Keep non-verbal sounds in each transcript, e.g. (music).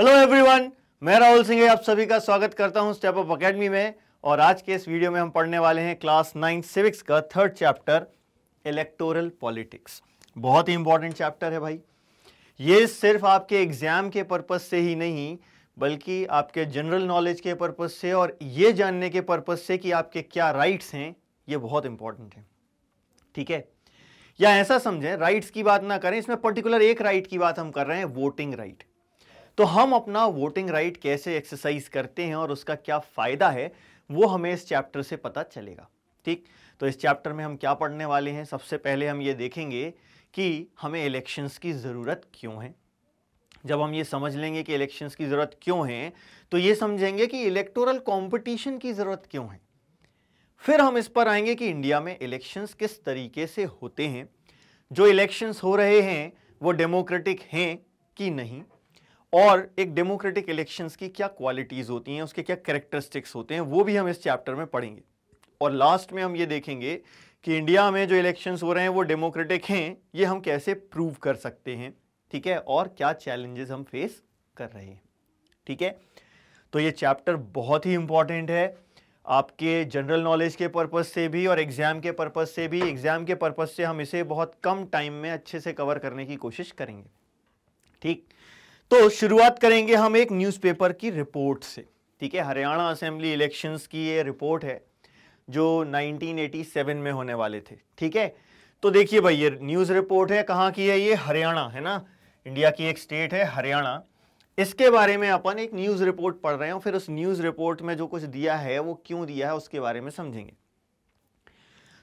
Hello everyone मैं राहुल सिंह आप सभी का स्वागत करता हूं स्टेप अप एकेडमी में और आज के इस वीडियो में हम पढ़ने वाले हैं क्लास नाइन सिविक्स का थर्ड चैप्टर इलेक्टोरल पॉलिटिक्स बहुत ही इंपॉर्टेंट चैप्टर है भाई ये सिर्फ आपके एग्जाम के पर्पज से ही नहीं बल्कि आपके जनरल नॉलेज के पर्पज से और ये जानने के पर्पज से कि आपके क्या राइट्स हैं ये बहुत इंपॉर्टेंट है ठीक है या ऐसा समझें राइट्स की बात ना करें इसमें पर्टिकुलर एक राइट की बात हम कर रहे हैं वोटिंग राइट तो हम अपना वोटिंग राइट कैसे एक्सरसाइज करते हैं और उसका क्या फ़ायदा है वो हमें इस चैप्टर से पता चलेगा ठीक तो इस चैप्टर में हम क्या पढ़ने वाले हैं सबसे पहले हम ये देखेंगे कि हमें इलेक्शंस की ज़रूरत क्यों है जब हम ये समझ लेंगे कि इलेक्शंस की ज़रूरत क्यों है तो ये समझेंगे कि इलेक्टोरल कंपटीशन की ज़रूरत क्यों है फिर हम इस पर आएंगे कि इंडिया में इलेक्शंस किस तरीके से होते हैं जो इलेक्शंस हो रहे हैं वो डेमोक्रेटिक हैं कि नहीं और एक डेमोक्रेटिक इलेक्शंस की क्या क्वालिटीज़ होती हैं उसके क्या करेक्टरिस्टिक्स होते हैं वो भी हम इस चैप्टर में पढ़ेंगे और लास्ट में हम ये देखेंगे कि इंडिया में जो इलेक्शंस हो रहे हैं वो डेमोक्रेटिक हैं ये हम कैसे प्रूव कर सकते हैं ठीक है और क्या चैलेंजेस हम फेस कर रहे हैं ठीक है तो ये चैप्टर बहुत ही इंपॉर्टेंट है आपके जनरल नॉलेज के पर्पज़ से भी और एग्ज़ाम के पर्पज़ से भी एग्ज़ाम के पर्पज़ से हम इसे बहुत कम टाइम में अच्छे से कवर करने की कोशिश करेंगे ठीक तो शुरुआत करेंगे हम एक न्यूज़पेपर की रिपोर्ट से ठीक है हरियाणा असेंबली इलेक्शंस की ये रिपोर्ट है जो 1987 में होने वाले थे ठीक है तो देखिए भाई ये न्यूज़ रिपोर्ट है कहाँ की है ये हरियाणा है ना इंडिया की एक स्टेट है हरियाणा इसके बारे में अपन एक न्यूज़ रिपोर्ट पढ़ रहे हैं फिर उस न्यूज़ रिपोर्ट में जो कुछ दिया है वो क्यों दिया है उसके बारे में समझेंगे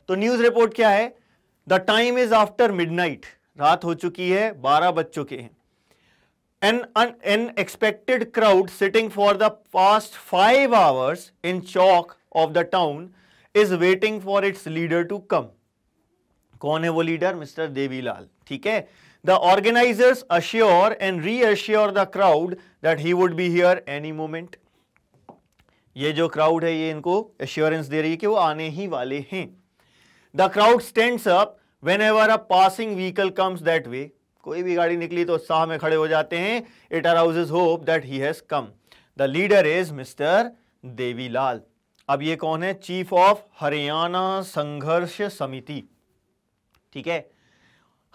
तो न्यूज़ रिपोर्ट क्या है the time is after midnight रात हो चुकी है बारह बज चुके हैं an, an, an expected crowd sitting for the past five hours in chalk of the town is waiting for its leader to come. कौन है वो लीडर मिस्टर देवीलाल ठीक है the organisers assure and reassure the crowd that he would be here any moment ये जो crowd है ये इनको एश्योरेंस दे रही है कि वो आने ही वाले हैं the crowd stands up whenever a passing vehicle comes that way कोई भी गाड़ी निकली तो उत्साह में खड़े हो जाते हैं it house hope that he has come the leader is mister Devilal अब ये कौन है चीफ ऑफ हरियाणा संघर्ष समिति ठीक है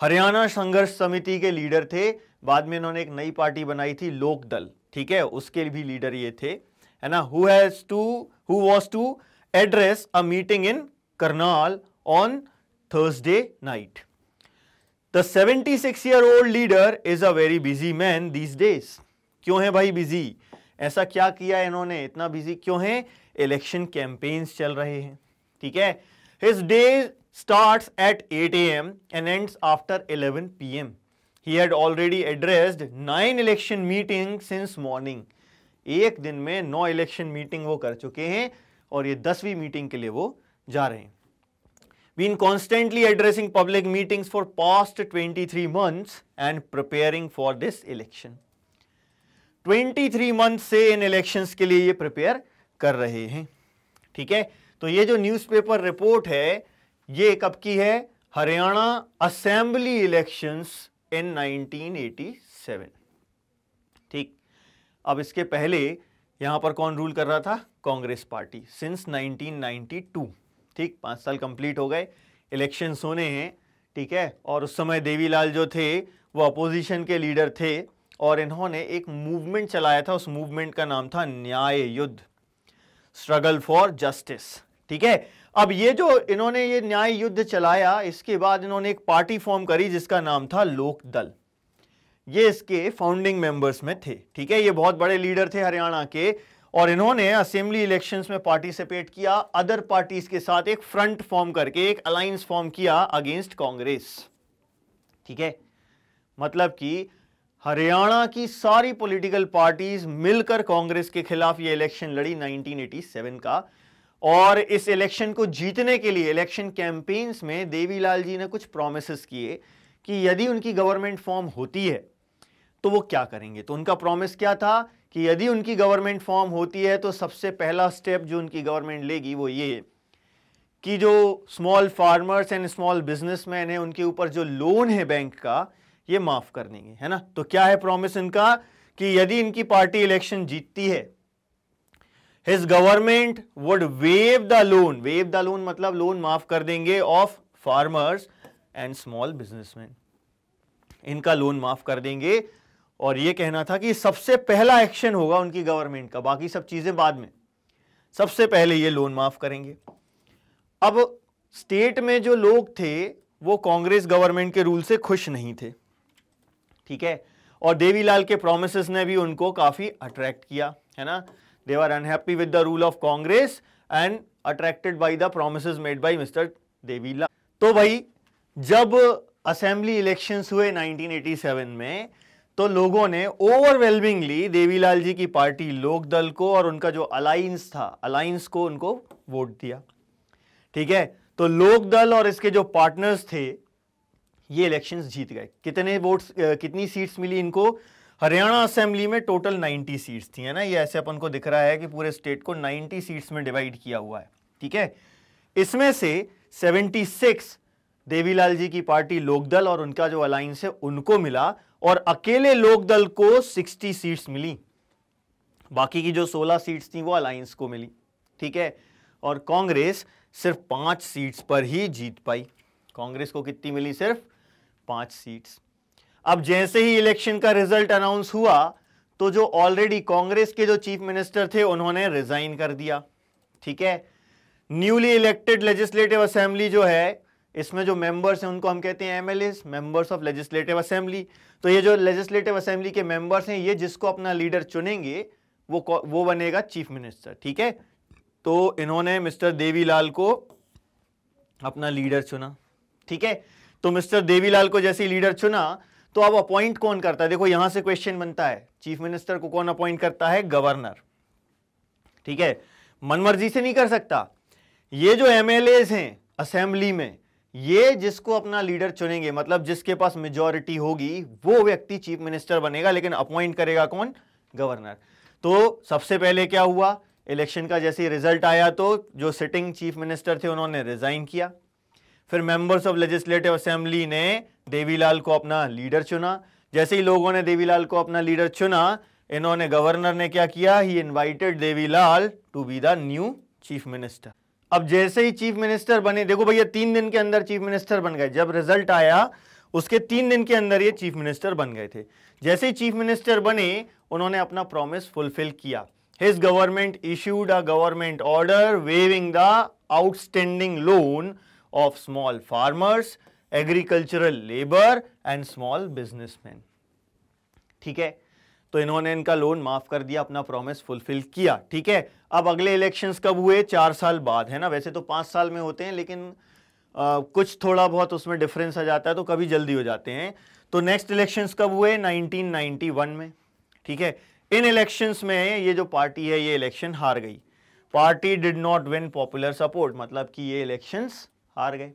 हरियाणा संघर्ष समिति के लीडर थे बाद में इन्होंने एक नई पार्टी बनाई थी लोकदल ठीक है उसके भी लीडर ये थे है ना who has to who was to address a meeting in Karnal on Thursday night The 76 year old leader is a very busy man these days. क्यों है भाई बिजी ऐसा क्या किया इन्होंने इतना बिजी क्यों है इलेक्शन कैंपेन्स चल रहे हैं ठीक है His day starts at 8 a.m. and ends after 11 p.m. He had already addressed nine election meetings since morning. एक दिन में नौ इलेक्शन मीटिंग वो कर चुके हैं और ये दसवीं मीटिंग के लिए वो जा रहे हैं been constantly addressing public meetings for past 23 months and preparing for this election. 23 months से in elections ke liye ye prepare kar rahe hain ठीक hai to ye jo newspaper report hai ye kab ki hai haryana assembly elections in 1987 ठीक ab iske pehle यहां par कौन rule kar raha tha congress party since 1992 ठीक पाँच साल complete हो गए elections होने हैं ठीक है और उस समय देवीलाल जो थे वो अपोजिशन के लीडर थे और इन्होंने एक मूवमेंट चलाया था उस मूवमेंट का नाम था न्याय युद्ध स्ट्रगल फॉर जस्टिस ठीक है अब ये जो इन्होंने ये न्याय युद्ध चलाया इसके बाद इन्होंने एक पार्टी फॉर्म करी जिसका नाम था लोकदल ये इसके फाउंडिंग मेंबर्स में थे ठीक है ये बहुत बड़े लीडर थे हरियाणा के और इन्होंने असेंबली इलेक्शंस में पार्टिसिपेट किया अदर पार्टीज के साथ एक फ्रंट फॉर्म करके एक अलायंस फॉर्म किया अगेंस्ट कांग्रेस ठीक है मतलब कि हरियाणा की सारी पॉलिटिकल पार्टीज मिलकर कांग्रेस के खिलाफ ये इलेक्शन लड़ी 1987 का और इस इलेक्शन को जीतने के लिए इलेक्शन कैंपेन्स में देवीलाल जी ने कुछ प्रोमिस किए कि यदि उनकी गवर्नमेंट फॉर्म होती है तो वो क्या करेंगे तो उनका प्रॉमिस क्या था कि यदि उनकी गवर्नमेंट फॉर्म होती है तो सबसे पहला स्टेप जो उनकी गवर्नमेंट लेगी वो ये कि जो small farmers and small businessman हैं उनके ऊपर जो लोन है बैंक का ये माफ़ कर देंगे है ना तो क्या है प्रॉमिस इनका कि यदि इनकी पार्टी इलेक्शन जीतती है his government would waive the loan waive the loan मतलब लोन माफ कर देंगे of farmers and small businessman इनका लोन माफ कर देंगे और ये कहना था कि सबसे पहला एक्शन होगा उनकी गवर्नमेंट का बाकी सब चीज़ें बाद में सबसे पहले ये लोन माफ़ करेंगे अब स्टेट में जो लोग थे वो कांग्रेस गवर्नमेंट के रूल से खुश नहीं थे ठीक है और देवीलाल के प्रोमिस ने भी उनको काफ़ी अट्रैक्ट किया है ना they are unhappy with the rule of Congress and attracted by the promise made by mister Devilal तो भाई जब असेंबली इलेक्शंस हुए 1987 में तो लोगों ने ओवरवेलमिंगली देवीलाल जी की पार्टी लोकदल को और उनका जो अलायंस था अलायंस को उनको वोट दिया ठीक है तो लोकदल और इसके जो पार्टनर्स थे ये इलेक्शंस जीत गए कितने वोट्स कितनी सीट्स मिली इनको हरियाणा असेंबली में टोटल 90 सीट्स थी है ना ये ऐसे अपन को दिख रहा है कि पूरे स्टेट को 90 सीट्स में डिवाइड किया हुआ है ठीक है इसमें से 76 देवीलाल जी की पार्टी लोकदल और उनका जो अलायंस है उनको मिला और अकेले लोकदल को 60 सीट्स मिली बाकी की जो 16 सीट्स थी वो अलायंस को मिली ठीक है और कांग्रेस सिर्फ पांच सीट्स पर ही जीत पाई कांग्रेस को कितनी मिली सिर्फ पांच सीट्स अब जैसे ही इलेक्शन का रिजल्ट अनाउंस हुआ तो जो ऑलरेडी कांग्रेस के जो चीफ मिनिस्टर थे उन्होंने रिजाइन कर दिया ठीक है न्यूली इलेक्टेड लेजिस्लेटिव असेंबली जो है इसमें जो मेंबर्स हैं उनको हम कहते हैं MLAs members of legislative assembly तो ये जो लेजिस्लेटिव असेंबली के मेंबर्स हैं ये जिसको अपना लीडर चुनेंगे वो वो बनेगा चीफ मिनिस्टर ठीक है तो इन्होंने मिस्टर देवीलाल को अपना लीडर चुना ठीक है तो मिस्टर देवीलाल को जैसे लीडर चुना तो अब अपॉइंट कौन करता है देखो यहां से क्वेश्चन बनता है चीफ मिनिस्टर को कौन अपॉइंट करता है गवर्नर ठीक है मनमर्जी से नहीं कर सकता ये जो एमएलए हैं असेंबली में ये जिसको अपना लीडर चुनेंगे मतलब जिसके पास मेजोरिटी होगी वो व्यक्ति चीफ मिनिस्टर बनेगा लेकिन अपॉइंट करेगा कौन गवर्नर तो सबसे पहले क्या हुआ इलेक्शन का जैसे रिजल्ट आया तो जो सिटिंग चीफ मिनिस्टर थे उन्होंने रिजाइन किया फिर मेंबर्स ऑफ लेजिस्लेटिव असेंबली ने देवीलाल को अपना लीडर चुना जैसे ही लोगों ने देवीलाल को अपना लीडर चुना इन्होंने गवर्नर ने क्या किया he invited Devilal to be the new chief minister अब जैसे ही चीफ मिनिस्टर बने देखो भैया तीन दिन के अंदर चीफ मिनिस्टर बन गए जब रिजल्ट आया उसके तीन दिन के अंदर ये चीफ मिनिस्टर बन गए थे जैसे ही चीफ मिनिस्टर बने उन्होंने अपना प्रॉमिस फुलफिल किया his government issued a government order waiving the outstanding loan of small farmers agricultural labour and small businessman ठीक है तो इन्होंने इनका लोन माफ कर दिया अपना प्रॉमिस फुलफिल किया ठीक है अब अगले इलेक्शंस कब हुए चार साल बाद है ना वैसे तो पाँच साल में होते हैं लेकिन आ, कुछ थोड़ा बहुत उसमें डिफरेंस आ जाता है तो कभी जल्दी हो जाते हैं तो नेक्स्ट इलेक्शंस कब हुए 1991 में ठीक है इन इलेक्शंस में ये जो पार्टी है ये इलेक्शन हार गई party did not win popular support मतलब कि ये इलेक्शंस हार गए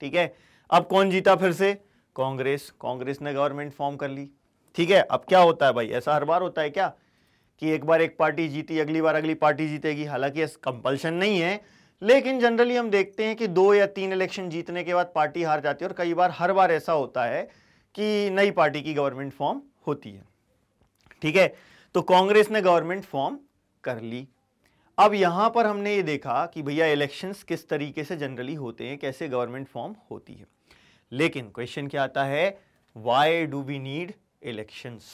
ठीक है अब कौन जीता फिर से कांग्रेस कांग्रेस ने गवर्नमेंट फॉर्म कर ली ठीक है अब क्या होता है भाई ऐसा हर बार होता है क्या कि एक बार एक पार्टी जीती अगली बार अगली पार्टी जीतेगी हालांकि कंपल्शन नहीं है लेकिन जनरली हम देखते हैं कि दो या तीन इलेक्शन जीतने के बाद पार्टी हार जाती है और कई बार हर बार ऐसा होता है कि नई पार्टी की गवर्नमेंट फॉर्म होती है ठीक है तो कांग्रेस ने गवर्नमेंट फॉर्म कर ली अब यहां पर हमने ये देखा कि भैया इलेक्शंस किस तरीके से जनरली होते हैं कैसे गवर्नमेंट फॉर्म होती है लेकिन क्वेश्चन क्या आता है why do we need elections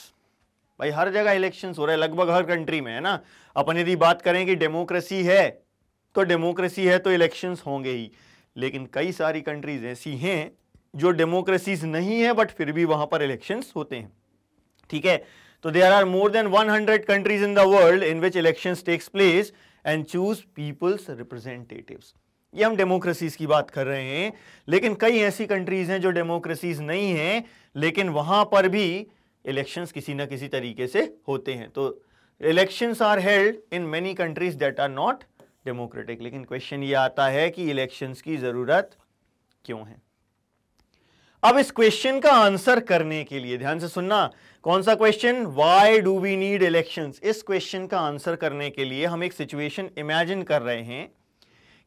भाई हर जगह इलेक्शन हो रहे हैं लगभग हर कंट्री में है ना अपन यदि बात करें कि डेमोक्रेसी है तो डेमोक्रेसी है तो इलेक्शंस होंगे ही लेकिन कई सारी कंट्रीज ऐसी हैं जो डेमोक्रेसीज नहीं है बट फिर भी वहां पर इलेक्शंस होते हैं ठीक है तो there are more than 100 countries in the world in which elections takes place and choose people's representative ये हम डेमोक्रेसीज की बात कर रहे हैं लेकिन कई ऐसी कंट्रीज हैं जो डेमोक्रेसीज नहीं है लेकिन वहां पर भी इलेक्शंस किसी ना किसी तरीके से होते हैं तो elections are held in many countries that are not democratic लेकिन क्वेश्चन ये आता है कि इलेक्शंस की ज़रूरत क्यों है अब इस क्वेश्चन का आंसर करने के लिए ध्यान से सुनना कौन सा question why do we need elections इस क्वेश्चन का आंसर करने के लिए हम एक सिचुएशन इमेजिन कर रहे हैं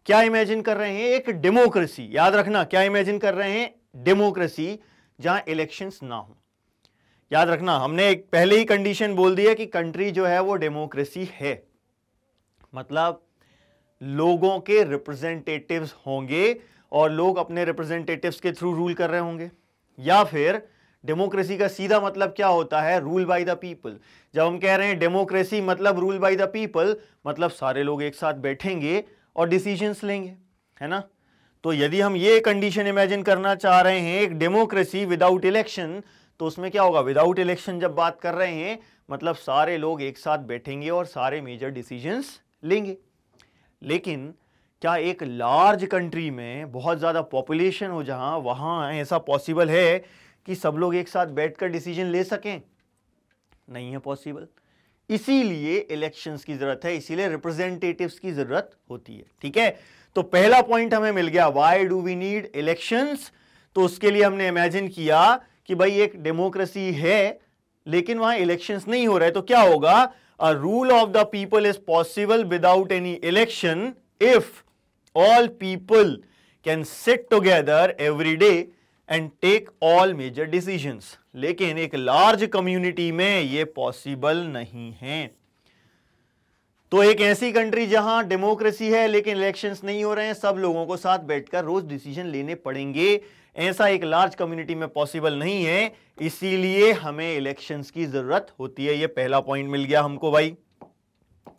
क्या इमेजिन कर रहे हैं एक डेमोक्रेसी याद रखना क्या इमेजिन कर रहे हैं डेमोक्रेसी जहां इलेक्शंस ना हो याद रखना हमने एक पहले ही कंडीशन बोल दिया है कि कंट्री जो है वो डेमोक्रेसी है मतलब लोगों के रिप्रेजेंटेटिव्स होंगे और लोग अपने रिप्रेजेंटेटिव्स के थ्रू रूल कर रहे होंगे या फिर डेमोक्रेसी का सीधा मतलब क्या होता है रूल बाय द पीपल जब हम कह रहे हैं डेमोक्रेसी मतलब रूल बाय द पीपल मतलब सारे लोग एक साथ बैठेंगे और डिसीजंस लेंगे है ना तो यदि हम ये कंडीशन इमेजिन करना चाह रहे हैं एक डेमोक्रेसी विदाउट इलेक्शन तो उसमें क्या होगा विदाउट इलेक्शन जब बात कर रहे हैं मतलब सारे लोग एक साथ बैठेंगे और सारे मेजर डिसीजंस लेंगे लेकिन क्या एक लार्ज कंट्री में बहुत ज़्यादा पॉपुलेशन हो जहाँ वहाँ ऐसा पॉसिबल है कि सब लोग एक साथ बैठकर डिसीजन ले सकें नहीं है पॉसिबल इसीलिए इलेक्शंस की ज़रूरत है इसीलिए रिप्रेजेंटेटिव्स की ज़रूरत होती है ठीक है तो पहला पॉइंट हमें मिल गया why do we need elections तो उसके लिए हमने इमेजिन किया कि भाई एक डेमोक्रेसी है लेकिन वहां इलेक्शंस नहीं हो रहे तो क्या होगा a rule of the people is possible without any election if all people can sit together every day and take all major decision लेकिन एक लार्ज कम्युनिटी में ये पॉसिबल नहीं है तो एक ऐसी कंट्री जहां डेमोक्रेसी है लेकिन इलेक्शंस नहीं हो रहे हैं सब लोगों को साथ बैठकर रोज डिसीजन लेने पड़ेंगे ऐसा एक लार्ज कम्युनिटी में पॉसिबल नहीं है इसीलिए हमें इलेक्शंस की जरूरत होती है ये पहला पॉइंट मिल गया हमको भाई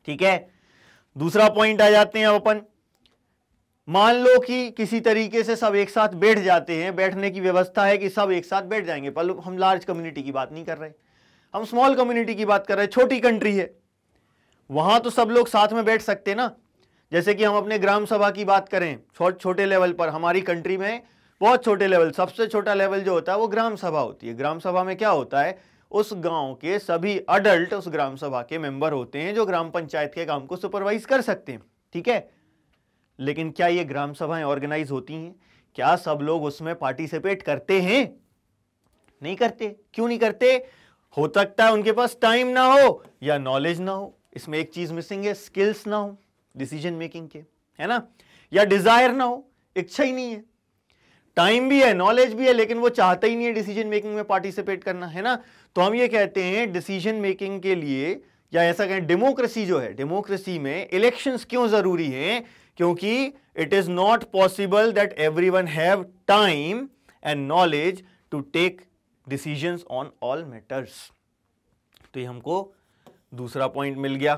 ठीक है दूसरा पॉइंट आ जाते हैं अपन मान लो कि किसी तरीके से सब एक साथ बैठ जाते हैं बैठने की व्यवस्था है कि सब एक साथ बैठ जाएंगे पर हम लार्ज कम्युनिटी की बात नहीं कर रहे हम स्मॉल कम्युनिटी की बात कर रहे हैं छोटी कंट्री है वहां तो सब लोग साथ में बैठ सकते ना जैसे कि हम अपने ग्राम सभा की बात करें छोटे लेवल पर हमारी कंट्री में बहुत छोटे लेवल सबसे छोटा लेवल जो होता है वो ग्राम सभा होती है ग्राम सभा में क्या होता है उस गांव के सभी अडल्ट उस ग्राम सभा के मेंबर होते हैं जो ग्राम पंचायत के काम को सुपरवाइज कर सकते हैं ठीक है लेकिन क्या ये ग्राम सभाएं ऑर्गेनाइज होती हैं क्या सब लोग उसमें पार्टिसिपेट करते हैं नहीं करते क्यों नहीं करते हो सकता है उनके पास टाइम ना हो या नॉलेज ना हो इसमें एक चीज मिसिंग है स्किल्स ना हो डिसीजन मेकिंग के है ना या डिजायर ना हो इच्छा ही नहीं है टाइम भी है नॉलेज भी है लेकिन वो चाहता ही नहीं है डिसीजन मेकिंग में पार्टिसिपेट करना है ना तो हम ये कहते हैं डिसीजन मेकिंग के लिए या ऐसा कहें डेमोक्रेसी जो है डेमोक्रेसी में इलेक्शंस क्यों जरूरी हैं क्योंकि it is not possible that everyone have time and knowledge to take decisions on all matters तो ये हमको दूसरा पॉइंट मिल गया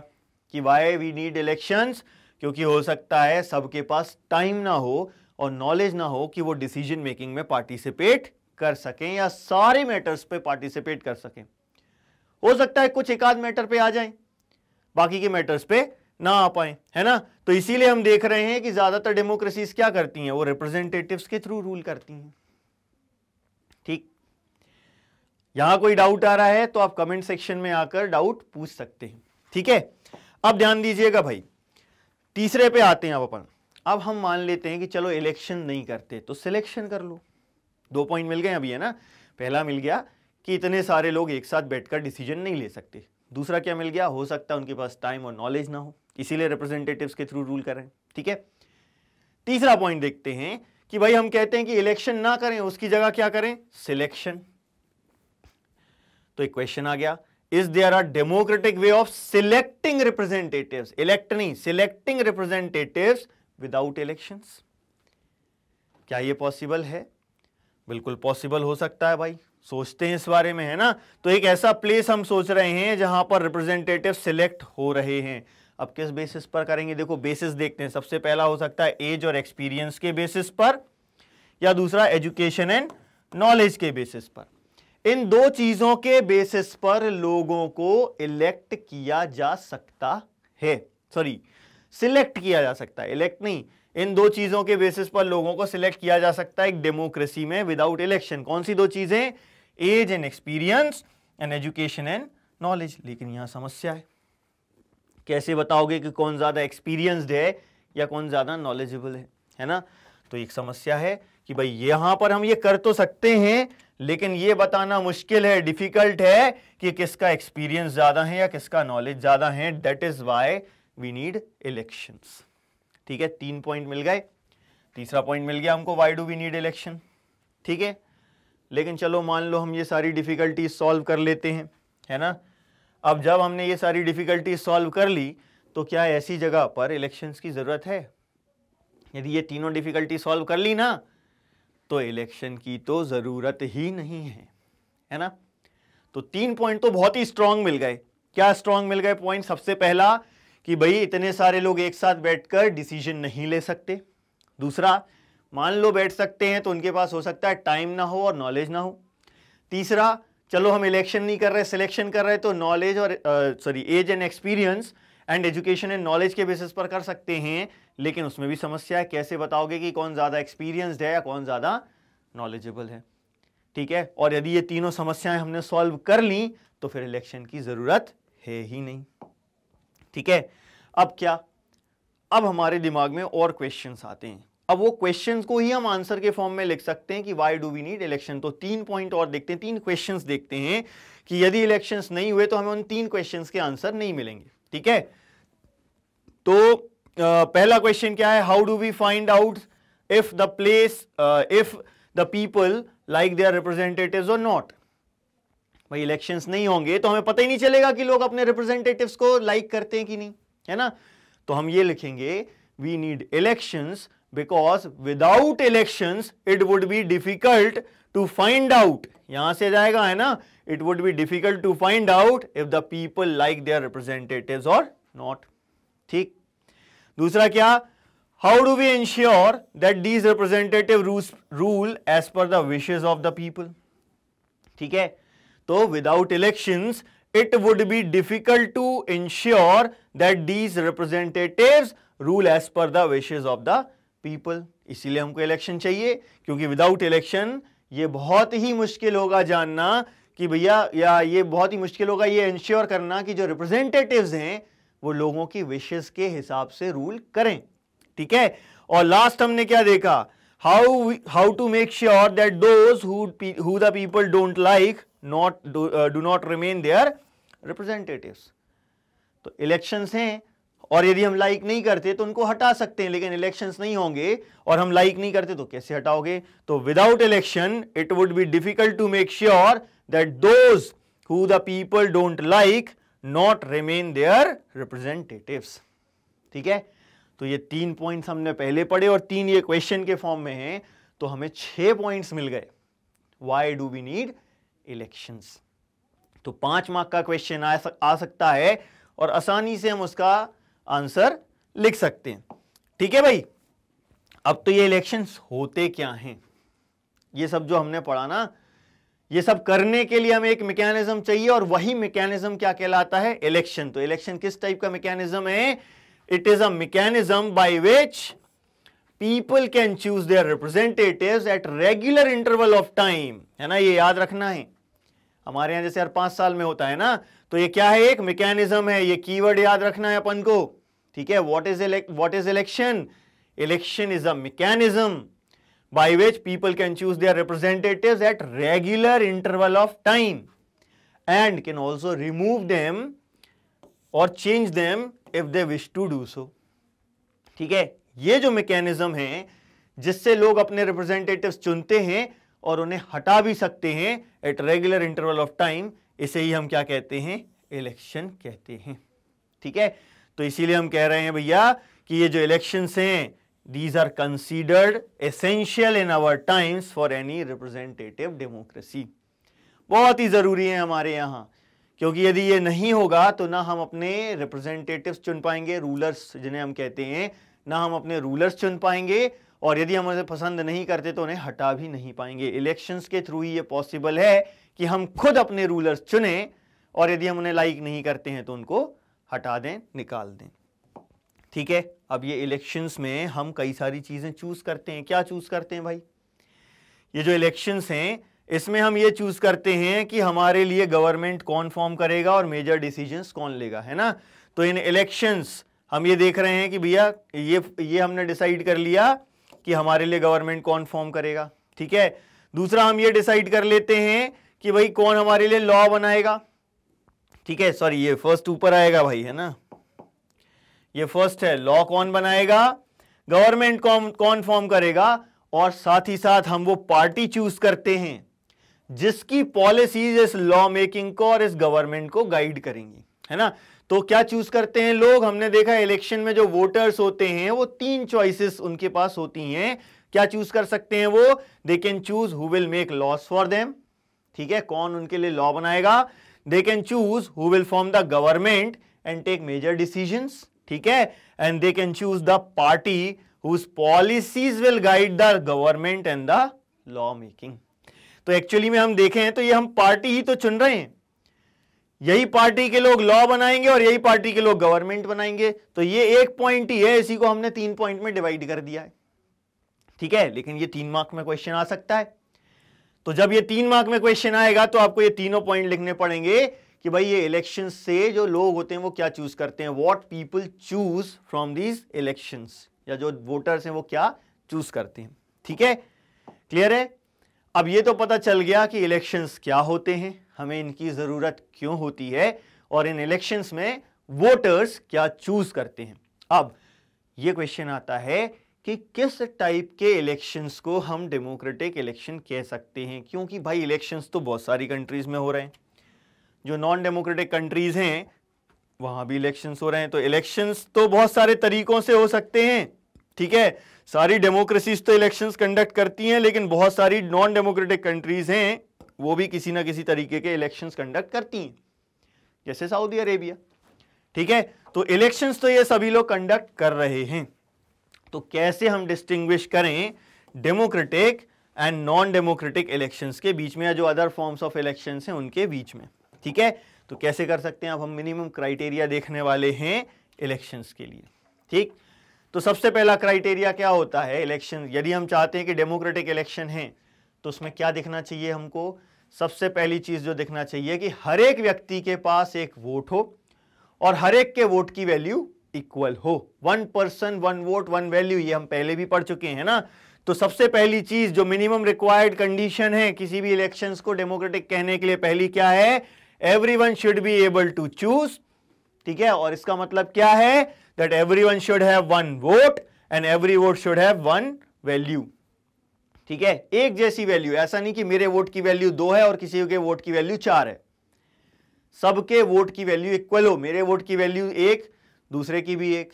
कि वाई वी नीड इलेक्शंस क्योंकि हो सकता है सबके पास टाइम ना हो और नॉलेज ना हो कि वो डिसीजन मेकिंग में पार्टिसिपेट कर सकें या सारे मैटर्स पे पार्टिसिपेट कर सकें हो सकता है कुछ एक आध मैटर पे आ जाएं बाकी के मैटर्स पे ना आ पाए है ना तो इसीलिए हम देख रहे हैं कि ज्यादातर डेमोक्रेसीज क्या करती हैं वो रिप्रेजेंटेटिव्स के थ्रू रूल करती हैं ठीक यहां कोई डाउट आ रहा है तो आप कमेंट सेक्शन में आकर डाउट पूछ सकते हैं ठीक है अब ध्यान दीजिएगा भाई तीसरे पे आते हैं आप अपन अब हम मान लेते हैं कि चलो इलेक्शन नहीं करते तो सिलेक्शन कर लो दो पॉइंट मिल गए अभी है ना पहला मिल गया कि इतने सारे लोग एक साथ बैठकर डिसीजन नहीं ले सकते दूसरा क्या मिल गया हो सकता है उनके पास टाइम और नॉलेज ना हो इसीलिए रिप्रेजेंटेटिव्स के थ्रू रूल करें ठीक है तीसरा पॉइंट देखते हैं कि भाई हम कहते हैं कि इलेक्शन ना करें उसकी जगह क्या करें सिलेक्शन तो एक क्वेश्चन आ गया is there are democratic way of selecting representative elect नहीं सिलेक्टिंग रिप्रेजेंटेटिव्स विदाउट इलेक्शंस क्या ये पॉसिबल है बिल्कुल पॉसिबल हो सकता है भाई सोचते हैं इस बारे में है ना तो एक ऐसा प्लेस हम सोच रहे हैं जहां पर रिप्रेजेंटेटिव सिलेक्ट हो रहे हैं अब किस बेसिस पर करेंगे देखो बेसिस देखते हैं सबसे पहला हो सकता है एज और एक्सपीरियंस के बेसिस पर या दूसरा एजुकेशन एंड नॉलेज के बेसिस पर इन दो चीजों के बेसिस पर लोगों को इलेक्ट किया जा सकता है सॉरी सिलेक्ट किया जा सकता है इलेक्ट नहीं इन दो चीजों के बेसिस पर लोगों को सिलेक्ट किया जा सकता है एक डेमोक्रेसी में विदाउट इलेक्शन कौन सी दो चीजें age and experience and education and knowledge लेकिन यहां समस्या है कैसे बताओगे कि कौन ज्यादा एक्सपीरियंसड है या कौन ज्यादा नॉलेजेबल है है ना तो एक समस्या है कि भाई यहां पर हम ये कर तो सकते हैं लेकिन ये बताना मुश्किल है डिफिकल्ट है कि किसका एक्सपीरियंस ज्यादा है या किसका नॉलेज ज्यादा है that is why we need election ठीक है तीन पॉइंट मिल गए तीसरा पॉइंट मिल गया हमको why do we need election ठीक है लेकिन चलो मान लो हम ये सारी डिफ़िकल्टीज सॉल्व कर लेते हैं है ना अब जब हमने ये सारी डिफ़िकल्टीज सॉल्व कर ली तो क्या ऐसी जगह पर इलेक्शंस की ज़रूरत है यदि ये तीनों डिफ़िकल्टी सॉल्व कर ली ना तो इलेक्शन की तो ज़रूरत ही नहीं है है ना तो तीन पॉइंट तो बहुत ही स्ट्रांग मिल गए क्या स्ट्रांग मिल गए पॉइंट सबसे पहला कि भाई इतने सारे लोग एक साथ बैठकर डिसीजन नहीं ले सकते दूसरा मान लो बैठ सकते हैं तो उनके पास हो सकता है टाइम ना हो और नॉलेज ना हो तीसरा चलो हम इलेक्शन नहीं कर रहे सिलेक्शन कर रहे तो नॉलेज और sorry age and experience and education and knowledge के बेसिस पर कर सकते हैं लेकिन उसमें भी समस्या है कैसे बताओगे कि कौन ज़्यादा एक्सपीरियंसड है या कौन ज़्यादा नॉलेजेबल है ठीक है और यदि ये तीनों समस्याएं हमने सॉल्व कर ली तो फिर इलेक्शन की ज़रूरत है ही नहीं ठीक है अब क्या अब हमारे दिमाग में और क्वेश्चन आते हैं अब वो क्वेश्चन को ही हम आंसर के फॉर्म में लिख सकते हैं कि why do we need election तो तीन पॉइंट और देखते हैं तीन क्वेश्चन देखते हैं कि यदि इलेक्शन नहीं हुए तो हमें उन तीन क्वेश्चन के आंसर नहीं मिलेंगे ठीक है तो पहला क्वेश्चन क्या है how do we find out if the place if the people like their representative or not भाई इलेक्शंस नहीं होंगे तो हमें पता ही नहीं चलेगा कि लोग अपने रिप्रेजेंटेटिव्स को लाइक करते हैं कि नहीं है ना तो हम ये लिखेंगे we need elections because without elections it would be difficult to find out यहां से जाएगा है ना it would be difficult to find out if the people like their representative or not ठीक दूसरा क्या how do we ensure that these representative rule as per the wishes of the people ठीक है तो without elections it would be difficult to ensure that these representatives rule as per the wishes of the people इसीलिए हमको election चाहिए क्योंकि without election ये बहुत ही मुश्किल होगा जानना कि भैया या ये बहुत ही मुश्किल होगा ये इंश्योर करना कि जो रिप्रेजेंटेटिव्स हैं वो लोगों की विशेष के हिसाब से रूल करें ठीक है और लास्ट हमने क्या देखा how how to make sure that those who the people don't like not do, uh, do not remain their representatives तो elections हैं और यदि हम लाइक नहीं करते तो उनको हटा सकते हैं लेकिन इलेक्शंस नहीं होंगे और हम लाइक नहीं करते तो कैसे हटाओगे तो without election it would be difficult to make sure that those who the people don't like not remain their representatives ठीक है तो ये तीन पॉइंट्स हमने पहले पढ़े और तीन ये क्वेश्चन के फॉर्म में हैं तो हमें छह पॉइंट्स मिल गए why do we need elections तो पांच मार्क का क्वेश्चन आ, सक, आ सकता है और आसानी से हम उसका आंसर लिख सकते हैं ठीक है भाई अब तो ये इलेक्शंस होते क्या हैं ये सब जो हमने पढ़ा ना ये सब करने के लिए हमें एक मैकेनिज्म चाहिए और वही मैकेनिज्म क्या कहलाता है इलेक्शन तो इलेक्शन किस टाइप का मैकेनिज्म है it is a mechanism by which people can choose their representative at regular interval of time है ना ये याद रखना है हमारे यहां जैसे हर पांच साल में होता है ना तो ये क्या है एक मैकेनिज्म है ये कीवर्ड याद रखना है अपन को ठीक है what is what is election election is a mechanism by which people can choose their representatives at regular interval of time and can also remove them or change them if they wish to do so ठीक है ये जो mechanism है जिससे लोग अपने representatives चुनते हैं और उन्हें हटा भी सकते हैं at regular interval of time इसे ही हम क्या कहते हैं इलेक्शन कहते हैं ठीक है तो इसीलिए हम कह रहे हैं भैया कि ये जो इलेक्शन हैं these are considered essential in our times for any representative democracy बहुत ही ज़रूरी है हमारे यहाँ क्योंकि यदि ये नहीं होगा तो ना हम अपने रिप्रेजेंटेटिव्स चुन पाएंगे रूलर्स जिन्हें हम कहते हैं ना हम अपने रूलर्स चुन पाएंगे और यदि हम उसे पसंद नहीं करते तो उन्हें हटा भी नहीं पाएंगे इलेक्शंस के थ्रू ही ये पॉसिबल है कि हम खुद अपने रूलर्स चुने और यदि हम उन्हें लाइक नहीं करते हैं तो उनको हटा दें निकाल दें ठीक है अब ये इलेक्शंस में हम कई सारी चीज़ें चूज़ करते हैं क्या चूज़ करते हैं भाई ये जो इलेक्शंस हैं इसमें हम ये चूज़ करते हैं कि हमारे लिए गवर्नमेंट कौन फॉर्म करेगा और मेजर डिसीजन कौन लेगा है ना तो इन इलेक्शंस हम ये देख रहे हैं कि भैया ये ये हमने डिसाइड कर लिया कि हमारे लिए गवर्नमेंट कौन फॉर्म करेगा ठीक है दूसरा हम ये डिसाइड कर लेते हैं कि भाई कौन हमारे लिए लॉ बनाएगा ठीक है सॉरी ये फर्स्ट ऊपर आएगा भाई है ना ये फर्स्ट है लॉ कौन बनाएगा गवर्नमेंट कौन कौन फॉर्म करेगा और साथ ही साथ हम वो पार्टी चूज करते हैं जिसकी पॉलिसीज इस लॉ मेकिंग को और इस गवर्नमेंट को गाइड करेंगी है ना तो क्या चूज करते हैं लोग हमने देखा इलेक्शन में जो वोटर्स होते हैं वो तीन चॉइसेस उनके पास होती हैं क्या चूज कर सकते हैं वो they can choose who will make laws for them ठीक है कौन उनके लिए लॉ बनाएगा they can choose who will form the government and take major decision ठीक है and they can choose the party whose policies will guide the government and the law making तो actually में हम देखें तो ये हम पार्टी ही तो चुन रहे हैं यही पार्टी के लोग लॉ बनाएंगे और यही पार्टी के लोग गवर्नमेंट बनाएंगे तो ये एक पॉइंट ही है इसी को हमने तीन पॉइंट में डिवाइड कर दिया है ठीक है लेकिन ये तीन मार्क में क्वेश्चन आ सकता है तो जब ये तीन मार्क में क्वेश्चन आएगा तो आपको ये तीनों पॉइंट लिखने पड़ेंगे कि भाई ये इलेक्शन से जो लोग होते हैं वो क्या चूज करते हैं what people choose from these election या जो वोटर्स हैं वो क्या चूज करते हैं ठीक है क्लियर है अब ये तो पता चल गया कि इलेक्शंस क्या होते हैं हमें इनकी ज़रूरत क्यों होती है और इन इलेक्शंस में वोटर्स क्या चूज़ करते हैं अब यह क्वेश्चन आता है कि किस टाइप के इलेक्शंस को हम डेमोक्रेटिक इलेक्शन कह सकते हैं क्योंकि भाई इलेक्शंस तो बहुत सारी कंट्रीज़ में हो रहे हैं जो नॉन डेमोक्रेटिक कंट्रीज़ हैं वहां भी इलेक्शंस हो रहे हैं तो इलेक्शंस तो बहुत सारे तरीकों से हो सकते हैं ठीक है सारी डेमोक्रेसीज तो इलेक्शंस कंडक्ट करती हैं लेकिन बहुत सारी नॉन डेमोक्रेटिक कंट्रीज़ हैं वो भी किसी ना किसी तरीके के इलेक्शंस कंडक्ट करती हैं जैसे सऊदी अरेबिया ठीक है तो इलेक्शंस तो ये सभी लोग कंडक्ट कर रहे हैं तो कैसे हम डिस्टिंग्विश करें democratic and non democratic elections के बीच में या जो अदर फॉर्म्स ऑफ इलेक्शंस हैं उनके बीच में ठीक है तो कैसे कर सकते हैं अब हम मिनिमम क्राइटेरिया देखने वाले हैं इलेक्शंस के लिए ठीक तो सबसे पहला क्राइटेरिया क्या होता है इलेक्शन यदि हम चाहते हैं कि डेमोक्रेटिक इलेक्शन है तो उसमें क्या दिखना चाहिए हमको सबसे पहली चीज जो देखना चाहिए कि हर एक व्यक्ति के पास एक वोट हो और हर एक के वोट की वैल्यू इक्वल हो one person one vote one value ये हम पहले भी पढ़ चुके हैं ना तो सबसे पहली चीज जो मिनिमम रिक्वायर्ड कंडीशन है किसी भी इलेक्शन को डेमोक्रेटिक कहने के लिए पहली क्या है every should be able to choose ठीक है और इसका मतलब क्या है that every should have one vote and every vote should have one value ठीक है एक जैसी वैल्यू ऐसा नहीं कि मेरे वोट की वैल्यू दो है और किसी के वोट की वैल्यू चार है सबके वोट की वैल्यू इक्वल हो मेरे वोट की वैल्यू एक दूसरे की भी एक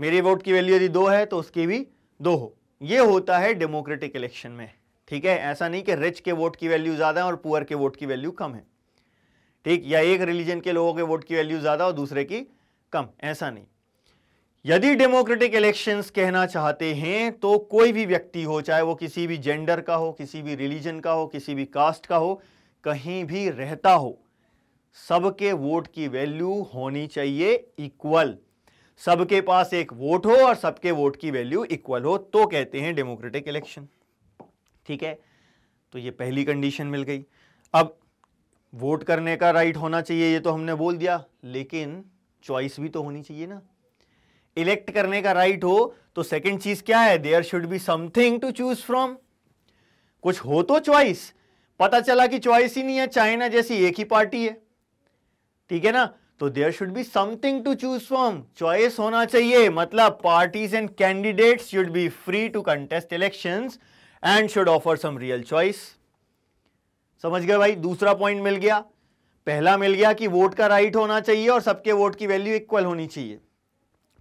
मेरे वोट की वैल्यू यदि दो है तो उसकी भी दो हो ये होता है डेमोक्रेटिक इलेक्शन में ठीक है ऐसा नहीं कि रिच के वोट की वैल्यू ज़्यादा है और पुअर के वोट की वैल्यू कम है ठीक या एक रिलीजन के लोगों के वोट की वैल्यू ज़्यादा और दूसरे की कम ऐसा नहीं यदि डेमोक्रेटिक इलेक्शंस कहना चाहते हैं तो कोई भी व्यक्ति हो चाहे वो किसी भी जेंडर का हो किसी भी रिलीजन का हो किसी भी कास्ट का हो कहीं भी रहता हो सबके वोट की वैल्यू होनी चाहिए इक्वल सबके पास एक वोट हो और सबके वोट की वैल्यू इक्वल हो तो कहते हैं डेमोक्रेटिक इलेक्शन ठीक है तो ये पहली कंडीशन मिल गई अब वोट करने का राइट होना चाहिए ये तो हमने बोल दिया लेकिन चॉइस भी तो होनी चाहिए ना इलेक्ट करने का राइट हो तो सेकेंड चीज क्या है there should be something to choose from कुछ हो तो चॉइस पता चला कि चॉइस ही नहीं है चाइना जैसी एक ही पार्टी है ठीक है ना तो there should be something to choose from choice होना चाहिए मतलब parties and candidates should be free to contest election and should offer some real choice समझ गए भाई दूसरा पॉइंट मिल गया पहला मिल गया कि वोट का राइट होना चाहिए और सबके वोट की वैल्यू इक्वल होनी चाहिए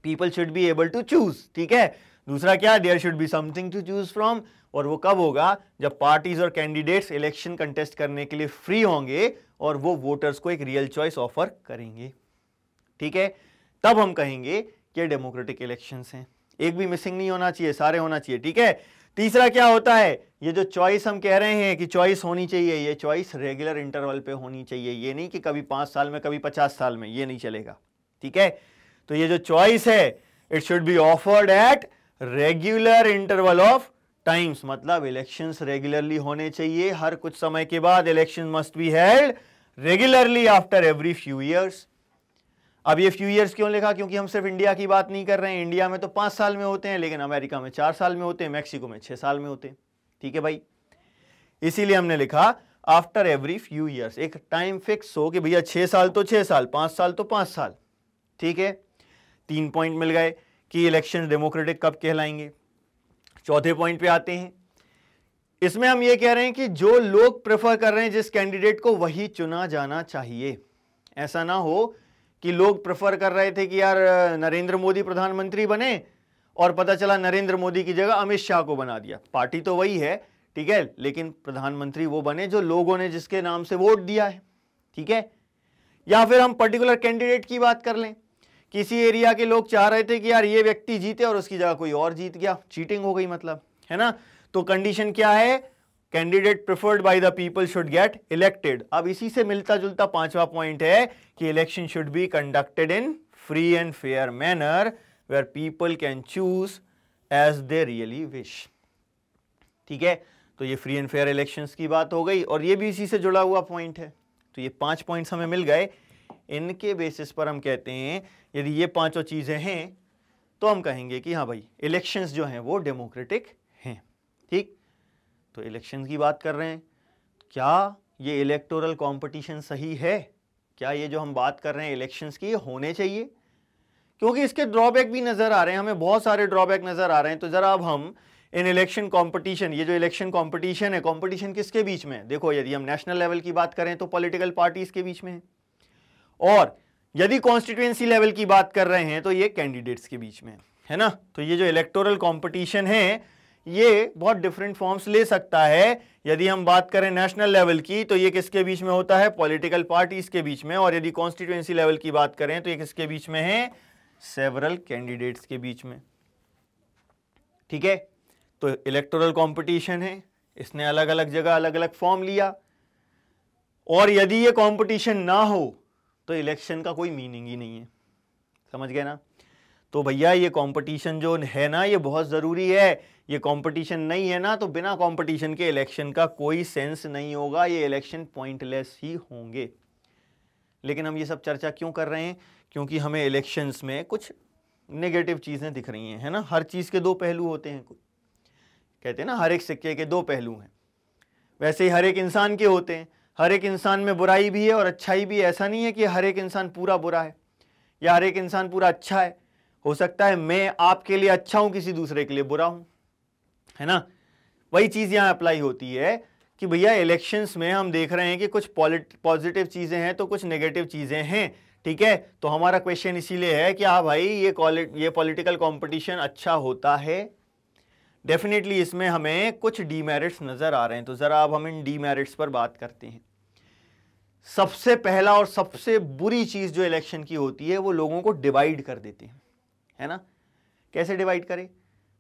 people should be able to choose ठीक है दूसरा क्या there should be something to choose from और वो कब होगा जब पार्टीज और कैंडिडेट्स इलेक्शन कंटेस्ट करने के लिए फ्री होंगे और वो वोटर्स को एक रियल चॉइस ऑफर करेंगे ठीक है तब हम कहेंगे कि डेमोक्रेटिक इलेक्शंस हैं एक भी मिसिंग नहीं होना चाहिए सारे होना चाहिए ठीक है तीसरा क्या होता है ये जो चॉइस हम कह रहे हैं कि चॉइस होनी चाहिए ये चॉइस रेगुलर इंटरवल पे होनी चाहिए ये नहीं कि कभी पांच साल में कभी पचास साल में ये नहीं चलेगा ठीक है तो ये जो चॉइस है it should be offered at regular interval of times मतलब इलेक्शंस रेगुलरली होने चाहिए हर कुछ समय के बाद election must be held regularly after every few years अब ये फ्यू ईयर्स क्यों लिखा क्योंकि हम सिर्फ इंडिया की बात नहीं कर रहे हैं इंडिया में तो पांच साल में होते हैं लेकिन अमेरिका में चार साल में होते हैं मैक्सिको में छह साल में होते हैं ठीक है भाई इसीलिए हमने लिखा आफ्टर एवरी फ्यू ईयर्स एक टाइम फिक्स हो कि भैया छह साल तो छह साल पांच साल तो पांच साल ठीक है तीन पॉइंट मिल गए कि इलेक्शन डेमोक्रेटिक कब कहलाएंगे चौथे पॉइंट पे आते हैं इसमें हम ये कह रहे हैं कि जो लोग प्रेफर कर रहे हैं जिस कैंडिडेट को वही चुना जाना चाहिए ऐसा ना हो कि लोग प्रेफर कर रहे थे कि यार नरेंद्र मोदी प्रधानमंत्री बने और पता चला नरेंद्र मोदी की जगह अमित शाह को बना दिया पार्टी तो वही है ठीक है लेकिन प्रधानमंत्री वो बने जो लोगों ने जिसके नाम से वोट दिया है ठीक है या फिर हम पर्टिकुलर कैंडिडेट की बात कर लें किसी एरिया के लोग चाह रहे थे कि यार ये व्यक्ति जीते और उसकी जगह कोई और जीत गया चीटिंग हो गई मतलब है ना तो कंडीशन क्या है candidate preferred by the people should get elected अब इसी से मिलता जुलता पांचवा पॉइंट है कि election should be conducted in free and fair manner where people can choose as they really wish ठीक है तो ये फ्री एंड फेयर इलेक्शन की बात हो गई और ये भी इसी से जुड़ा हुआ पॉइंट है तो ये पांच पॉइंट हमें मिल गए इनके बेसिस पर हम कहते हैं यदि ये पांचों चीज़ें हैं तो हम कहेंगे कि हाँ भाई इलेक्शंस जो हैं वो डेमोक्रेटिक हैं ठीक तो इलेक्शंस की बात कर रहे हैं क्या ये इलेक्टोरल कंपटीशन सही है क्या ये जो हम बात कर रहे हैं इलेक्शंस की होने चाहिए क्योंकि इसके ड्रॉबैक भी नज़र आ रहे हैं हमें बहुत सारे ड्रॉबैक नज़र आ रहे हैं तो ज़रा अब हम इन इलेक्शन कंपटीशन ये जो इलेक्शन कंपटीशन है कंपटीशन किसके बीच में देखो यदि हम नेशनल लेवल की बात करें तो पॉलिटिकल पार्टीज के बीच में है और यदि कॉन्स्टिट्यूएंसी लेवल की बात कर रहे हैं तो ये कैंडिडेट्स के बीच में है ना तो ये जो इलेक्टोरल कंपटीशन है ये बहुत डिफरेंट फॉर्म्स ले सकता है यदि हम बात करें नेशनल लेवल की तो ये किसके बीच में होता है पॉलिटिकल पार्टीज के बीच में और यदि कॉन्स्टिट्यूएंसी लेवल की बात करें तो ये किसके बीच में है सेवरल कैंडिडेट्स के बीच में ठीक है तो इलेक्टोरल कॉम्पिटिशन है इसने अलग अलग जगह अलग अलग फॉर्म लिया और यदि ये कॉम्पिटिशन ना हो तो इलेक्शन का कोई मीनिंग ही नहीं है समझ गए ना तो भैया ये कंपटीशन जो है ना ये बहुत ज़रूरी है ये कंपटीशन नहीं है ना तो बिना कंपटीशन के इलेक्शन का कोई सेंस नहीं होगा ये इलेक्शन पॉइंटलेस ही होंगे लेकिन हम ये सब चर्चा क्यों कर रहे हैं क्योंकि हमें इलेक्शंस में कुछ नेगेटिव चीज़ें दिख रही हैं है ना हर चीज़ के दो पहलू होते हैं कहते हैं ना हर एक सिक्के के दो पहलू हैं वैसे ही हर एक इंसान के होते हैं हर एक इंसान में बुराई भी है और अच्छाई भी है ऐसा नहीं है कि हर एक इंसान पूरा बुरा है या हर एक इंसान पूरा अच्छा है हो सकता है मैं आपके लिए अच्छा हूं किसी दूसरे के लिए बुरा हूं है ना वही चीज़ यहाँ अप्लाई होती है कि भैया इलेक्शंस में हम देख रहे हैं कि कुछ पॉजिटिव चीज़ें हैं तो कुछ नेगेटिव चीज़ें हैं ठीक है तो हमारा क्वेश्चन इसीलिए है कि हाँ भाई ये ये पॉलिटिकल कंपटीशन अच्छा होता है डेफिनेटली इसमें हमें कुछ डीमेरिट्स नज़र आ रहे हैं तो ज़रा अब हम इन डीमेरिट्स पर बात करते हैं सबसे पहला और सबसे बुरी चीज़ जो इलेक्शन की होती है वो लोगों को डिवाइड कर देते हैं है ना कैसे डिवाइड करें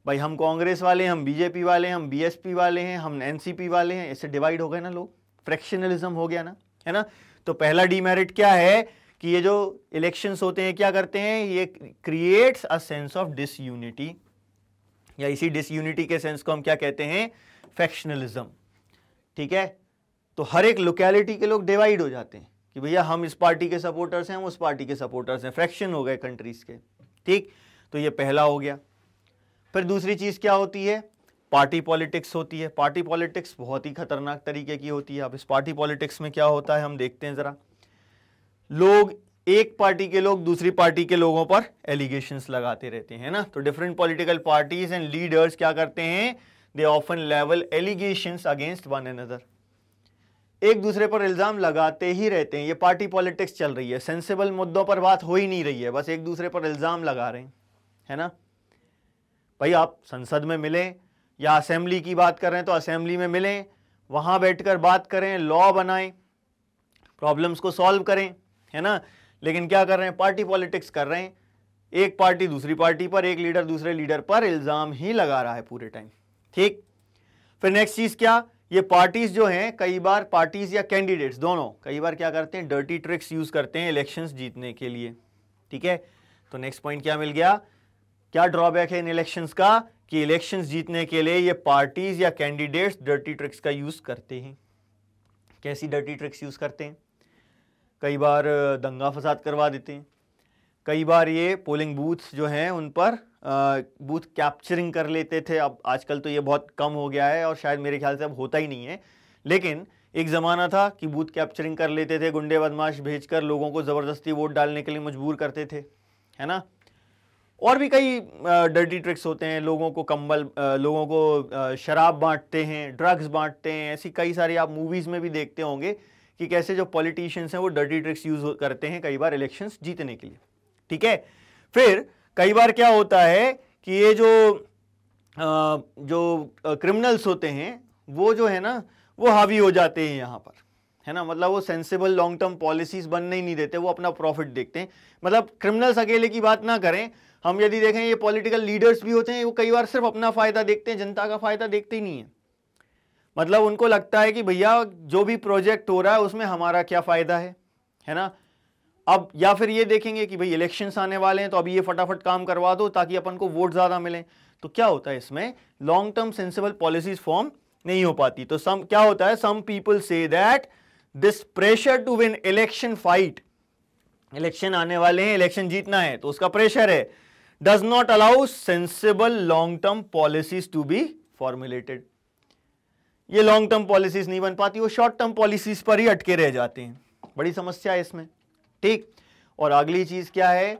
भाई हम कांग्रेस वाले हैं हम बीजेपी वाले हैं हम बीएसपी वाले हैं हम एनसीपी वाले हैं इससे डिवाइड हो गए ना लोग फ्रैक्शनलिज्म हो गया ना है ना तो पहला डीमेरिट क्या है कि ये जो इलेक्शंस होते हैं क्या करते हैं ये creates a sense of disunity या इसी डिसयूनिटी के सेंस को हम क्या कहते हैं फैक्शनलिज्म ठीक है तो हर एक लोकेलिटी के लोग डिवाइड हो जाते हैं कि भैया हम इस पार्टी के सपोर्टर्स हैं हम उस पार्टी के सपोर्टर्स हैं फ्रैक्शन हो गए कंट्रीज के ठीक तो ये पहला हो गया फिर दूसरी चीज़ क्या होती है पार्टी पॉलिटिक्स होती है पार्टी पॉलिटिक्स बहुत ही खतरनाक तरीके की होती है अब इस पार्टी पॉलिटिक्स में क्या होता है हम देखते हैं ज़रा लोग एक पार्टी के लोग दूसरी पार्टी के लोगों पर एलिगेशन लगाते रहते हैं ना तो different political parties and leaders क्या करते हैं they often level allegation against one another एक दूसरे पर इल्ज़ाम लगाते ही रहते हैं ये पार्टी पॉलिटिक्स चल रही है सेंसिबल मुद्दों पर बात हो ही नहीं रही है बस एक दूसरे पर इल्ज़ाम लगा रहे हैं है ना भाई आप संसद में मिलें या असेंबली की बात कर रहे हैं तो असेंबली में मिलें वहां बैठकर बात करें लॉ बनाएं प्रॉब्लम्स को सॉल्व करें है ना लेकिन क्या कर रहे हैं पार्टी पॉलिटिक्स कर रहे हैं एक पार्टी दूसरी पार्टी पर एक लीडर दूसरे लीडर पर इल्ज़ाम ही लगा रहा है पूरे टाइम ठीक फिर नेक्स्ट चीज़ क्या ये पार्टीज जो हैं कई बार पार्टीज या कैंडिडेट्स दोनों कई बार क्या करते हैं डर्टी ट्रिक्स यूज़ करते हैं इलेक्शंस जीतने के लिए ठीक है तो नेक्स्ट पॉइंट क्या मिल गया क्या ड्रॉबैक है इन इलेक्शंस का कि इलेक्शंस जीतने के लिए ये पार्टीज या कैंडिडेट्स डर्टी ट्रिक्स का यूज़ करते हैं कैसी डर्टी ट्रिक्स यूज़ करते हैं कई बार दंगा फसाद करवा देते हैं कई बार ये पोलिंग बूथ्स जो हैं उन पर बूथ कैप्चरिंग कर लेते थे अब आजकल तो ये बहुत कम हो गया है और शायद मेरे ख्याल से अब होता ही नहीं है लेकिन एक ज़माना था कि बूथ कैप्चरिंग कर लेते थे गुंडे बदमाश भेजकर लोगों को ज़बरदस्ती वोट डालने के लिए मजबूर करते थे है ना और भी कई डर्टी ट्रिक्स होते हैं लोगों को कंबल लोगों को शराब बांटते हैं ड्रग्स बांटते हैं ऐसी कई सारी आप मूवीज़ में भी देखते होंगे कि कैसे जो पॉलिटिशियंस हैं वो डर्टी ट्रिक्स यूज करते हैं कई बार इलेक्शन जीतने के लिए ठीक है फिर कई बार क्या होता है कि ये जो आ, जो क्रिमिनल्स होते हैं वो जो है ना वो हावी हो जाते हैं यहाँ पर है ना मतलब वो सेंसेबल लॉन्ग टर्म पॉलिसीज बनने ही नहीं देते वो अपना प्रॉफिट देखते हैं मतलब क्रिमिनल्स अकेले की बात ना करें हम यदि देखें ये पॉलिटिकल लीडर्स भी होते हैं वो कई बार सिर्फ अपना फ़ायदा देखते हैं जनता का फ़ायदा देखते ही नहीं है मतलब उनको लगता है कि भैया जो भी प्रोजेक्ट हो रहा है उसमें हमारा क्या फ़ायदा है है ना अब या फिर ये देखेंगे कि भाई इलेक्शंस आने वाले हैं तो अभी ये फटाफट काम करवा दो ताकि अपन को वोट ज़्यादा मिलें तो क्या होता है इसमें long term sensible policies form नहीं हो पाती तो सम क्या होता है some people say that this pressure to win election fight election आने वाले हैं इलेक्शन जीतना है तो उसका प्रेशर है does not allow sensible long term policies to be formulated ये लॉन्ग टर्म पॉलिसीज नहीं बन पाती वो शॉर्ट टर्म पॉलिसीज पर ही अटके रह जाते हैं बड़ी समस्या है इसमें ठीक और अगली चीज़ क्या है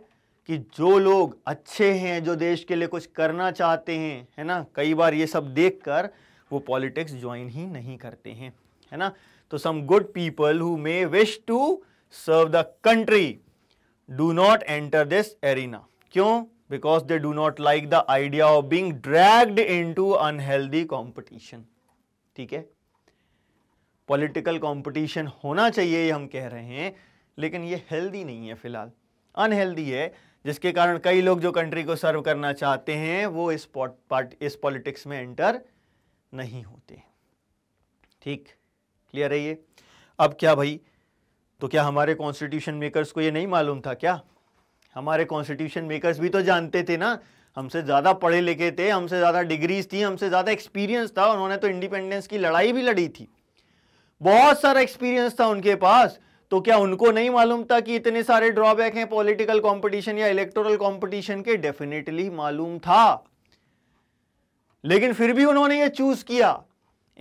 कि जो लोग अच्छे हैं जो देश के लिए कुछ करना चाहते हैं है ना कई बार ये सब देखकर वो पॉलिटिक्स ज्वाइन ही नहीं करते हैं है ना तो some good people who may wish to serve the country do not enter this arena क्यों because they do not like the idea of being dragged into unhealthy competition ठीक है political competition होना चाहिए ये हम कह रहे हैं लेकिन ये हेल्दी नहीं है फिलहाल अनहेल्दी है जिसके कारण कई लोग जो कंट्री को सर्व करना चाहते हैं वो इस पार्ट इस पॉलिटिक्स में एंटर नहीं होते ठीक क्लियर है ये अब क्या भाई तो क्या हमारे कॉन्स्टिट्यूशन मेकर्स को ये नहीं मालूम था क्या हमारे कॉन्स्टिट्यूशन मेकर्स भी तो जानते थे ना हमसे ज़्यादा पढ़े लिखे थे हमसे ज़्यादा डिग्रीज थी हमसे ज़्यादा एक्सपीरियंस था उन्होंने तो इंडिपेंडेंस की लड़ाई भी लड़ी थी बहुत सारा एक्सपीरियंस था उनके पास तो क्या उनको नहीं मालूम था कि इतने सारे ड्रॉबैक हैं पॉलिटिकल कंपटीशन या इलेक्टोरल कंपटीशन के डेफिनेटली मालूम था लेकिन फिर भी उन्होंने ये चूज किया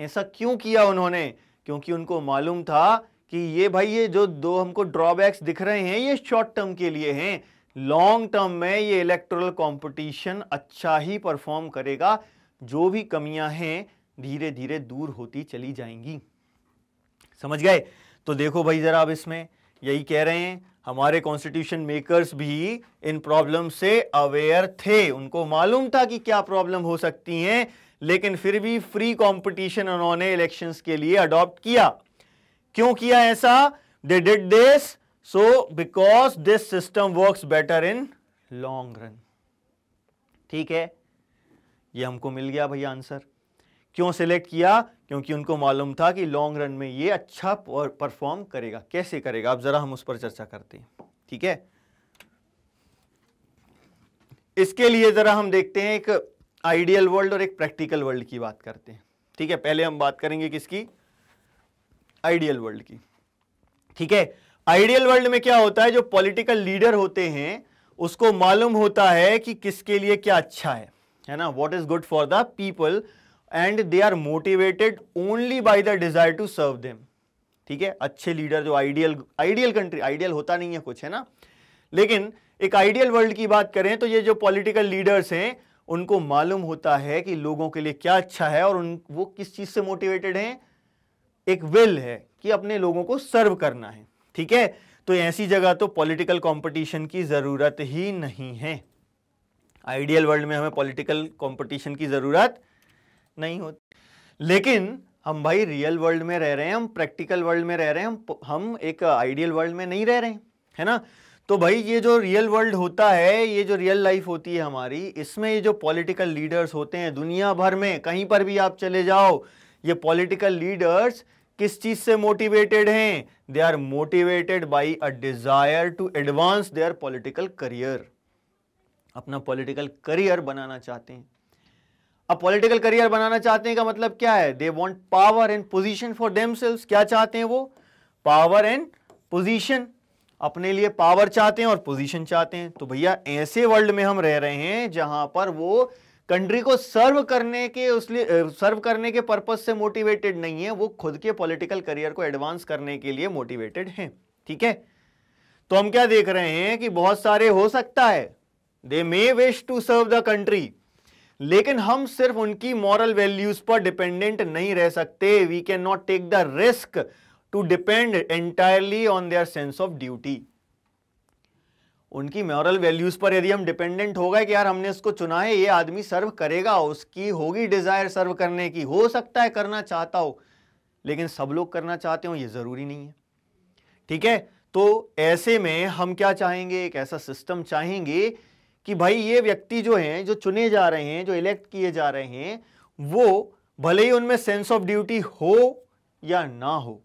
ऐसा क्यों किया उन्होंने क्योंकि उनको मालूम था कि ये भाई ये जो दो हमको ड्रॉबैक्स दिख रहे हैं ये शॉर्ट टर्म के लिए हैं लॉन्ग टर्म में ये इलेक्ट्रल कंपटीशन अच्छा ही परफॉर्म करेगा जो भी कमियां हैं धीरे धीरे दूर होती चली जाएंगी समझ गए तो देखो भाई जरा आप इसमें यही कह रहे हैं हमारे कॉन्स्टिट्यूशन मेकर्स भी इन प्रॉब्लम से अवेयर थे उनको मालूम था कि क्या प्रॉब्लम हो सकती हैं लेकिन फिर भी फ्री कंपटीशन उन्होंने इलेक्शंस के लिए अडॉप्ट किया क्यों किया ऐसा they did this so because this system works better in long run ठीक है ये हमको मिल गया भैया आंसर क्यों सिलेक्ट किया क्योंकि उनको मालूम था कि लॉन्ग रन में ये अच्छा परफॉर्म करेगा कैसे करेगा अब जरा हम उस पर चर्चा करते हैं ठीक है इसके लिए जरा हम देखते हैं एक आइडियल वर्ल्ड और एक प्रैक्टिकल वर्ल्ड की बात करते हैं ठीक है पहले हम बात करेंगे किसकी आइडियल वर्ल्ड की ठीक है आइडियल वर्ल्ड में क्या होता है जो पॉलिटिकल लीडर होते हैं उसको मालूम होता है कि किसके लिए क्या अच्छा है है ना what is good for the people and they are motivated only by the desire to serve them ठीक है अच्छे लीडर जो आइडियल आइडियल कंट्री आइडियल होता नहीं है कुछ है ना लेकिन एक आइडियल वर्ल्ड की बात करें तो ये जो पॉलिटिकल लीडर्स हैं उनको मालूम होता है कि लोगों के लिए क्या अच्छा है और उन वो किस चीज़ से मोटिवेटेड हैं एक विल है कि अपने लोगों को सर्व करना है ठीक है तो ऐसी जगह तो पॉलिटिकल कंपटीशन की ज़रूरत ही नहीं है आइडियल वर्ल्ड में हमें पॉलिटिकल कंपटीशन की ज़रूरत नहीं होती लेकिन हम भाई रियल वर्ल्ड में रह रहे हैं हम प्रैक्टिकल वर्ल्ड में रह रहे हैं हम एक आइडियल वर्ल्ड में नहीं रह रहे हैं है ना तो भाई ये जो रियल वर्ल्ड होता है ये जो रियल लाइफ होती है हमारी इसमें ये जो पॉलिटिकल लीडर्स होते हैं दुनिया भर में कहीं पर भी आप चले जाओ ये पॉलिटिकल लीडर्स किस चीज से मोटिवेटेड हैं they are motivated by a desire to advance their political career अपना पॉलिटिकल करियर बनाना चाहते हैं अब पॉलिटिकल करियर बनाना चाहते हैं का मतलब क्या है they want power and position for them क्या चाहते हैं वो पावर एंड पोजिशन अपने लिए पावर चाहते हैं और पोजीशन चाहते हैं तो भैया ऐसे वर्ल्ड में हम रह रहे हैं जहां पर वो कंट्री को सर्व करने के उसलिए सर्व करने के पर्पज से मोटिवेटेड नहीं है वो खुद के पॉलिटिकल करियर को एडवांस करने के लिए मोटिवेटेड हैं ठीक है तो हम क्या देख रहे हैं कि बहुत सारे हो सकता है they may wish to serve the country लेकिन हम सिर्फ उनकी मॉरल वैल्यूज पर डिपेंडेंट नहीं रह सकते we can not take the risk to depend entirely on their sense of duty उनकी मॉरल वैल्यूज़ पर यदि हम डिपेंडेंट हो गए कि यार हमने इसको चुना है ये आदमी सर्व करेगा उसकी होगी डिज़ायर सर्व करने की हो सकता है करना चाहता हो लेकिन सब लोग करना चाहते हो ये ज़रूरी नहीं है ठीक है तो ऐसे में हम क्या चाहेंगे एक ऐसा सिस्टम चाहेंगे कि भाई ये व्यक्ति जो हैं जो चुने जा रहे हैं जो इलेक्ट किए जा रहे हैं वो भले ही उनमें सेंस ऑफ ड्यूटी हो या ना हो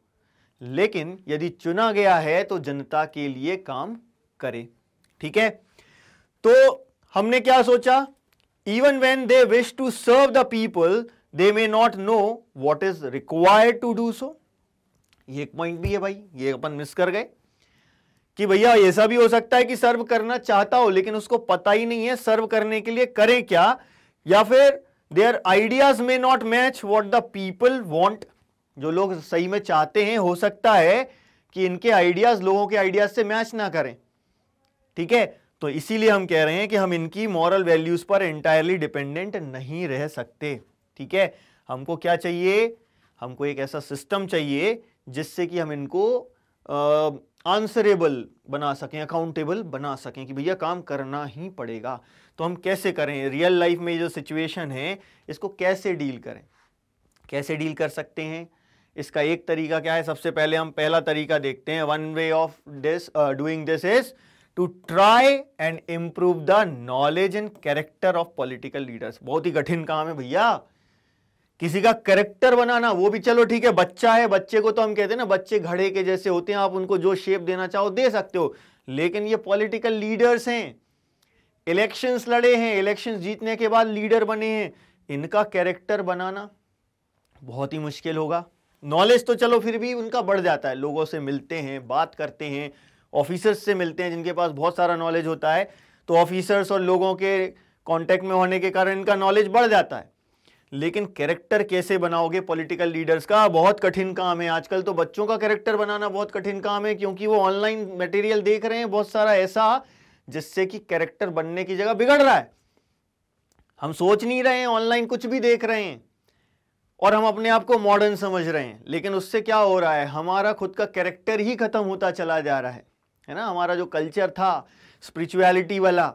लेकिन यदि चुना गया है तो जनता के लिए काम करें ठीक है तो हमने क्या सोचा even when they wish to serve the people they may not know what is required to do so ये एक पॉइंट भी है भाई ये अपन मिस कर गए कि भैया ऐसा भी हो सकता है कि सर्व करना चाहता हो लेकिन उसको पता ही नहीं है सर्व करने के लिए करें क्या या फिर their ideas may not match what the people want जो लोग सही में चाहते हैं हो सकता है कि इनके आइडियाज लोगों के आइडियाज से मैच ना करें ठीक है तो इसीलिए हम कह रहे हैं कि हम इनकी मॉरल वैल्यूज पर इंटायरली डिपेंडेंट नहीं रह सकते ठीक है हमको क्या चाहिए हमको एक ऐसा सिस्टम चाहिए जिससे कि हम इनको आंसरेबल बना सकें अकाउंटेबल बना सकें कि भैया काम करना ही पड़ेगा तो हम कैसे करें रियल लाइफ में जो सिचुएशन है इसको कैसे डील करें कैसे डील कर सकते हैं इसका एक तरीका क्या है सबसे पहले हम पहला तरीका देखते हैं one way of this doing this is to try and improve the knowledge and character of political leaders बहुत ही कठिन काम है भैया किसी का करेक्टर बनाना वो भी चलो ठीक है बच्चा है बच्चे को तो हम कहते हैं ना बच्चे घड़े के जैसे होते हैं आप उनको जो शेप देना चाहो दे सकते हो लेकिन ये पॉलिटिकल लीडर्स हैं इलेक्शंस लड़े हैं इलेक्शंस जीतने के बाद लीडर बने हैं इनका कैरेक्टर बनाना बहुत ही मुश्किल होगा नॉलेज तो चलो फिर भी उनका बढ़ जाता है लोगों से मिलते हैं बात करते हैं ऑफिसर्स से मिलते हैं जिनके पास बहुत सारा नॉलेज होता है तो ऑफिसर्स और लोगों के कांटेक्ट में होने के कारण इनका नॉलेज बढ़ जाता है लेकिन कैरेक्टर कैसे बनाओगे पॉलिटिकल लीडर्स का बहुत कठिन काम है आजकल तो बच्चों का कैरेक्टर बनाना बहुत कठिन काम है क्योंकि वो ऑनलाइन मटेरियल देख रहे हैं बहुत सारा ऐसा जिससे कि कैरेक्टर बनने की जगह बिगड़ रहा है हम सोच नहीं रहे हैं ऑनलाइन कुछ भी देख रहे हैं और हम अपने आप को मॉडर्न समझ रहे हैं लेकिन उससे क्या हो रहा है हमारा खुद का कैरेक्टर ही खत्म होता चला जा रहा है है ना हमारा जो कल्चर था स्पिरिचुअलिटी वाला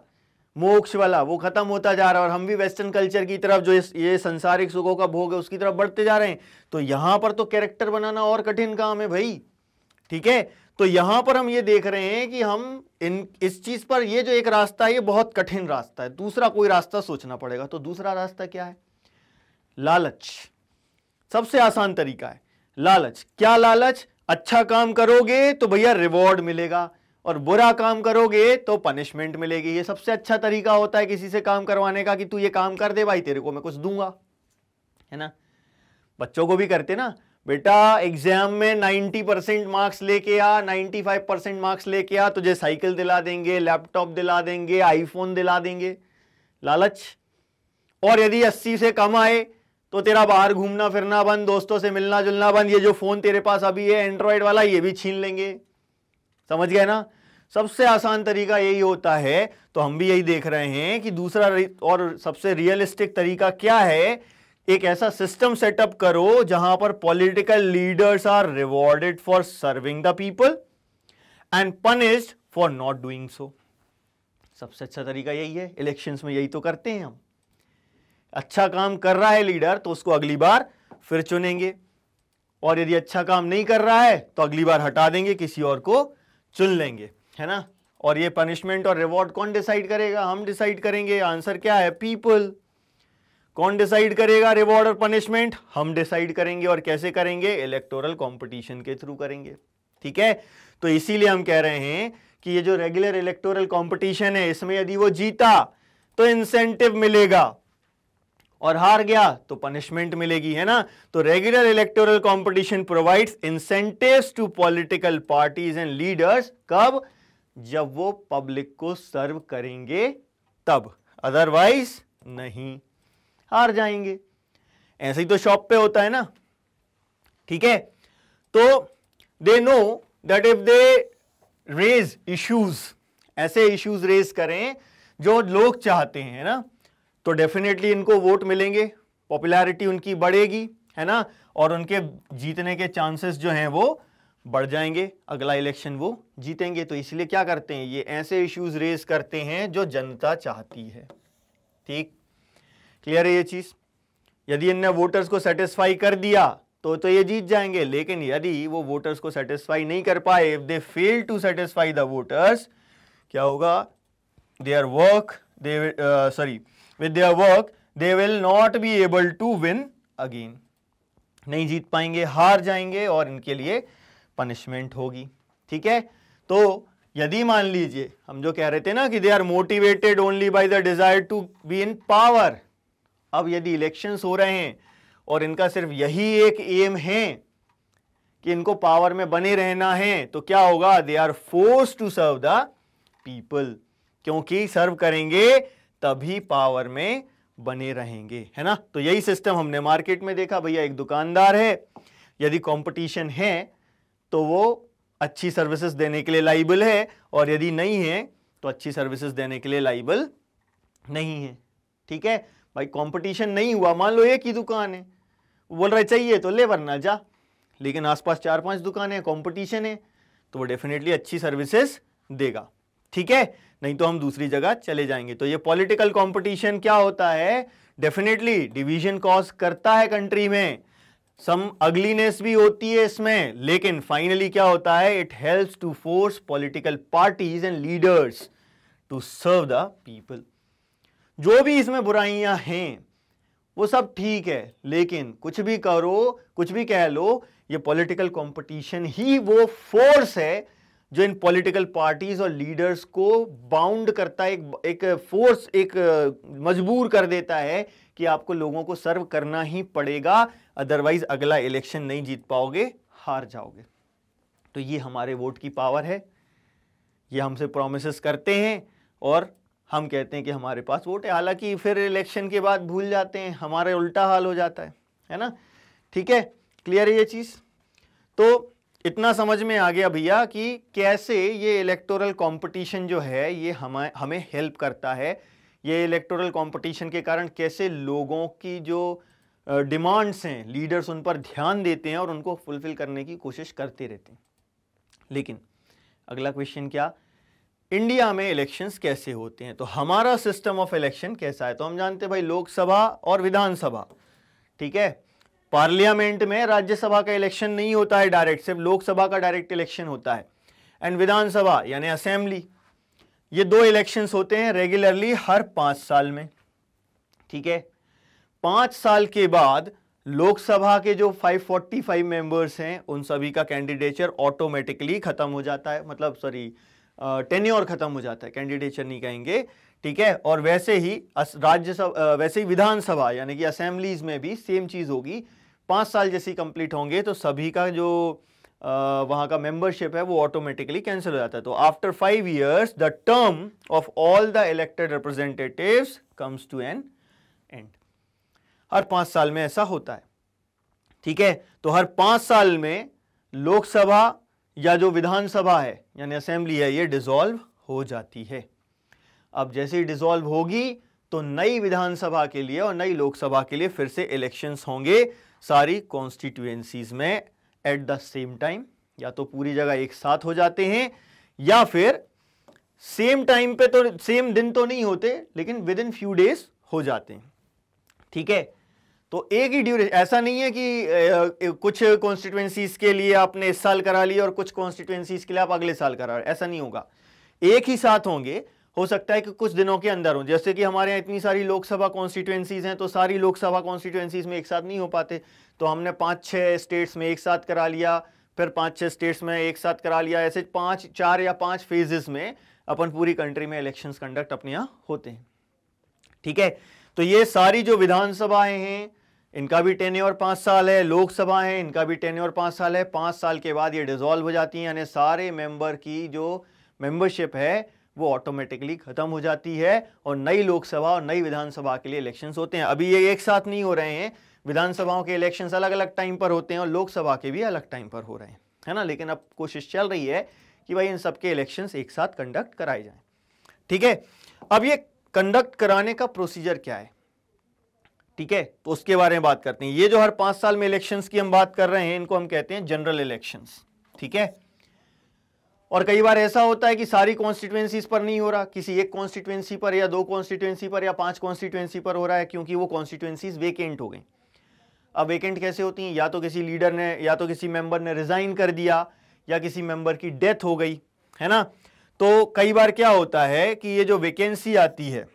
मोक्ष वाला वो खत्म होता जा रहा है और हम भी वेस्टर्न कल्चर की तरफ जो ये संसारिक सुखों का भोग है उसकी तरफ बढ़ते जा रहे हैं तो यहां पर तो कैरेक्टर बनाना और कठिन काम है भाई ठीक है तो यहां पर हम ये देख रहे हैं कि हम इन इस चीज़ पर ये जो एक रास्ता है ये बहुत कठिन रास्ता है दूसरा कोई रास्ता सोचना पड़ेगा तो दूसरा रास्ता क्या है लालच सबसे आसान तरीका है लालच क्या लालच अच्छा काम करोगे तो भैया रिवॉर्ड मिलेगा और बुरा काम करोगे तो पनिशमेंट मिलेगी ये सबसे अच्छा तरीका होता है किसी से काम करवाने का कि तू ये काम कर दे भाई तेरे को मैं कुछ दूंगा है ना बच्चों को भी करते ना बेटा एग्जाम में 90 परसेंट मार्क्स लेके आ 95 परसेंट मार्क्स लेके आ तुझे साइकिल दिला देंगे लैपटॉप दिला देंगे आईफोन दिला देंगे लालच और यदि 80 से कम आए तो तेरा बाहर घूमना फिरना बंद दोस्तों से मिलना जुलना बंद ये जो फ़ोन तेरे पास अभी है एंड्रॉयड वाला ये भी छीन लेंगे समझ गए ना सबसे आसान तरीका यही होता है तो हम भी यही देख रहे हैं कि दूसरा और सबसे रियलिस्टिक तरीका क्या है एक ऐसा सिस्टम सेटअप करो जहां पर political leaders are rewarded for serving the people and punished for not doing so सबसे अच्छा तरीका यही है इलेक्शंस में यही तो करते हैं हम अच्छा काम कर रहा है लीडर तो उसको अगली बार फिर चुनेंगे और यदि अच्छा काम नहीं कर रहा है तो अगली बार हटा देंगे किसी और को चुन लेंगे है ना और ये पनिशमेंट और रिवॉर्ड कौन डिसाइड करेगा हम डिसाइड करेंगे आंसर क्या है पीपल कौन डिसाइड करेगा रिवॉर्ड और पनिशमेंट हम डिसाइड करेंगे और कैसे करेंगे इलेक्टोरल कंपटीशन के थ्रू करेंगे ठीक है तो इसीलिए हम कह रहे हैं कि ये जो रेगुलर इलेक्टोरल कंपटीशन है इसमें यदि वो जीता तो इंसेंटिव मिलेगा और हार गया तो पनिशमेंट मिलेगी है ना तो regular electoral competition provides incentives to political parties and leaders कब जब वो पब्लिक को सर्व करेंगे तब अदरवाइज नहीं हार जाएंगे ऐसे ही तो शॉप पे होता है ना ठीक है तो they know that if they raise issues ऐसे इश्यूज रेज करें जो लोग चाहते हैं ना तो डेफिनेटली इनको वोट मिलेंगे पॉपुलैरिटी उनकी बढ़ेगी है ना और उनके जीतने के चांसेस जो हैं वो बढ़ जाएंगे अगला इलेक्शन वो जीतेंगे तो इसलिए क्या करते हैं ये ऐसे इश्यूज रेज करते हैं जो जनता चाहती है ठीक क्लियर है ये चीज़ यदि इनने वोटर्स को सेटिस्फाई कर दिया तो तो ये जीत जाएंगे लेकिन यदि वो वोटर्स को सेटिस्फाई नहीं कर पाए if they fail to satisfy the voters क्या होगा are work they sorry with their work they will not be able to win again नहीं जीत पाएंगे हार जाएंगे और इनके लिए पनिशमेंट होगी ठीक है तो यदि मान लीजिए हम जो कह रहे थे ना कि they are motivated only by the desire to be in power अब यदि इलेक्शंस हो रहे हैं और इनका सिर्फ यही एक एम है कि इनको पावर में बने रहना है तो क्या होगा they are force to serve the people क्योंकि सर्व करेंगे तभी पावर में बने रहेंगे है ना तो यही सिस्टम हमने मार्केट में देखा भैया एक दुकानदार है यदि कंपटीशन है तो वो अच्छी सर्विसेज देने के लिए लाइबल है और यदि नहीं है तो अच्छी सर्विसेज देने के लिए लाइबल नहीं है ठीक है भाई कंपटीशन नहीं हुआ मान लो एक ही दुकान है बोल रहा है चाहिए तो ले वरना जा लेकिन आसपास चार पांच दुकान है कॉम्पिटिशन है तो वो डेफिनेटली अच्छी सर्विसेस देगा ठीक है नहीं तो हम दूसरी जगह चले जाएंगे तो ये पॉलिटिकल कंपटीशन क्या होता है डेफिनेटली डिवीजन कॉज करता है कंट्री में सम अगलीनेस भी होती है इसमें लेकिन फाइनली क्या होता है it helps to force political parties and leaders to serve the people जो भी इसमें बुराइयां हैं वो सब ठीक है लेकिन कुछ भी करो कुछ भी कह लो ये पॉलिटिकल कंपटीशन ही वो फोर्स है जो इन पॉलिटिकल पार्टीज और लीडर्स को बाउंड करता है एक एक फोर्स एक मजबूर कर देता है कि आपको लोगों को सर्व करना ही पड़ेगा अदरवाइज अगला इलेक्शन नहीं जीत पाओगे हार जाओगे तो ये हमारे वोट की पावर है ये हमसे प्रोमिस करते हैं और हम कहते हैं कि हमारे पास वोट है हालांकि फिर इलेक्शन के बाद भूल जाते हैं हमारे उल्टा हाल हो जाता है है ना ठीक है क्लियर है ये चीज़ तो इतना समझ में आ गया भैया कि कैसे ये इलेक्टोरल कंपटीशन जो है ये हमें हमें हेल्प करता है ये इलेक्टोरल कंपटीशन के कारण कैसे लोगों की जो डिमांड्स हैं लीडर्स उन पर ध्यान देते हैं और उनको फुलफिल करने की कोशिश करते रहते हैं लेकिन अगला क्वेश्चन क्या इंडिया में इलेक्शंस कैसे होते हैं तो हमारा सिस्टम ऑफ इलेक्शन कैसा है तो हम जानते हैं भाई लोकसभा और विधानसभा ठीक है पार्लियामेंट में राज्यसभा का इलेक्शन नहीं होता है डायरेक्ट सिर्फ लोकसभा का डायरेक्ट इलेक्शन होता है एंड विधानसभा यानी असेंबली ये दो इलेक्शंस होते हैं रेगुलरली हर पांच साल में ठीक है पांच साल के बाद लोकसभा के जो 545 मेंबर्स हैं उन सभी का कैंडिडेचर ऑटोमेटिकली ख़त्म हो जाता है मतलब सॉरी टेन्योर ख़त्म हो जाता है कैंडिडेचर नहीं कहेंगे ठीक है और वैसे ही राज्यसभा वैसे ही विधानसभा यानी कि असेंबलीज में भी सेम चीज़ होगी पाँच साल जैसे ही कंप्लीट होंगे तो सभी का जो वहाँ का मेंबरशिप है वो ऑटोमेटिकली कैंसिल हो जाता है तो after five years the term of all the elected representatives comes to an end हर पाँच साल में ऐसा होता है ठीक है तो हर पाँच साल में लोकसभा या जो विधानसभा है यानी असेंबली है ये डिसॉल्व हो जाती है अब जैसे ही डिसॉल्व होगी तो नई विधानसभा के लिए और नई लोकसभा के लिए फिर से इलेक्शंस होंगे सारी कॉन्स्टिट्यूएंसीज में एट द सेम टाइम या तो पूरी जगह एक साथ हो जाते हैं या फिर सेम टाइम पे तो सेम दिन तो नहीं होते लेकिन विद इन फ्यू डेज हो जाते हैं ठीक है तो एक ही ड्यूरेशन ऐसा नहीं है कि ए, कुछ कॉन्स्टिट्यूएंसीज के लिए आपने इस साल करा लिया और कुछ कॉन्स्टिट्यूएंसीज के लिए आप अगले साल करा रहे ऐसा नहीं होगा एक ही साथ होंगे हो सकता है कि कुछ दिनों के अंदर हो जैसे कि हमारे यहाँ इतनी सारी लोकसभा कॉन्स्टिट्यूएंसीज हैं तो सारी लोकसभा कॉन्स्टिट्यूएंसीज में एक साथ नहीं हो पाते तो हमने पाँच छः स्टेट्स में एक साथ करा लिया फिर पाँच छः स्टेट्स में एक साथ करा लिया ऐसे पाँच चार या पाँच फेजेस में अपन पूरी कंट्री में इलेक्शंस कंडक्ट अपने यहाँ होते हैं ठीक है तो ये सारी जो विधानसभाएं हैं इनका भी टेन और पाँच साल है लोकसभा है इनका भी टेन और पाँच साल है पाँच साल के बाद ये डिजॉल्व हो जाती हैं यानी सारे मेंबर की जो मेंबरशिप है वो ऑटोमेटिकली खत्म हो जाती है और नई लोकसभा और नई विधानसभा के लिए इलेक्शंस होते हैं अभी ये एक साथ नहीं हो रहे हैं विधानसभाओं के इलेक्शंस अलग अलग टाइम पर होते हैं और लोकसभा के भी अलग टाइम पर हो रहे हैं है ना लेकिन अब कोशिश चल रही है कि भाई इन सबके इलेक्शंस एक साथ कंडक्ट कराए जाए ठीक है अब ये कंडक्ट कराने का प्रोसीजर क्या है ठीक है तो उसके बारे में बात करते हैं ये जो हर पांच साल में इलेक्शन की हम बात कर रहे हैं इनको हम कहते हैं जनरल इलेक्शन ठीक है और कई बार ऐसा होता है कि सारी कॉन्स्टिट्युएंसीज पर नहीं हो रहा किसी एक कॉन्स्टिट्युएंसी पर या दो कॉन्स्टिट्युएंसी पर या पांच कॉन्स्टिट्युएंसी पर हो रहा है क्योंकि वो कॉन्स्टिट्युएंसीज वेकेंट हो गई अब वेकेंट कैसे होती हैं या तो किसी लीडर ने या तो किसी मेंबर ने रिजाइन कर दिया या किसी मेंबर की डेथ हो गई है ना तो कई बार क्या होता है कि ये जो वेकेंसी आती है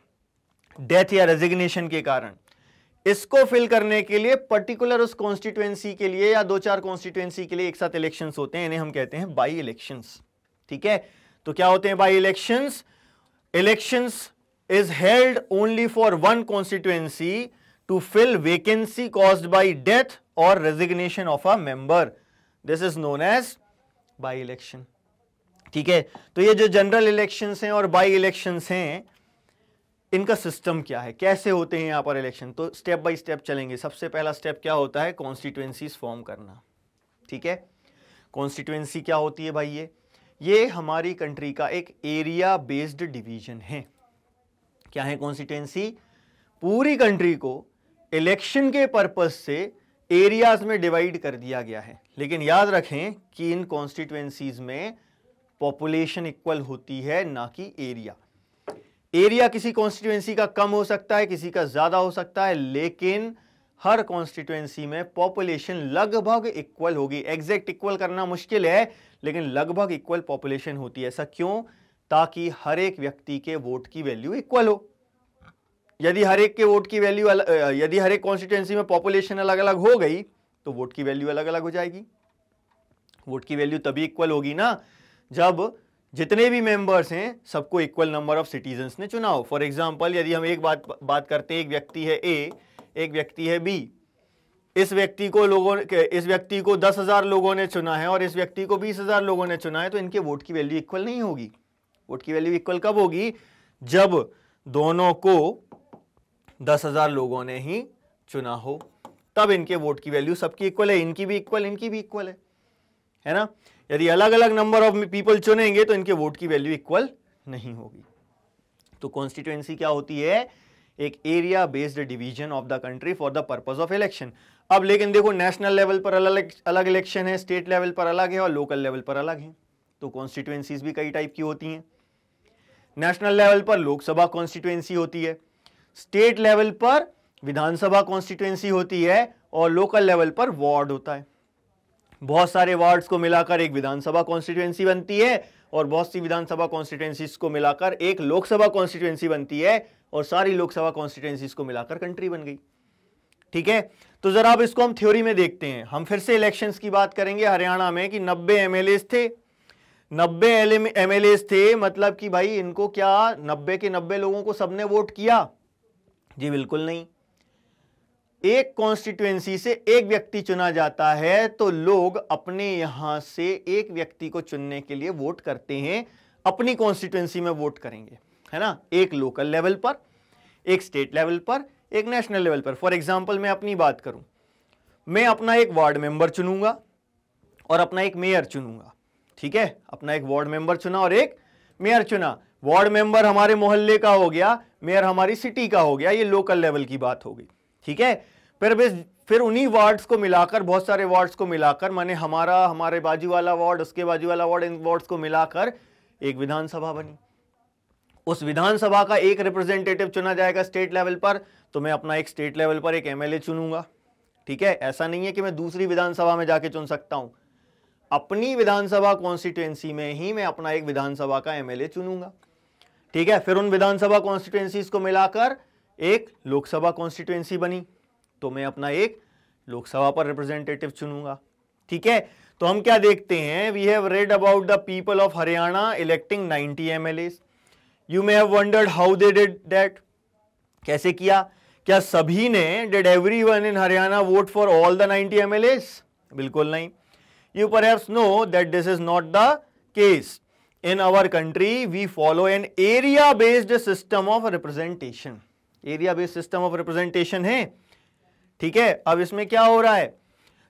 डेथ या रेजिग्नेशन के कारण इसको फिल करने के लिए पर्टिकुलर उस कॉन्स्टिट्युएंसी के लिए या दो चार कॉन्स्टिट्युएंसी के लिए एक साथ इलेक्शंस होते हैं इन्हें हम कहते हैं बाई इलेक्शंस ठीक है तो क्या होते हैं by elections elections is held only for one constituency to fill vacancy caused by death और resignation of a member this is known as by election ठीक है तो ये जो जनरल इलेक्शन हैं और बाई इलेक्शन हैं इनका सिस्टम क्या है कैसे होते हैं यहां पर इलेक्शन तो स्टेप बाय स्टेप चलेंगे सबसे पहला स्टेप क्या होता है कॉन्स्टिट्युएंसी फॉर्म करना ठीक है कॉन्स्टिट्युएंसी क्या होती है भाई ये ये हमारी कंट्री का एक एरिया बेस्ड डिवीजन है क्या है कॉन्स्टिटेंसी पूरी कंट्री को इलेक्शन के पर्पज से एरियाज में डिवाइड कर दिया गया है लेकिन याद रखें कि इन कॉन्स्टिट्युएंसीज में पॉपुलेशन इक्वल होती है ना कि एरिया एरिया किसी कॉन्स्टिट्युएंसी का कम हो सकता है किसी का ज़्यादा हो सकता है लेकिन हर कॉन्स्टिट्यूएंसी में पॉपुलेशन लगभग इक्वल होगी एग्जैक्ट इक्वल करना मुश्किल है लेकिन लगभग इक्वल पॉपुलेशन होती है ऐसा क्यों ताकि हर एक व्यक्ति के वोट की वैल्यू इक्वल हो यदि हर एक के वोट की वैल्यू यदि हर एक कॉन्स्टिट्यूएंसी में पॉपुलेशन अलग अलग हो गई तो वोट की वैल्यू अलग अलग हो जाएगी वोट की वैल्यू तभी इक्वल होगी ना जब जितने भी मेंबर्स हैं सबको इक्वल नंबर ऑफ सिटीजन्स ने चुना हो फॉर एग्जाम्पल यदि हम एक बात बात करते हैं एक व्यक्ति है ए एक व्यक्ति है बी इस व्यक्ति को लोगों ने इस व्यक्ति को दस हजार लोगों ने चुना है और इस व्यक्ति को बीस हजार लोगों ने चुना है तो इनके वोट की वैल्यू इक्वल नहीं होगी वोट की वैल्यू इक्वल कब होगी जब दोनों को दस हजार लोगों ने ही चुना हो तब इनके वोट की वैल्यू सबकी इक्वल है इनकी भी इक्वल इनकी भी इक्वल है है ना यदि अलग अलग नंबर ऑफ पीपल चुनेंगे तो इनके वोट की वैल्यू इक्वल नहीं होगी तो कॉन्स्टिट्युएंसी क्या होती है एक area based division of the country for the purpose of election अब लेकिन देखो नेशनल लेवल पर अलग अलग इलेक्शन है स्टेट लेवल पर अलग है और लोकल लेवल पर अलग है तो कॉन्स्टिट्युएंसीज भी कई टाइप की होती हैं नेशनल लेवल पर लोकसभा कॉन्स्टिट्युएंसी होती है स्टेट लेवल पर विधानसभा कॉन्स्टिट्युएंसी होती है और लोकल लेवल पर वार्ड होता है बहुत सारे वार्ड्स को मिलाकर एक विधानसभा कॉन्स्टिट्युएंसी बनती है और बहुत सी विधानसभा कॉन्स्टिट्यूंसीज को मिलाकर एक लोकसभा कॉन्स्टिट्यूंसी बनती है और सारी लोकसभा कॉन्स्टिट्यूंसीज को मिलाकर कंट्री बन गई ठीक है तो जरा अब इसको हम थ्योरी में देखते हैं हम फिर से इलेक्शन की बात करेंगे हरियाणा में कि नब्बे एमएलए थे नब्बे एमएलए थे मतलब कि भाई इनको क्या नब्बे के नब्बे लोगों को सबने वोट किया जी बिल्कुल नहीं एक कॉन्स्टिट्युएंसी से एक व्यक्ति चुना जाता है तो लोग अपने यहां से एक व्यक्ति को चुनने के लिए वोट करते हैं अपनी कॉन्स्टिट्युएंसी में वोट करेंगे है ना एक लोकल लेवल पर एक स्टेट लेवल पर एक नेशनल लेवल पर फॉर एग्जाम्पल मैं अपनी बात करूं मैं अपना एक वार्ड मेंबर चुनूंगा और अपना एक मेयर चुनूंगा ठीक है अपना एक वार्ड मेंबर चुना और एक मेयर चुना वार्ड मेंबर हमारे मोहल्ले का हो गया मेयर हमारी सिटी का हो गया ये लोकल लेवल की बात हो गई ठीक है फिर बेस फिर उन्हीं वार्ड्स को मिलाकर बहुत सारे वार्ड्स को मिलाकर माने हमारा हमारे बाजू वाला वार्ड उसके बाजू वाला वार्ड इन वार्ड्स को मिलाकर एक विधानसभा बनी उस विधानसभा का एक रिप्रेजेंटेटिव चुना जाएगा स्टेट लेवल पर तो मैं अपना एक स्टेट लेवल पर एक एमएलए चुनूंगा ठीक है ऐसा नहीं है कि मैं दूसरी विधानसभा में जाके चुन सकता हूं अपनी विधानसभा कॉन्स्टिट्युएंसी में ही मैं अपना एक विधानसभा का एमएलए चुनूंगा ठीक है फिर उन विधानसभा कॉन्स्टिट्युएंसीज को मिलाकर एक लोकसभा कॉन्स्टिट्युएंसी बनी तो मैं अपना एक लोकसभा पर रिप्रेजेंटेटिव चुनूंगा ठीक है तो हम क्या देखते हैं we have read about the people of Haryana electing 90 MLA you may have wondered how they did that कैसे किया क्या सभी ने did every one in Haryana vote for all the 90 as बिल्कुल नहीं you per know that this is not the case in our country we follow an area based system of representation area based system of representation है ठीक है अब इसमें क्या हो रहा है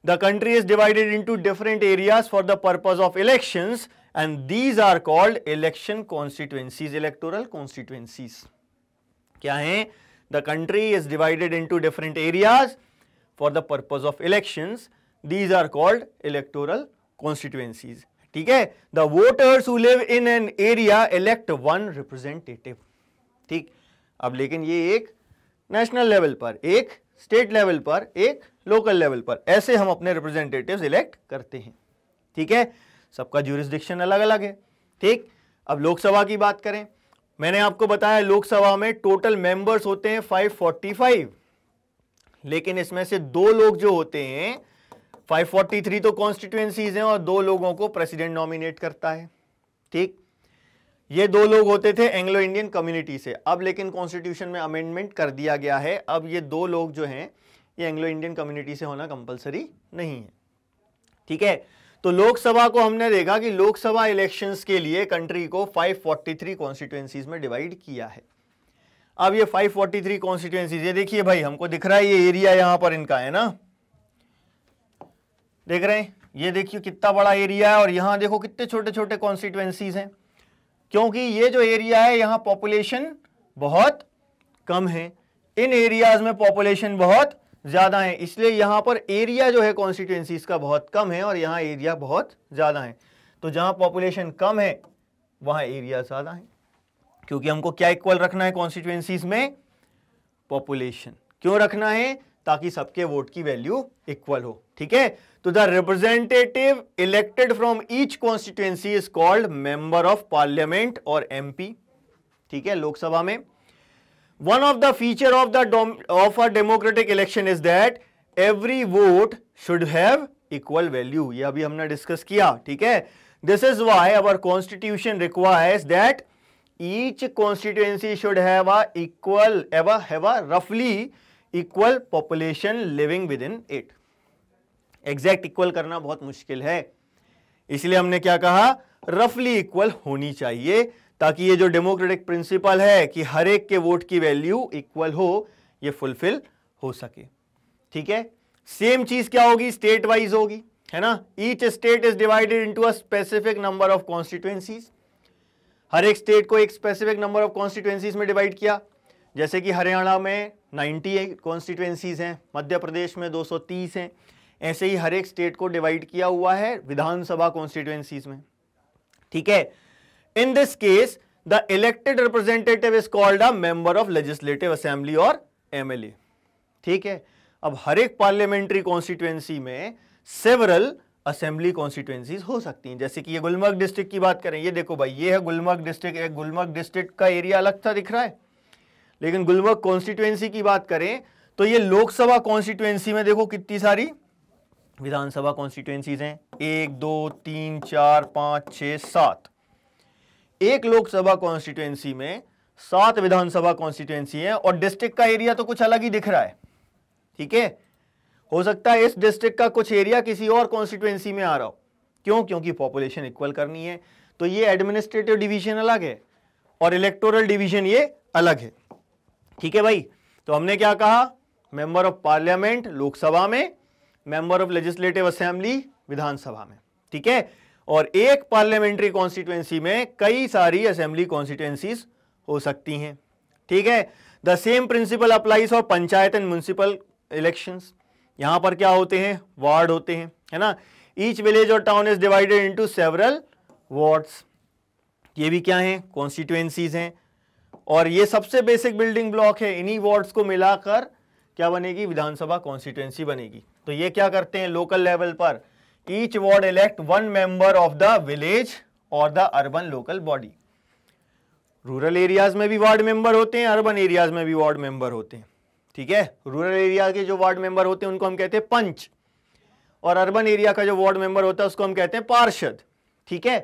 the country is divided into different areas for the purpose of election and these are called election constituencies electoral constituencies क्या है the country is divided into different areas for the purpose of election these are called electoral constituencies ठीक है the voters who live in an area elect one representative ठीक अब लेकिन ये एक national level पर एक स्टेट लेवल पर एक लोकल लेवल पर ऐसे हम अपने रिप्रेजेंटेटिव इलेक्ट करते हैं ठीक है सबका ज्यूरिस्डिक्शन अलग अलग है ठीक अब लोकसभा की बात करें मैंने आपको बताया लोकसभा में टोटल मेंबर्स होते हैं 545 लेकिन इसमें से दो लोग जो होते हैं 543 तो कॉन्स्टिट्यूएंसीज हैं और दो लोगों को प्रेसिडेंट नॉमिनेट करता है ठीक ये दो लोग होते थे एंग्लो इंडियन कम्युनिटी से अब लेकिन कॉन्स्टिट्यूशन में अमेंडमेंट कर दिया गया है अब ये दो लोग जो हैं ये एंग्लो इंडियन कम्युनिटी से होना कंपलसरी नहीं है ठीक है तो लोकसभा को हमने देखा कि लोकसभा इलेक्शंस के लिए कंट्री को 543 फोर्टी में डिवाइड किया है अब ये 543 फोर्टी ये देखिए भाई हमको दिख रहा है ये एरिया यहां पर इनका है ना देख रहे हैं ये देखिए कितना बड़ा एरिया है और यहां देखो कितने छोटे छोटे कॉन्स्टिट्युएंसीज हैं क्योंकि ये जो एरिया है यहाँ पॉपुलेशन बहुत कम है इन एरियाज में पॉपुलेशन बहुत ज़्यादा है इसलिए यहाँ पर एरिया जो है कॉन्स्टिट्यूंसीज का बहुत कम है और यहाँ एरिया बहुत ज़्यादा है तो जहाँ पॉपुलेशन कम है वहाँ एरिया ज़्यादा है क्योंकि हमको क्या इक्वल रखना है कॉन्स्टिट्यूंसीज में पॉपुलेशन क्यों रखना है ताकि सबके वोट की वैल्यू इक्वल हो ठीक है तो the representative elected from each constituency is called member of parliament और एमपी ठीक है लोकसभा में one of the feature of the of a democratic election is that every vote should have equal value ये अभी हमने डिस्कस किया ठीक है this is why our constitution requires that each constituency should have a equal ever have equal population living within it exact equal करना बहुत मुश्किल है इसलिए हमने क्या कहा रफली इक्वल होनी चाहिए ताकि ये जो डेमोक्रेटिक प्रिंसिपल है कि हर एक के वोट की वैल्यू इक्वल हो ये फुलफिल हो सके ठीक है सेम चीज क्या होगी स्टेट वाइज होगी है ना each state is divided into a specific number of constituencies हर एक स्टेट को एक स्पेसिफिक नंबर ऑफ कॉन्स्टिट्यूएंसीज में डिवाइड किया जैसे कि हरियाणा में 90 कॉन्स्टिट्यूएंसीज हैं मध्य प्रदेश में 230 हैं ऐसे ही हर एक स्टेट को डिवाइड किया हुआ है विधानसभा कॉन्स्टिट्यूएंसीज में ठीक है in this case the elected representative is called a member of legislative assembly और एमएलए ठीक है अब हर एक पार्लियामेंट्री कॉन्स्टिट्यूएंसी में सेवरल असेंबली कॉन्स्टिट्यूएंसीज हो सकती हैं जैसे कि ये गुलमर्ग डिस्ट्रिक्ट की बात करें ये देखो भाई ये है गुलमर्ग डिस्ट्रिक्ट गुलमर्ग डिस्ट्रिक्ट का एरिया अलग था दिख रहा है लेकिन गुलमर्ग कॉन्स्टिट्युएंसी की बात करें तो ये लोकसभा कॉन्स्टिट्युएंसी में देखो कितनी सारी विधानसभा कॉन्स्टिट्युएंसीज हैं एक दो तीन चार पांच छ सात एक लोकसभा कॉन्स्टिट्युएंसी में सात विधानसभा कॉन्स्टिट्युएंसी हैं और डिस्ट्रिक्ट का एरिया तो कुछ अलग ही दिख रहा है ठीक है हो सकता है इस डिस्ट्रिक्ट का कुछ एरिया किसी और कॉन्स्टिट्युएंसी में आ रहा हो क्यों क्योंकि पॉपुलेशन इक्वल करनी है तो ये एडमिनिस्ट्रेटिव डिवीजन अलग है और इलेक्टोरल डिवीजन ये अलग है ठीक है भाई तो हमने क्या कहा मेंबर ऑफ पार्लियामेंट लोकसभा में member of legislative assembly Vidhan Sabha में ठीक है और एक पार्लियामेंट्री कॉन्स्टिट्युएंसी में कई सारी असेंबली कॉन्स्टिट्युएंसीज हो सकती हैं ठीक है the same principle applies for panchayat and municipal election यहां पर क्या होते हैं वार्ड होते हैं है ना ईच विलेज और town is divided into several wards ये भी क्या है कॉन्स्टिट्युएंसीज हैं और ये सबसे बेसिक बिल्डिंग ब्लॉक है इन्हीं वार्ड्स को मिलाकर क्या बनेगी विधानसभा कॉन्स्टिट्युएंसी बनेगी तो ये क्या करते हैं लोकल लेवल पर each ward elect one member of the village और the urban local body rural areas में भी वार्ड मेंबर होते हैं अर्बन एरियाज में भी वार्ड मेंबर होते हैं ठीक है रूरल एरिया के जो वार्ड मेंबर होते हैं उनको हम कहते हैं पंच और अर्बन एरिया का जो वार्ड मेंबर होता है उसको हम कहते हैं पार्षद ठीक है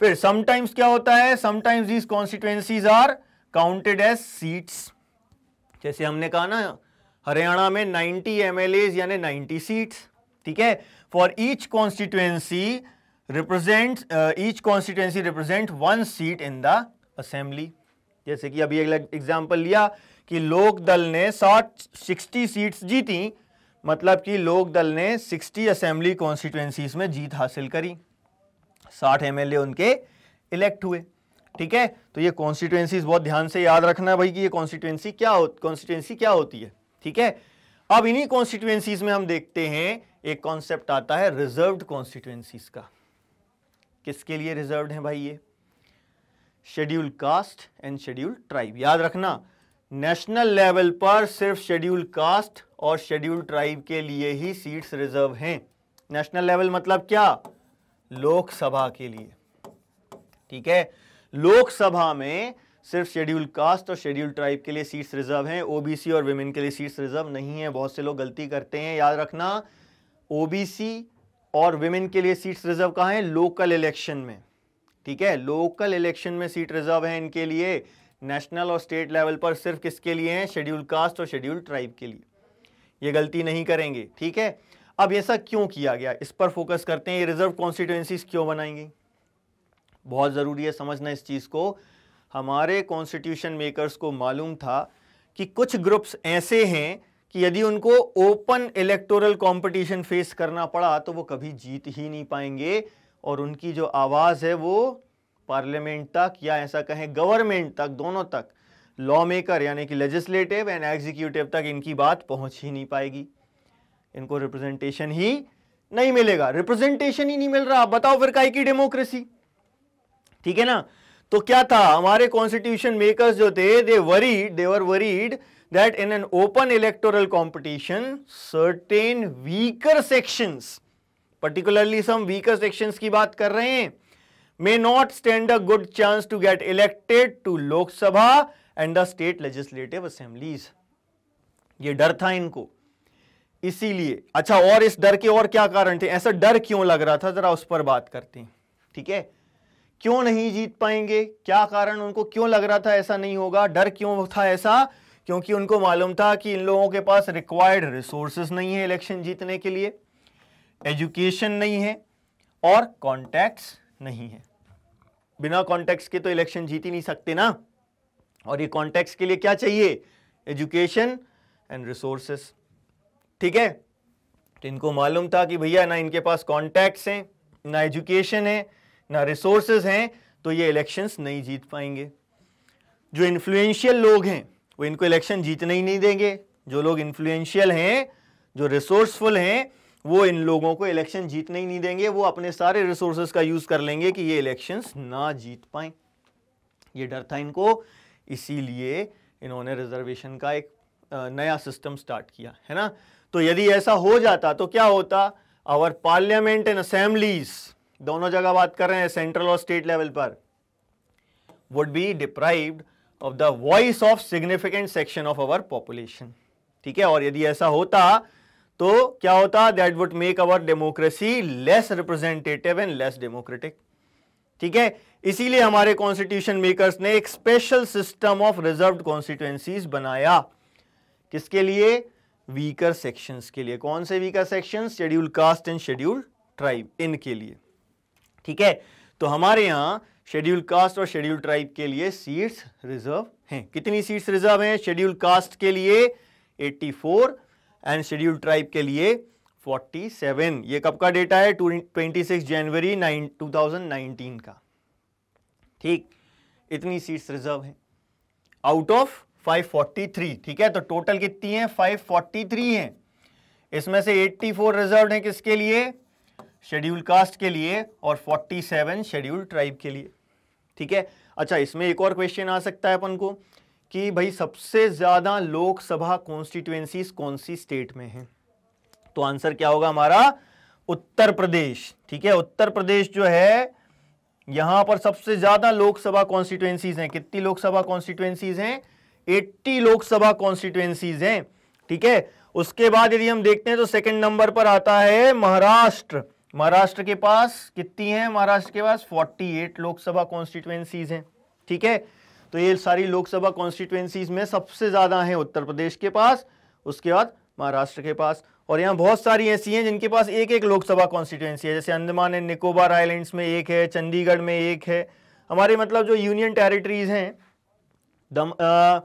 फिर समटाइम्स क्या होता है sometimes these constituencies are counted as seats जैसे हमने कहा ना हरियाणा में 90 एमएलएज यानी 90 सीट्स ठीक है for each constituency represent each constituency represent one seat in the assembly जैसे कि अभी एग्जाम्पल लिया कि लोक दल ने साठ सिक्सटी सीट्स जीती मतलब कि लोक दल ने 60 असेंबली कॉन्स्टिट्युएंसीज में जीत हासिल करी 60 एमएलए उनके इलेक्ट हुए ठीक है तो ये कॉन्स्टिट्यूएंसीज बहुत ध्यान से याद रखना भाई कि ये कॉन्स्टिट्यूएंसी क्या कॉन्स्टिट्यूएंसी क्या होती है ठीक है अब इन्हीं कॉन्स्टिट्यूएंसीज में हम देखते हैं एक कॉन्सेप्ट आता है रिजर्व कॉन्स्टिट्यूएंसीज का किसके लिए रिजर्व है भाई ये schedule caste and schedule tribe याद रखना नेशनल लेवल पर सिर्फ शेड्यूल कास्ट और शेड्यूल ट्राइब के लिए ही सीट्स रिजर्व हैं नेशनल लेवल मतलब क्या लोकसभा के लिए ठीक है लोकसभा में सिर्फ शेड्यूल कास्ट और शेड्यूल ट्राइब के लिए सीट्स रिजर्व हैं ओबीसी और विमेन के लिए सीट्स रिजर्व नहीं है बहुत से लोग गलती करते हैं याद रखना ओबीसी और वेमेन के लिए सीट्स रिजर्व कहाँ हैं लोकल इलेक्शन में ठीक है लोकल इलेक्शन में सीट रिजर्व है इनके लिए नेशनल और स्टेट लेवल पर सिर्फ किसके लिए हैं शेड्यूल कास्ट और शेड्यूल ट्राइब के लिए ये गलती नहीं करेंगे ठीक है अब ऐसा क्यों किया गया इस पर फोकस करते हैं ये रिजर्व कॉन्स्टिट्यूएंसीज क्यों बनाएंगी बहुत ज़रूरी है समझना इस चीज़ को हमारे कॉन्स्टिट्यूशन मेकर्स को मालूम था कि कुछ ग्रुप्स ऐसे हैं कि यदि उनको ओपन इलेक्टोरल कंपटीशन फेस करना पड़ा तो वो कभी जीत ही नहीं पाएंगे और उनकी जो आवाज़ है वो पार्लियामेंट तक या ऐसा कहें गवर्नमेंट तक दोनों तक लॉ मेकर यानी कि लेजिस्लेटिव एंड एग्जीक्यूटिव तक इनकी बात पहुंच ही नहीं पाएगी इनको रिप्रेजेंटेशन ही नहीं मिलेगा रिप्रेजेंटेशन ही नहीं मिल रहा बताओ फिर काई की डेमोक्रेसी ठीक है ना तो क्या था हमारे कॉन्स्टिट्यूशन मेकर्स जो थे they worried they were worried that in an open electoral competition certain weaker sections particularly some weaker sections की बात कर रहे हैं may not stand a good chance to get elected to Lok Sabha and the state legislative assemblies ये डर था इनको इसीलिए अच्छा और इस डर के और क्या कारण थे ऐसा डर क्यों लग रहा था जरा उस पर बात करते हैं ठीक है क्यों नहीं जीत पाएंगे क्या कारण उनको क्यों लग रहा था ऐसा नहीं होगा डर क्यों था ऐसा क्योंकि उनको मालूम था कि इन लोगों के पास रिक्वायर्ड रिसोर्सेस नहीं है इलेक्शन जीतने के लिए एजुकेशन नहीं है और कॉन्टैक्ट्स नहीं है बिना कॉन्टैक्ट्स के तो इलेक्शन जीत ही नहीं सकते ना और ये कॉन्टैक्ट्स के लिए क्या चाहिए एजुकेशन एंड रिसोर्सेस ठीक है तो इनको मालूम था कि भैया ना इनके पास कॉन्टैक्ट्स हैं ना एजुकेशन है ना रिसोर्सेज हैं तो ये इलेक्शंस नहीं जीत पाएंगे जो इन्फ्लुएंशियल लोग हैं वो इनको इलेक्शन जीतने ही नहीं देंगे जो लोग इन्फ्लुएंशियल हैं जो रिसोर्सफुल हैं वो इन लोगों को इलेक्शन जीतने ही नहीं देंगे वो अपने सारे रिसोर्सेज का यूज़ कर लेंगे कि ये इलेक्शंस ना जीत पाए ये डर था इनको इसीलिए इन्होंने रिजर्वेशन का एक नया सिस्टम स्टार्ट किया है ना तो यदि ऐसा हो जाता तो क्या होता आवर पार्लियामेंट एंड असेंबलीज़ दोनों जगह बात कर रहे हैं सेंट्रल और स्टेट लेवल पर would be deprived of the voice of significant section of our population ठीक है और यदि ऐसा होता तो क्या होता that would make our democracy less representative and less democratic ठीक है इसीलिए हमारे कॉन्स्टिट्यूशन मेकर्स ने एक special system of reserve constituencies बनाया किसके लिए वीकर सेक्शंस के लिए कौन से weaker sections schedule caste and schedule tribe इनके लिए ठीक है तो हमारे यहाँ शेड्यूल कास्ट और शेड्यूल ट्राइब के लिए सीट्स रिजर्व हैं कितनी सीट्स रिजर्व हैं शेड्यूल कास्ट के लिए 84 एंड शेड्यूल ट्राइब के लिए 47 ये कब का डेटा है 26 जनवरी 2019 का ठीक इतनी सीट्स रिजर्व हैं आउट ऑफ 543 ठीक है तो टोटल कितनी है 543 हैं इसमें से 84 रिजर्व हैं किसके लिए शेड्यूल कास्ट के लिए और 47 शेड्यूल ट्राइब के लिए ठीक है अच्छा इसमें एक और क्वेश्चन आ सकता है अपन को कि भाई सबसे ज़्यादा लोकसभा कॉन्स्टिट्यूएंसीज कौन सी स्टेट में है तो आंसर क्या होगा हमारा उत्तर प्रदेश ठीक है उत्तर प्रदेश जो है यहां पर सबसे ज्यादा लोकसभा कॉन्स्टिट्युएंसीज हैं कितनी लोकसभा कॉन्स्टिट्युएंसीज हैं 80 लोकसभा कॉन्स्टिट्युएंसीज हैं ठीक है उसके बाद यदि हम देखते हैं तो सेकंड नंबर पर आता है महाराष्ट्र महाराष्ट्र के पास कितनी है महाराष्ट्र के पास 48 लोकसभा कॉन्स्टिट्युएंसीज हैं ठीक है तो ये सारी लोकसभा कॉन्स्टिट्युएंसीज में सबसे ज़्यादा हैं उत्तर प्रदेश के पास उसके बाद महाराष्ट्र के पास और यहाँ बहुत सारी ऐसी हैं जिनके पास एक एक लोकसभा कॉन्स्टिट्युएंसी है जैसे अंडमान एंड निकोबार आइलैंड्स में एक है चंडीगढ़ में एक है हमारे मतलब जो यूनियन टेरिटरीज हैं दम आ,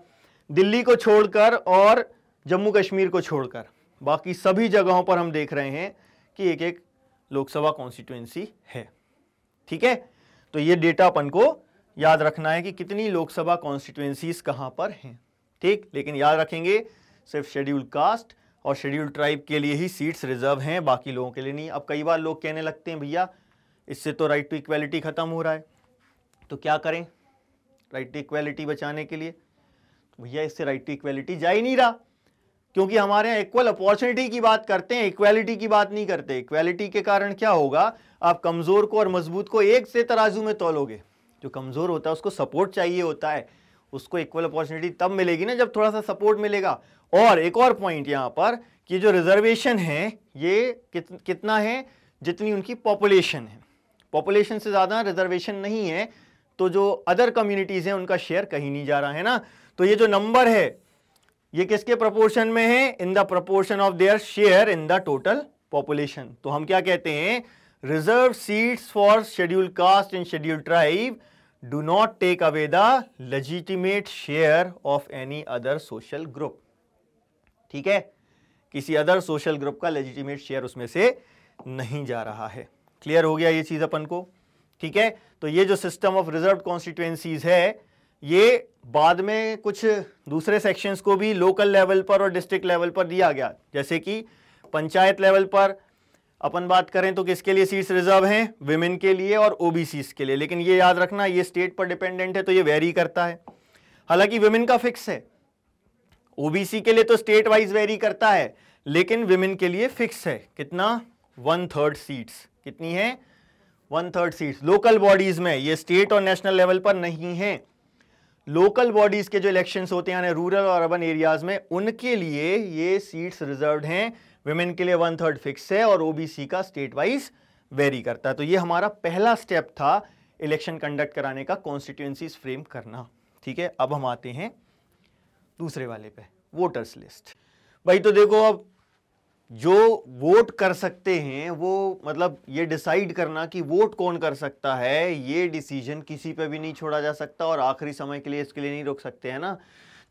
दिल्ली को छोड़कर और जम्मू कश्मीर को छोड़कर बाकी सभी जगहों पर हम देख रहे हैं कि एक एक लोकसभा कॉन्स्टिट्युएंसी है ठीक है तो ये डेटा अपन को याद रखना है कि कितनी लोकसभा कॉन्स्टिट्युएंसीज कहाँ पर हैं ठीक लेकिन याद रखेंगे सिर्फ शेड्यूल कास्ट और शेड्यूल ट्राइब के लिए ही सीट्स रिजर्व हैं बाकी लोगों के लिए नहीं अब कई बार लोग कहने लगते हैं भैया इससे तो राइट टू इक्वालिटी ख़त्म हो रहा है तो क्या करें राइट टू इक्वालिटी बचाने के लिए तो भैया इससे राइट टू इक्वालिटी जा ही नहीं रहा क्योंकि हमारे यहाँ इक्वल अपॉर्चुनिटी की बात करते हैं इक्वालिटी की बात नहीं करते इक्वालिटी के कारण क्या होगा आप कमज़ोर को और मजबूत को एक से तराजू में तोलोगे जो कमज़ोर होता है उसको सपोर्ट चाहिए होता है उसको इक्वल अपॉर्चुनिटी तब मिलेगी ना जब थोड़ा सा सपोर्ट मिलेगा और एक और पॉइंट यहाँ पर कि जो रिजर्वेशन है ये कित, कितना है जितनी उनकी पॉपुलेशन है पॉपुलेशन से ज़्यादा रिजर्वेशन नहीं है तो जो अदर कम्युनिटीज़ हैं उनका शेयर कहीं नहीं जा रहा है ना तो ये जो नंबर है ये किसके प्रपोर्शन में है in the proportion of their share in the total population तो हम क्या कहते हैं reserve seats for schedule caste and schedule tribe do not take away the legitimate share of any other social group ठीक है किसी अदर सोशल ग्रुप का legitimate share उसमें से नहीं जा रहा है क्लियर हो गया ये चीज अपन को ठीक है तो ये जो सिस्टम ऑफ रिजर्व कॉन्स्टिट्यूएंसीज है ये बाद में कुछ दूसरे सेक्शंस को भी लोकल लेवल पर और डिस्ट्रिक्ट लेवल पर दिया गया जैसे कि पंचायत लेवल पर अपन बात करें तो किसके लिए सीट्स रिजर्व हैं विमेन के लिए और ओबीसी के लिए लेकिन ये याद रखना ये स्टेट पर डिपेंडेंट है तो ये वेरी करता है हालांकि विमेन का फिक्स है ओबीसी के लिए तो स्टेट वाइज वेरी करता है लेकिन विमेन के लिए फिक्स है कितना वन थर्ड सीट्स कितनी है one third seats local bodies में ये स्टेट और नेशनल लेवल पर नहीं है लोकल बॉडीज के जो इलेक्शंस होते हैं यानी रूरल और अर्बन एरियाज में उनके लिए ये सीट्स रिजर्व हैं वेमेन के लिए वन थर्ड फिक्स है और ओबीसी का स्टेट वाइज वेरी करता है तो ये हमारा पहला स्टेप था इलेक्शन कंडक्ट कराने का कॉन्स्टिट्यूंसीज फ्रेम करना ठीक है अब हम आते हैं दूसरे वाले पे वोटर्स लिस्ट भाई तो देखो अब जो वोट कर सकते हैं वो मतलब ये डिसाइड करना कि वोट कौन कर सकता है ये डिसीजन किसी पे भी नहीं छोड़ा जा सकता और आखिरी समय के लिए इसके लिए नहीं रोक सकते हैं ना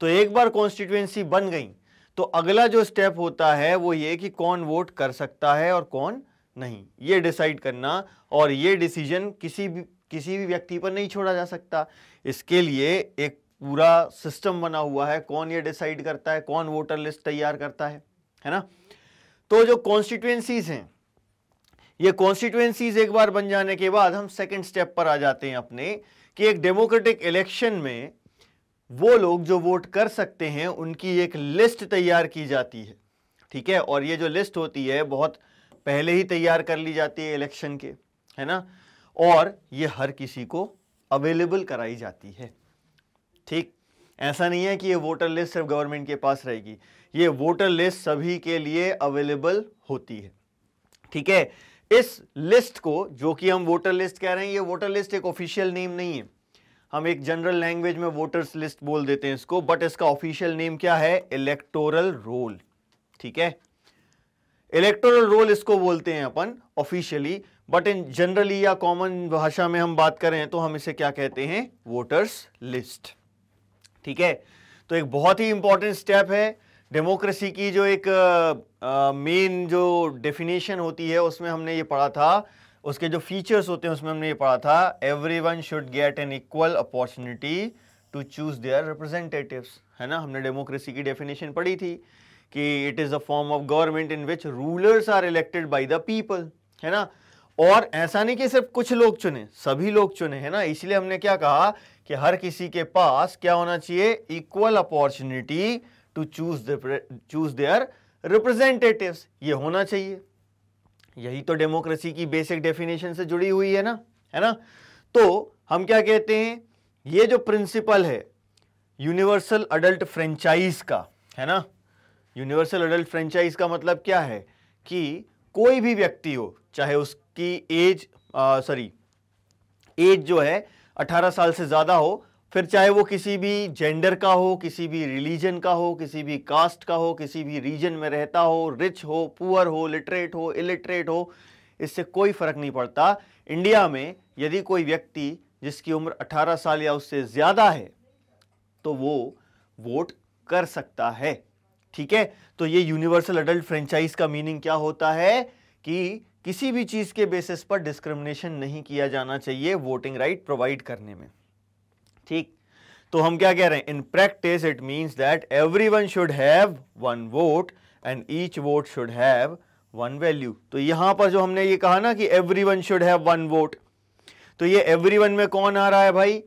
तो एक बार कॉन्स्टिट्यूएंसी बन गई तो अगला जो स्टेप होता है वो ये कि कौन वोट कर सकता है और कौन नहीं ये डिसाइड करना और ये डिसीजन किसी भी किसी भी व्यक्ति पर नहीं छोड़ा जा सकता इसके लिए एक पूरा सिस्टम बना हुआ है कौन ये डिसाइड करता है कौन वोटर लिस्ट तैयार करता है है ना तो जो कॉन्स्टिट्यूएंसीज हैं ये कॉन्स्टिट्यूएंसीज एक बार बन जाने के बाद हम सेकंड स्टेप पर आ जाते हैं अपने कि एक डेमोक्रेटिक इलेक्शन में वो लोग जो वोट कर सकते हैं उनकी एक लिस्ट तैयार की जाती है ठीक है और ये जो लिस्ट होती है बहुत पहले ही तैयार कर ली जाती है इलेक्शन के है ना और ये हर किसी को अवेलेबल कराई जाती है ठीक ऐसा नहीं है कि ये वोटर लिस्ट सिर्फ गवर्नमेंट के पास रहेगी ये वोटर लिस्ट सभी के लिए अवेलेबल होती है ठीक है इस लिस्ट को जो कि हम वोटर लिस्ट कह रहे हैं ये वोटर लिस्ट एक ऑफिशियल नेम नहीं है हम एक जनरल लैंग्वेज में वोटर्स लिस्ट बोल देते हैं इसको बट इसका ऑफिशियल नेम क्या है इलेक्टोरल रोल ठीक है इलेक्टोरल रोल इसको बोलते हैं अपन ऑफिशियली बट इन जनरली या कॉमन भाषा में हम बात करें तो हम इसे क्या कहते हैं वोटर्स लिस्ट ठीक है तो एक बहुत ही इंपॉर्टेंट स्टेप है डेमोक्रेसी की जो एक मेन जो डेफिनेशन होती है उसमें हमने ये पढ़ा था उसके जो फीचर्स होते हैं उसमें हमने ये पढ़ा था everyone should get an equal opportunity to choose their representatives है ना हमने डेमोक्रेसी की डेफिनेशन पढ़ी थी कि it is a form of government in which rulers are elected by the people है ना और ऐसा नहीं कि सिर्फ कुछ लोग चुने सभी लोग चुने है ना इसलिए हमने क्या कहा कि हर किसी के पास क्या होना चाहिए equal opportunity to choose choose their representatives ये होना चाहिए यही तो डेमोक्रेसी की बेसिक डेफिनेशन से जुड़ी हुई है ना है ना तो हम क्या कहते हैं ये जो प्रिंसिपल है यूनिवर्सल अडल्ट फ्रेंचाइज का है ना यूनिवर्सल अडल्ट फ्रेंचाइज का मतलब क्या है कि कोई भी व्यक्ति हो चाहे उसकी एज सॉरी एज जो है 18 साल से ज़्यादा हो फिर चाहे वो किसी भी जेंडर का हो किसी भी रिलीजन का हो किसी भी कास्ट का हो किसी भी रीजन में रहता हो रिच हो पुअर हो लिटरेट हो इलिटरेट हो इससे कोई फ़र्क नहीं पड़ता इंडिया में यदि कोई व्यक्ति जिसकी उम्र 18 साल या उससे ज़्यादा है तो वो वोट कर सकता है ठीक है तो ये यूनिवर्सल अडल्ट फ्रेंचाइज का मीनिंग क्या होता है कि किसी भी चीज़ के बेसिस पर डिस्क्रिमिनेशन नहीं किया जाना चाहिए वोटिंग राइट प्रोवाइड करने में ठीक तो हम क्या कह रहे हैं in practice it mean that everyone should have one vote and each vote should have one value तो यहां पर जो हमने ये कहा ना कि everyone should have one vote तो ये एवरी वन में कौन आ रहा है भाई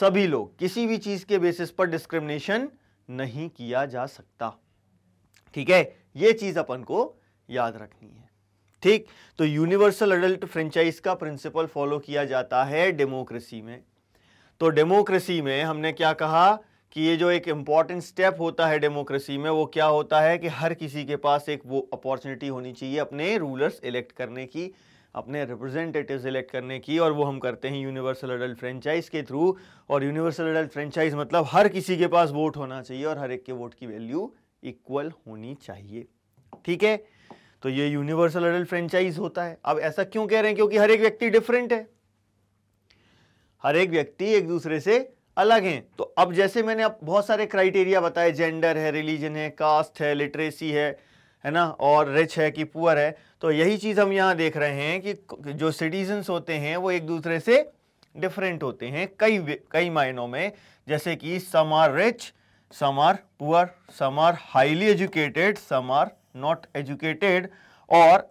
सभी लोग किसी भी चीज के बेसिस पर डिस्क्रिमिनेशन नहीं किया जा सकता ठीक है ये चीज अपन को याद रखनी है ठीक तो यूनिवर्सल अडल्ट फ्रेंचाइज का प्रिंसिपल फॉलो किया जाता है डेमोक्रेसी में तो डेमोक्रेसी में हमने क्या कहा कि ये जो एक इम्पॉर्टेंट स्टेप होता है डेमोक्रेसी में वो क्या होता है कि हर किसी के पास एक वो अपॉर्चुनिटी होनी चाहिए अपने रूलर्स इलेक्ट करने की अपने रिप्रेजेंटेटिव्स इलेक्ट करने की और वो हम करते हैं यूनिवर्सल अडल्ट फ्रेंचाइज के थ्रू और यूनिवर्सल अडल्ट फ्रेंचाइज मतलब हर किसी के पास वोट होना चाहिए और हर एक के वोट की वैल्यू इक्वल होनी चाहिए ठीक है तो ये यूनिवर्सल अडल्ट फ्रेंचाइज होता है अब ऐसा क्यों कह रहे हैं क्योंकि हर एक व्यक्ति डिफरेंट है हर एक व्यक्ति एक दूसरे से अलग हैं तो अब जैसे मैंने अब बहुत सारे क्राइटेरिया बताए जेंडर है रिलीजन है कास्ट है लिटरेसी है है ना और रिच है कि पुअर है तो यही चीज़ हम यहाँ देख रहे हैं कि जो सिटीजन्स होते हैं वो एक दूसरे से डिफरेंट होते हैं कई कई मायनों में जैसे कि some are rich some are poor some are highly educated some are not educated और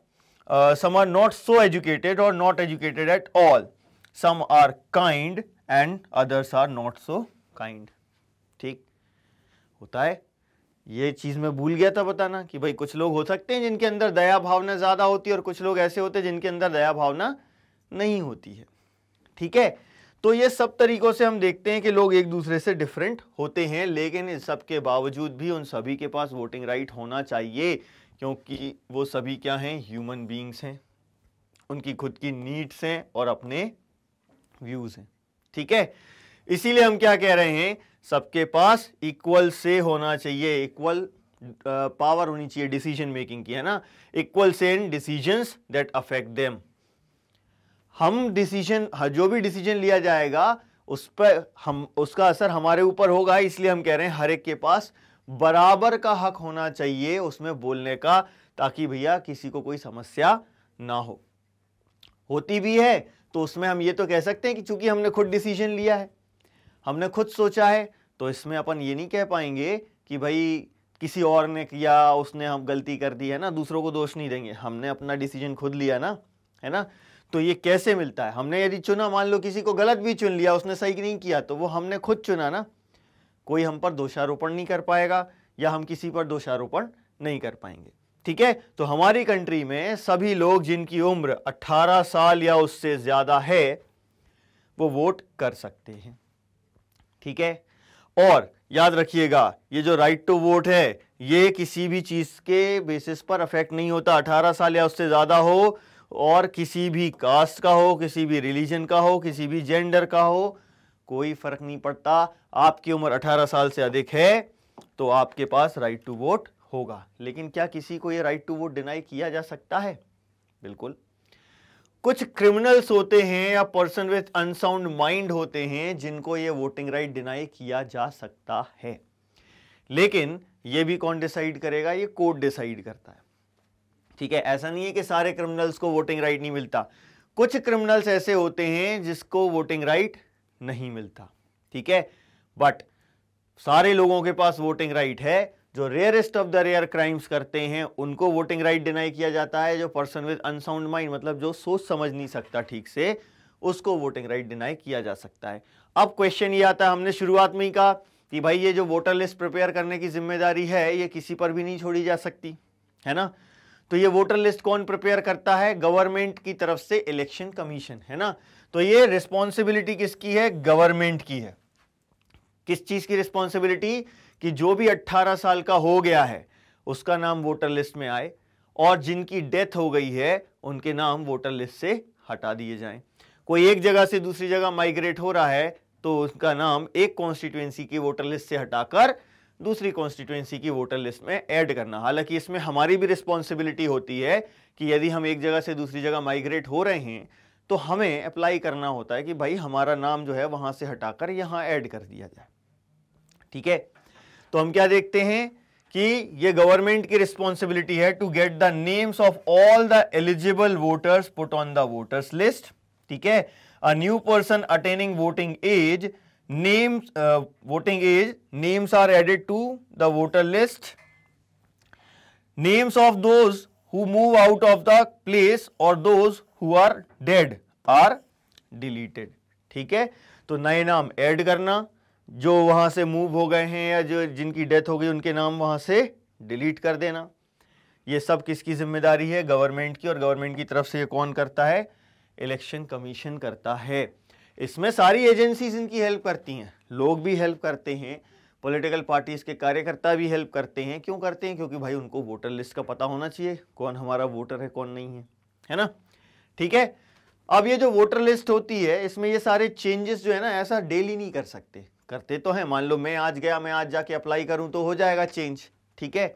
some are not so educated और not educated at all some are kind and others are not so kind ठीक होता है ये चीज़ मैं भूल गया था बताना कि भाई कुछ लोग हो सकते हैं जिनके अंदर दया भावना ज़्यादा होती है और कुछ लोग ऐसे होते हैं जिनके अंदर दया भावना नहीं होती है ठीक है तो ये सब तरीक़ों से हम देखते हैं कि लोग एक दूसरे से डिफरेंट होते हैं लेकिन इस सब के बावजूद भी उन सभी के पास वोटिंग राइट होना चाहिए क्योंकि वो सभी क्या हैं ह्यूमन बींग्स हैं उनकी खुद की नीड्स हैं और अपने व्यूज हैं ठीक है इसीलिए हम क्या कह रहे हैं सबके पास इक्वल से होना चाहिए इक्वल पावर होनी चाहिए डिसीजन मेकिंग की है ना इक्वल से in decision that affect them हम डिसीजन जो भी डिसीजन लिया जाएगा उस पर हम उसका असर हमारे ऊपर होगा इसलिए हम कह रहे हैं हर एक के पास बराबर का हक होना चाहिए उसमें बोलने का ताकि भैया किसी को कोई समस्या ना हो होती भी है तो उसमें हम ये तो कह सकते हैं कि चूंकि हमने खुद डिसीजन लिया है हमने खुद सोचा है तो इसमें अपन ये नहीं कह पाएंगे कि भाई किसी और ने किया उसने हम गलती कर दी है ना दूसरों को दोष नहीं देंगे हमने अपना डिसीजन खुद लिया ना है ना तो ये कैसे मिलता है हमने यदि चुना मान लो किसी को गलत भी चुन लिया उसने सही नहीं किया तो वो हमने खुद चुना ना कोई हम पर दोषारोपण नहीं कर पाएगा या हम किसी पर दोषारोपण नहीं कर पाएंगे ठीक है तो हमारी कंट्री में सभी लोग जिनकी उम्र 18 साल या उससे ज़्यादा है वो वोट कर सकते हैं ठीक है और याद रखिएगा ये जो राइट टू वोट है ये किसी भी चीज़ के बेसिस पर अफेक्ट नहीं होता 18 साल या उससे ज़्यादा हो और किसी भी कास्ट का हो किसी भी रिलीजन का हो किसी भी जेंडर का हो कोई फ़र्क नहीं पड़ता आपकी उम्र 18 साल से अधिक है तो आपके पास राइट टू वोट होगा लेकिन क्या किसी को ये राइट टू वोट डिनाई किया जा सकता है बिल्कुल कुछ क्रिमिनल्स होते हैं या पर्सन विथ अनसाउंड माइंड होते हैं जिनको ये वोटिंग राइट डिनाई किया जा सकता है लेकिन ये भी कौन डिसाइड करेगा ये कोर्ट डिसाइड करता है ठीक है ऐसा नहीं है कि सारे क्रिमिनल्स को वोटिंग राइट नहीं मिलता कुछ क्रिमिनल्स ऐसे होते हैं जिसको वोटिंग राइट नहीं मिलता ठीक है बट सारे लोगों के पास वोटिंग राइट है जो rarest of the rare crimes करते हैं उनको वोटिंग राइट डिनाई किया जाता है जो पर्सन विद अनसाउंड माइंड मतलब जो सोच समझ नहीं सकता ठीक से उसको वोटिंग राइट डिनाई किया जा सकता है अब क्वेश्चन ये आता है हमने शुरुआत में ही कहा कि भाई ये जो वोटर लिस्ट प्रिपेयर करने की जिम्मेदारी है ये किसी पर भी नहीं छोड़ी जा सकती है ना तो ये वोटर लिस्ट कौन प्रिपेयर करता है गवर्नमेंट की तरफ से इलेक्शन कमीशन है ना तो ये रिस्पॉन्सिबिलिटी किसकी है गवर्नमेंट की है किस चीज की रिस्पॉन्सिबिलिटी कि जो भी 18 साल का हो गया है उसका नाम वोटर लिस्ट में आए और जिनकी डेथ हो गई है उनके नाम वोटर लिस्ट से हटा दिए जाएं कोई एक जगह से दूसरी जगह माइग्रेट हो रहा है तो उसका नाम एक कॉन्स्टिट्यूएंसी की वोटर लिस्ट से हटाकर दूसरी कॉन्स्टिट्यूएंसी की वोटर लिस्ट में ऐड करना हालांकि इसमें हमारी भी रिस्पॉन्सिबिलिटी होती है कि यदि हम एक जगह से दूसरी जगह माइग्रेट हो रहे हैं तो हमें अप्लाई करना होता है कि भाई हमारा नाम जो है वहां से हटाकर यहां ऐड कर दिया जाए ठीक है तो हम क्या देखते हैं कि ये गवर्नमेंट की रिस्पॉन्सिबिलिटी है to get the names of all the eligible voters put on the voters list ठीक है a new person attaining voting age names voting age names are added to the voter list names of those who move out of the place और those who are dead are deleted ठीक है तो नए नाम add करना जो वहाँ से मूव हो गए हैं या जो जिनकी डेथ हो गई उनके नाम वहाँ से डिलीट कर देना ये सब किसकी जिम्मेदारी है गवर्नमेंट की और गवर्नमेंट की तरफ से ये कौन करता है इलेक्शन कमीशन करता है इसमें सारी एजेंसीज इनकी हेल्प करती हैं लोग भी हेल्प करते हैं पॉलिटिकल पार्टीज़ के कार्यकर्ता भी हेल्प करते हैं क्यों करते हैं क्योंकि भाई उनको वोटर लिस्ट का पता होना चाहिए कौन हमारा वोटर है कौन नहीं है है ना ठीक है अब ये जो वोटर लिस्ट होती है इसमें ये सारे चेंजेस जो है ना ऐसा डेली नहीं कर सकते करते तो हैं मान लो मैं आज गया मैं आज जाके अप्लाई करूं तो हो जाएगा चेंज ठीक है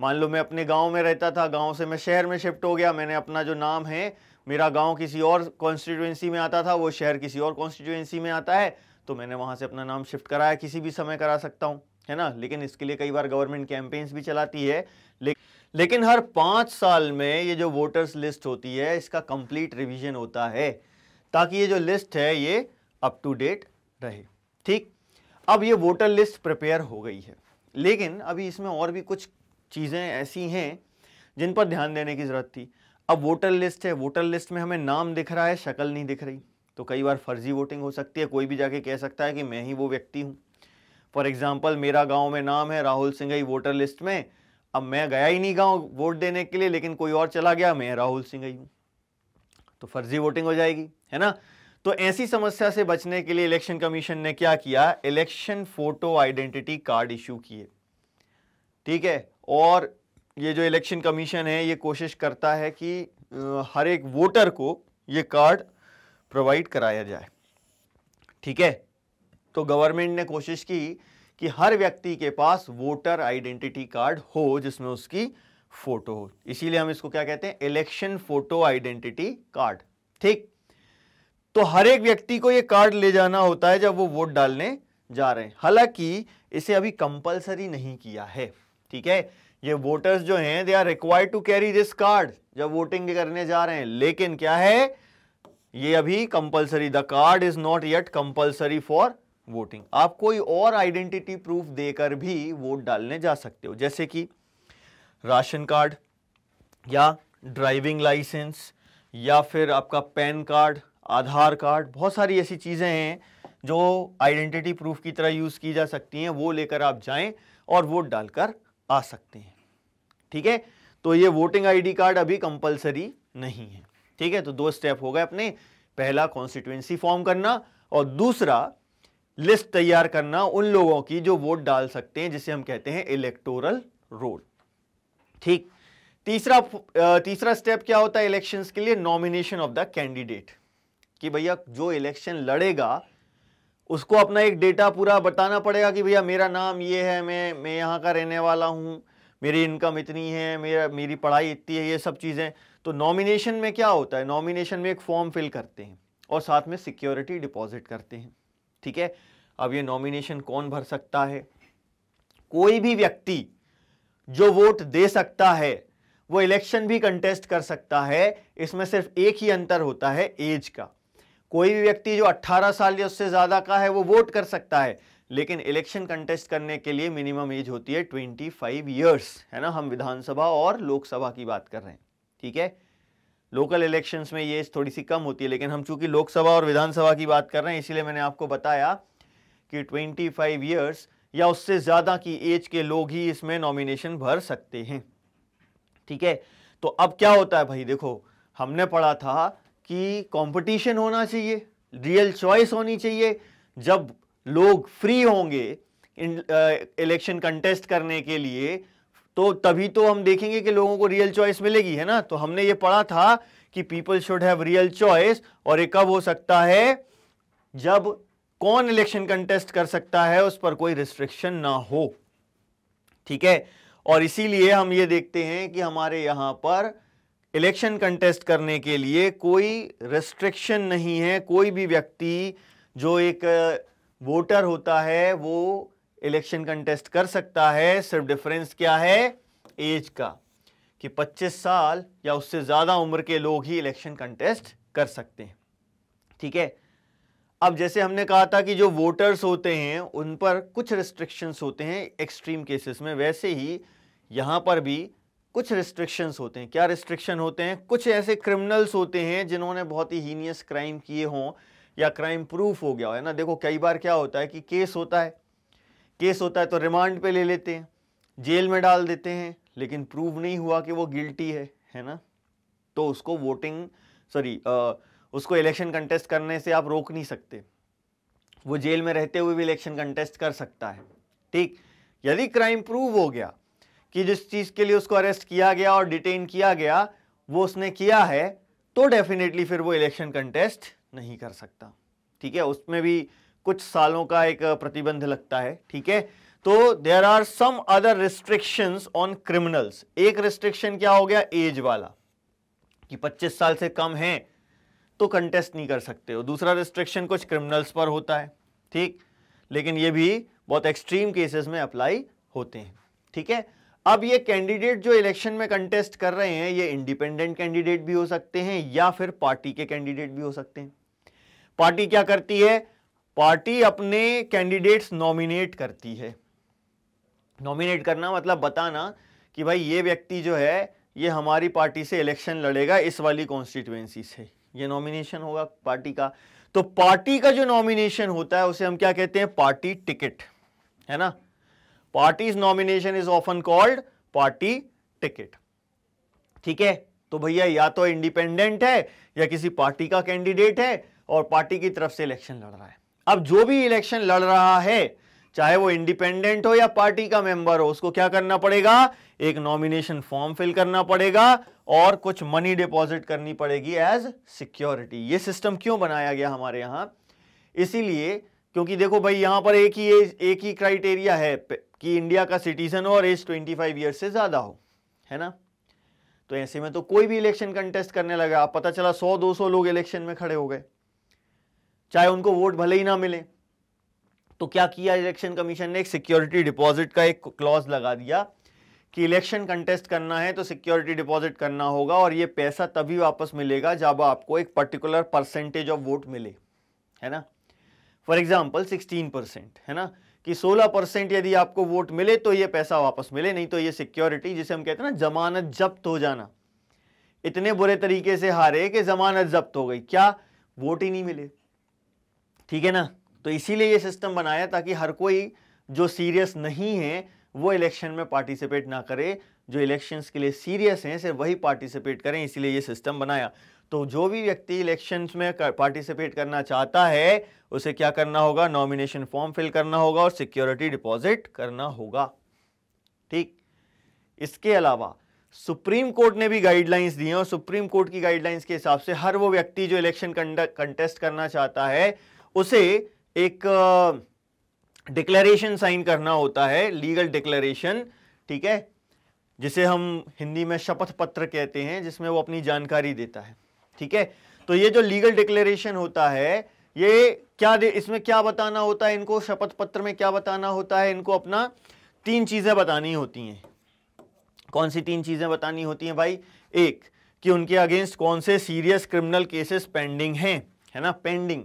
मान लो मैं अपने गांव में रहता था गांव से मैं शहर में शिफ्ट हो गया मैंने अपना जो नाम है मेरा गांव किसी और कॉन्स्टिट्यूएंसी में आता था वो शहर किसी और कॉन्स्टिट्यूएंसी में आता है तो मैंने वहाँ से अपना नाम शिफ्ट कराया किसी भी समय करा सकता हूँ है ना लेकिन इसके लिए कई बार गवर्नमेंट कैंपेन्स भी चलाती है लेकिन हर पाँच साल में ये जो वोटर्स लिस्ट होती है इसका कंप्लीट रिविजन होता है ताकि ये जो लिस्ट है ये अप टू डेट रहे ठीक अब ये वोटर लिस्ट प्रिपेयर हो गई है लेकिन अभी इसमें और भी कुछ चीज़ें ऐसी हैं जिन पर ध्यान देने की ज़रूरत थी अब वोटर लिस्ट है वोटर लिस्ट में हमें नाम दिख रहा है शक्ल नहीं दिख रही तो कई बार फर्जी वोटिंग हो सकती है कोई भी जाके कह सकता है कि मैं ही वो व्यक्ति हूँ फॉर एग्ज़ाम्पल मेरा गाँव में नाम है राहुल ही वोटर लिस्ट में अब मैं गया ही नहीं गाँव वोट देने के लिए लेकिन कोई और चला गया मैं राहुल ही हूँ तो फर्जी वोटिंग हो जाएगी है ना तो ऐसी समस्या से बचने के लिए इलेक्शन कमीशन ने क्या किया election photo identity card issue किए ठीक है और ये जो इलेक्शन कमीशन है ये कोशिश करता है कि हर एक वोटर को ये कार्ड प्रोवाइड कराया जाए ठीक है तो गवर्नमेंट ने कोशिश की कि हर व्यक्ति के पास वोटर आइडेंटिटी कार्ड हो जिसमें उसकी फोटो हो इसीलिए हम इसको क्या कहते हैं इलेक्शन फोटो आइडेंटिटी कार्ड ठीक तो हर एक व्यक्ति को ये कार्ड ले जाना होता है जब वो वोट डालने जा रहे हैं हालांकि इसे अभी कंपलसरी नहीं किया है ठीक है ये वोटर्स जो हैं they are required to carry this card जब वोटिंग करने जा रहे हैं लेकिन क्या है ये अभी compulsory the card is not yet compulsory for voting आप कोई और आइडेंटिटी प्रूफ देकर भी वोट डालने जा सकते हो जैसे कि राशन कार्ड या ड्राइविंग लाइसेंस या फिर आपका पैन कार्ड आधार कार्ड बहुत सारी ऐसी चीज़ें हैं जो आइडेंटिटी प्रूफ की तरह यूज़ की जा सकती हैं वो लेकर आप जाएं और वोट डालकर आ सकते हैं ठीक है तो ये वोटिंग आईडी कार्ड अभी कंपलसरी नहीं है ठीक है तो दो स्टेप हो गए अपने पहला कॉन्स्टिट्यूंसी फॉर्म करना और दूसरा लिस्ट तैयार करना उन लोगों की जो वोट डाल सकते हैं जिसे हम कहते हैं इलेक्टोरल रोल ठीक तीसरा तीसरा स्टेप क्या होता है इलेक्शंस के लिए नॉमिनेशन ऑफ द कैंडिडेट कि भैया जो इलेक्शन लड़ेगा उसको अपना एक डेटा पूरा बताना पड़ेगा कि भैया मेरा नाम ये है मैं मैं यहाँ का रहने वाला हूँ मेरी इनकम इतनी है मेरा मेरी पढ़ाई इतनी है ये सब चीज़ें तो नॉमिनेशन में क्या होता है नॉमिनेशन में एक फॉर्म फिल करते हैं और साथ में सिक्योरिटी डिपॉजिट करते हैं ठीक है अब ये नॉमिनेशन कौन भर सकता है कोई भी व्यक्ति जो वोट दे सकता है वो इलेक्शन भी कंटेस्ट कर सकता है इसमें सिर्फ एक ही अंतर होता है एज का कोई भी व्यक्ति जो 18 साल या उससे ज़्यादा का है वो वोट कर सकता है लेकिन इलेक्शन कंटेस्ट करने के लिए मिनिमम एज होती है 25 फाइव ईयर्स है ना हम विधानसभा और लोकसभा की बात कर रहे हैं ठीक है लोकल इलेक्शंस में ये थोड़ी सी कम होती है लेकिन हम चूंकि लोकसभा और विधानसभा की बात कर रहे हैं इसीलिए मैंने आपको बताया कि 25 फाइव ईयर्स या उससे ज़्यादा की एज के लोग ही इसमें नॉमिनेशन भर सकते हैं ठीक है तो अब क्या होता है भाई देखो हमने पढ़ा था कि कंपटीशन होना चाहिए रियल चॉइस होनी चाहिए जब लोग फ्री होंगे इलेक्शन कंटेस्ट uh, करने के लिए तो तभी तो हम देखेंगे कि लोगों को रियल चॉइस मिलेगी है ना तो हमने ये पढ़ा था कि people should have real choice और ये कब हो सकता है जब कौन इलेक्शन कंटेस्ट कर सकता है उस पर कोई रिस्ट्रिक्शन ना हो ठीक है और इसीलिए हम ये देखते हैं कि हमारे यहाँ पर इलेक्शन कंटेस्ट करने के लिए कोई रिस्ट्रिक्शन नहीं है कोई भी व्यक्ति जो एक वोटर होता है वो इलेक्शन कंटेस्ट कर सकता है सिर्फ डिफरेंस क्या है एज का कि 25 साल या उससे ज़्यादा उम्र के लोग ही इलेक्शन कंटेस्ट कर सकते हैं ठीक है अब जैसे हमने कहा था कि जो वोटर्स होते हैं उन पर कुछ रिस्ट्रिक्शंस होते हैं एक्सट्रीम केसेस में वैसे ही यहाँ पर भी कुछ रिस्ट्रिक्शंस होते हैं क्या रिस्ट्रिक्शन होते हैं कुछ ऐसे क्रिमिनल्स होते हैं जिन्होंने बहुत ही हीनियस क्राइम किए हों या क्राइम प्रूफ हो गया हो है ना देखो कई बार क्या होता है कि केस होता है केस होता है तो रिमांड पे ले लेते हैं जेल में डाल देते हैं लेकिन प्रूव नहीं हुआ कि वो गिल्टी है है ना तो उसको वोटिंग सॉरी उसको इलेक्शन कंटेस्ट करने से आप रोक नहीं सकते वो जेल में रहते हुए भी इलेक्शन कंटेस्ट कर सकता है ठीक यदि क्राइम प्रूव हो गया कि जिस चीज़ के लिए उसको अरेस्ट किया गया और डिटेन किया गया वो उसने किया है तो डेफिनेटली फिर वो इलेक्शन कंटेस्ट नहीं कर सकता ठीक है उसमें भी कुछ सालों का एक प्रतिबंध लगता है ठीक है तो there are some other restrictions on criminals एक रिस्ट्रिक्शन क्या हो गया एज वाला कि 25 साल से कम है तो कंटेस्ट नहीं कर सकते हो दूसरा रिस्ट्रिक्शन कुछ क्रिमिनल्स पर होता है ठीक लेकिन ये भी बहुत एक्सट्रीम केसेस में अप्लाई होते हैं ठीक है अब ये कैंडिडेट जो इलेक्शन में कंटेस्ट कर रहे हैं ये इंडिपेंडेंट कैंडिडेट भी हो सकते हैं या फिर पार्टी के कैंडिडेट भी हो सकते हैं पार्टी क्या करती है पार्टी अपने कैंडिडेट्स नॉमिनेट करती है नॉमिनेट करना मतलब बताना कि भाई ये व्यक्ति जो है ये हमारी पार्टी से इलेक्शन लड़ेगा इस वाली कॉन्स्टिट्युएंसी से ये नॉमिनेशन होगा पार्टी का तो पार्टी का जो नॉमिनेशन होता है उसे हम क्या कहते हैं पार्टी टिकट है ना party's nomination is often called party ticket ठीक है तो भैया या तो इंडिपेंडेंट है या किसी पार्टी का कैंडिडेट है और पार्टी की तरफ से इलेक्शन लड़ रहा है अब जो भी इलेक्शन लड़ रहा है चाहे वो इंडिपेंडेंट हो या पार्टी का मेंबर हो उसको क्या करना पड़ेगा एक नॉमिनेशन फॉर्म फिल करना पड़ेगा और कुछ मनी डिपॉजिट करनी पड़ेगी एज सिक्योरिटी ये सिस्टम क्यों बनाया गया हमारे यहां इसीलिए क्योंकि देखो भाई यहाँ पर एक ही एज एक ही क्राइटेरिया है कि इंडिया का सिटीजन हो और एज 25 फाइव ईयर से ज़्यादा हो है ना तो ऐसे में तो कोई भी इलेक्शन कंटेस्ट करने लगा आप पता चला 100-200 लोग इलेक्शन में खड़े हो गए चाहे उनको वोट भले ही ना मिले तो क्या किया इलेक्शन कमीशन ने एक सिक्योरिटी डिपॉजिट का एक क्लॉज लगा दिया कि इलेक्शन कंटेस्ट करना है तो सिक्योरिटी डिपॉजिट करना होगा और ये पैसा तभी वापस मिलेगा जब आपको एक पर्टिकुलर परसेंटेज ऑफ वोट मिले है ना फॉर एग्जाम्पल सिक्सटीन परसेंट है ना कि 16 परसेंट यदि आपको वोट मिले तो ये पैसा वापस मिले नहीं तो ये सिक्योरिटी जिसे हम कहते हैं ना जमानत जब्त हो जाना इतने बुरे तरीके से हारे कि जमानत जब्त हो गई क्या वोट ही नहीं मिले ठीक है ना तो इसीलिए ये सिस्टम बनाया ताकि हर कोई जो सीरियस नहीं है वो इलेक्शन में पार्टिसिपेट ना करे जो इलेक्शंस के लिए सीरियस हैं सिर्फ वही पार्टिसिपेट करें इसीलिए ये सिस्टम बनाया तो जो भी व्यक्ति इलेक्शंस में कर, पार्टिसिपेट करना चाहता है उसे क्या करना होगा नॉमिनेशन फॉर्म फिल करना होगा और सिक्योरिटी डिपॉजिट करना होगा ठीक इसके अलावा सुप्रीम कोर्ट ने भी गाइडलाइंस दी हैं और सुप्रीम कोर्ट की गाइडलाइंस के हिसाब से हर वो व्यक्ति जो इलेक्शन कंटेस्ट करना चाहता है उसे एक डिक्लेरेशन साइन करना होता है लीगल डिक्लेरेशन ठीक है जिसे हम हिंदी में शपथ पत्र कहते हैं जिसमें वो अपनी जानकारी देता है ठीक है तो ये जो लीगल डिक्लेरेशन होता है ये क्या इसमें क्या बताना होता है इनको शपथ पत्र में क्या बताना होता है इनको अपना तीन चीज़ें बतानी होती हैं कौन सी तीन चीज़ें बतानी होती हैं भाई एक कि उनके अगेंस्ट कौन से सीरियस क्रिमिनल केसेस पेंडिंग हैं है ना पेंडिंग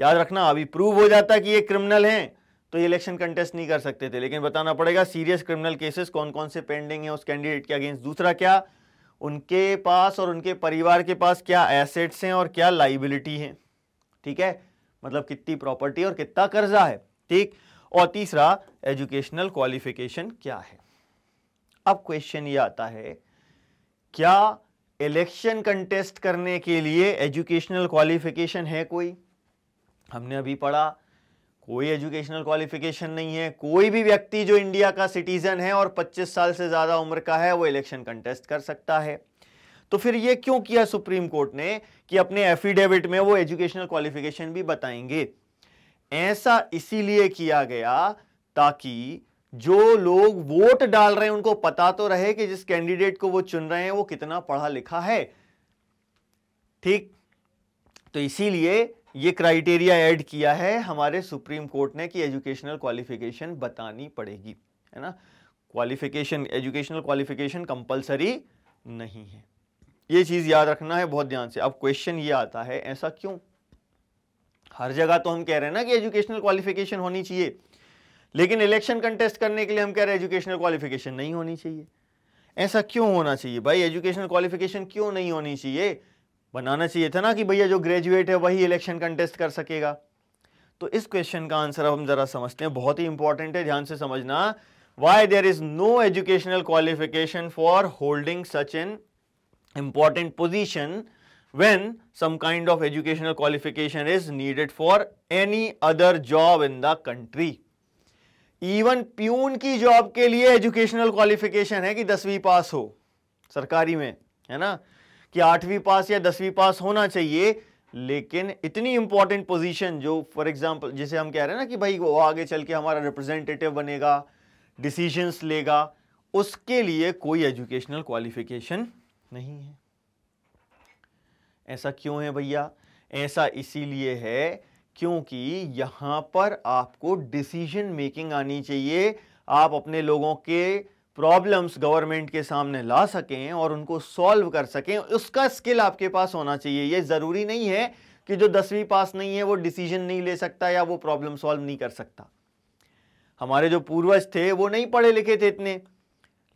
याद रखना अभी प्रूव हो जाता कि ये क्रिमिनल हैं तो इलेक्शन कंटेस्ट नहीं कर सकते थे लेकिन बताना पड़ेगा सीरियस क्रिमिनल केसेस कौन कौन से पेंडिंग है उस कैंडिडेट के अगेंस्ट दूसरा क्या उनके पास और उनके परिवार के पास क्या एसेट्स हैं और क्या लाइबिलिटी है ठीक है मतलब कितनी प्रॉपर्टी और कितना कर्जा है ठीक और तीसरा एजुकेशनल क्वालिफिकेशन क्या है अब क्वेश्चन ये आता है क्या इलेक्शन कंटेस्ट करने के लिए एजुकेशनल क्वालिफिकेशन है कोई हमने अभी पढ़ा कोई एजुकेशनल क्वालिफिकेशन नहीं है कोई भी व्यक्ति जो इंडिया का सिटीजन है और 25 साल से ज़्यादा उम्र का है वो इलेक्शन कंटेस्ट कर सकता है तो फिर ये क्यों किया सुप्रीम कोर्ट ने कि अपने एफिडेविट में वो एजुकेशनल क्वालिफिकेशन भी बताएंगे ऐसा इसीलिए किया गया ताकि जो लोग वोट डाल रहे हैं उनको पता तो रहे कि जिस कैंडिडेट को वो चुन रहे हैं वो कितना पढ़ा लिखा है ठीक तो इसीलिए ये क्राइटेरिया ऐड किया है हमारे सुप्रीम कोर्ट ने कि एजुकेशनल क्वालिफिकेशन बतानी पड़ेगी है ना क्वालिफिकेशन एजुकेशनल क्वालिफिकेशन कंपलसरी नहीं है ये चीज़ याद रखना है बहुत ध्यान से अब क्वेश्चन ये आता है ऐसा क्यों हर जगह तो हम कह रहे हैं ना कि एजुकेशनल क्वालिफिकेशन होनी चाहिए लेकिन इलेक्शन कंटेस्ट करने के लिए हम कह रहे हैं एजुकेशनल क्वालिफिकेशन नहीं होनी चाहिए ऐसा क्यों होना चाहिए भाई एजुकेशनल क्वालिफिकेशन क्यों नहीं होनी चाहिए बनाना चाहिए था ना कि भैया जो ग्रेजुएट है वही इलेक्शन कंटेस्ट कर सकेगा तो इस क्वेश्चन का आंसर हम जरा समझते हैं बहुत ही इंपॉर्टेंट है ध्यान से समझना why there is no educational qualification for holding such an important position when some kind of educational qualification is needed for any other job in the country even peon की जॉब के लिए educational qualification है कि दसवीं पास हो सरकारी में है ना कि आठवीं पास या दसवीं पास होना चाहिए लेकिन इतनी इंपॉर्टेंट पोजीशन जो फॉर एग्जांपल जिसे हम कह रहे हैं ना कि भाई वो आगे चल के हमारा रिप्रेजेंटेटिव बनेगा डिसीजंस लेगा उसके लिए कोई एजुकेशनल क्वालिफिकेशन नहीं है ऐसा क्यों है भैया ऐसा इसीलिए है क्योंकि यहां पर आपको डिसीजन मेकिंग आनी चाहिए आप अपने लोगों के प्रॉब्लम्स गवर्नमेंट के सामने ला सकें और उनको सॉल्व कर सकें उसका स्किल आपके पास होना चाहिए ये ज़रूरी नहीं है कि जो दसवीं पास नहीं है वो डिसीजन नहीं ले सकता या वो प्रॉब्लम सॉल्व नहीं कर सकता हमारे जो पूर्वज थे वो नहीं पढ़े लिखे थे इतने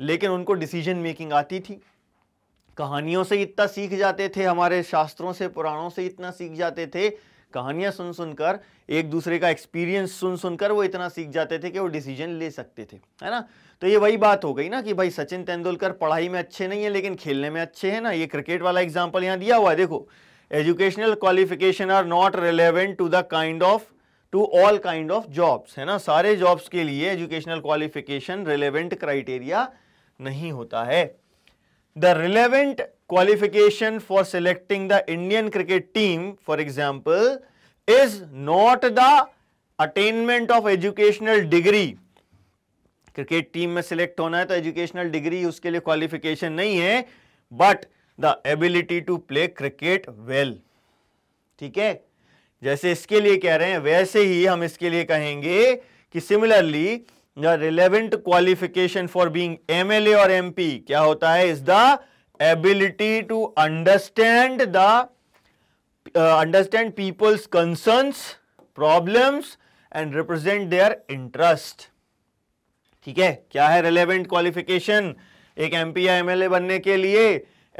लेकिन उनको डिसीजन मेकिंग आती थी कहानियों से इतना सीख जाते थे हमारे शास्त्रों से पुराणों से इतना सीख जाते थे कहानियां सुन सुनकर एक दूसरे का एक्सपीरियंस सुन सुनकर वो इतना सीख जाते थे कि वो डिसीजन ले सकते थे है ना तो ये वही बात हो गई ना कि भाई सचिन तेंदुलकर पढ़ाई में अच्छे नहीं है लेकिन खेलने में अच्छे हैं ना ये क्रिकेट वाला एग्जाम्पल यहाँ दिया हुआ है देखो educational qualification are not relevant to the kind of to all kind of jobs है ना सारे जॉब्स के लिए एजुकेशनल क्वालिफिकेशन रिलेवेंट क्राइटेरिया नहीं होता है the relevant qualification for selecting the Indian cricket team for example is not the attainment of educational degree cricket team में select होना है तो एजुकेशनल डिग्री उसके लिए क्वालिफिकेशन नहीं है but the ability to play cricket well ठीक है जैसे इसके लिए कह रहे हैं वैसे ही हम इसके लिए कहेंगे कि similarly relevant qualification for being MLA और एमपी क्या होता है is the ability to understand the understand people's concerns problems and represent their interest ठीक है क्या है रिलेवेंट क्वालिफिकेशन एक एमपी या एमएलए बनने के लिए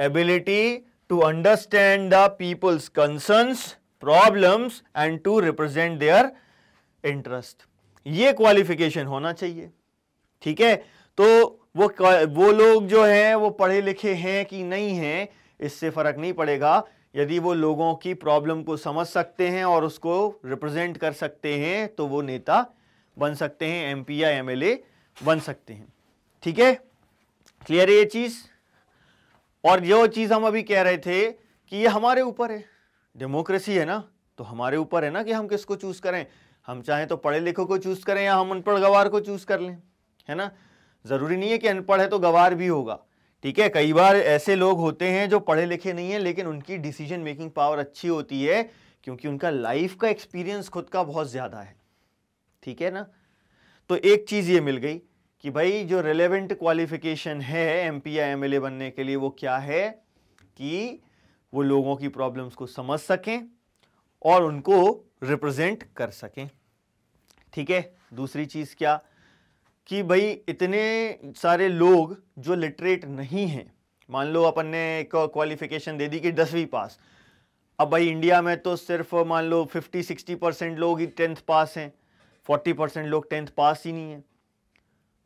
ability to understand the people's concerns problems and to represent their interest ये क्वालिफिकेशन होना चाहिए ठीक है तो वो वो लोग जो हैं वो पढ़े लिखे हैं कि नहीं हैं इससे फ़र्क नहीं पड़ेगा यदि वो लोगों की प्रॉब्लम को समझ सकते हैं और उसको रिप्रेजेंट कर सकते हैं तो वो नेता बन सकते हैं पी या ए बन सकते हैं ठीक है क्लियर है ये चीज़ और जो चीज़ हम अभी कह रहे थे कि ये हमारे ऊपर है डेमोक्रेसी है ना तो हमारे ऊपर है ना कि हम किसको चूज़ करें हम चाहें तो पढ़े लिखे को चूज़ करें या हम अनपढ़ गवार को चूज़ कर लें है ना ज़रूरी नहीं है कि अनपढ़ है तो गवार भी होगा ठीक है कई बार ऐसे लोग होते हैं जो पढ़े लिखे नहीं है लेकिन उनकी डिसीजन मेकिंग पावर अच्छी होती है क्योंकि उनका लाइफ का एक्सपीरियंस खुद का बहुत ज़्यादा है ठीक है ना तो एक चीज़ ये मिल गई कि भाई जो रेलेवेंट क्वालिफिकेशन है एम पी या एम बनने के लिए वो क्या है कि वो लोगों की प्रॉब्लम्स को समझ सकें और उनको रिप्रेजेंट कर सकें ठीक है दूसरी चीज़ क्या कि भाई इतने सारे लोग जो लिटरेट नहीं हैं मान लो अपन ने एक क्वालिफिकेशन दे दी कि दसवीं पास अब भाई इंडिया में तो सिर्फ मान लो 50-60 परसेंट लोग ही टेंथ पास हैं 40 परसेंट लोग टेंथ पास ही नहीं हैं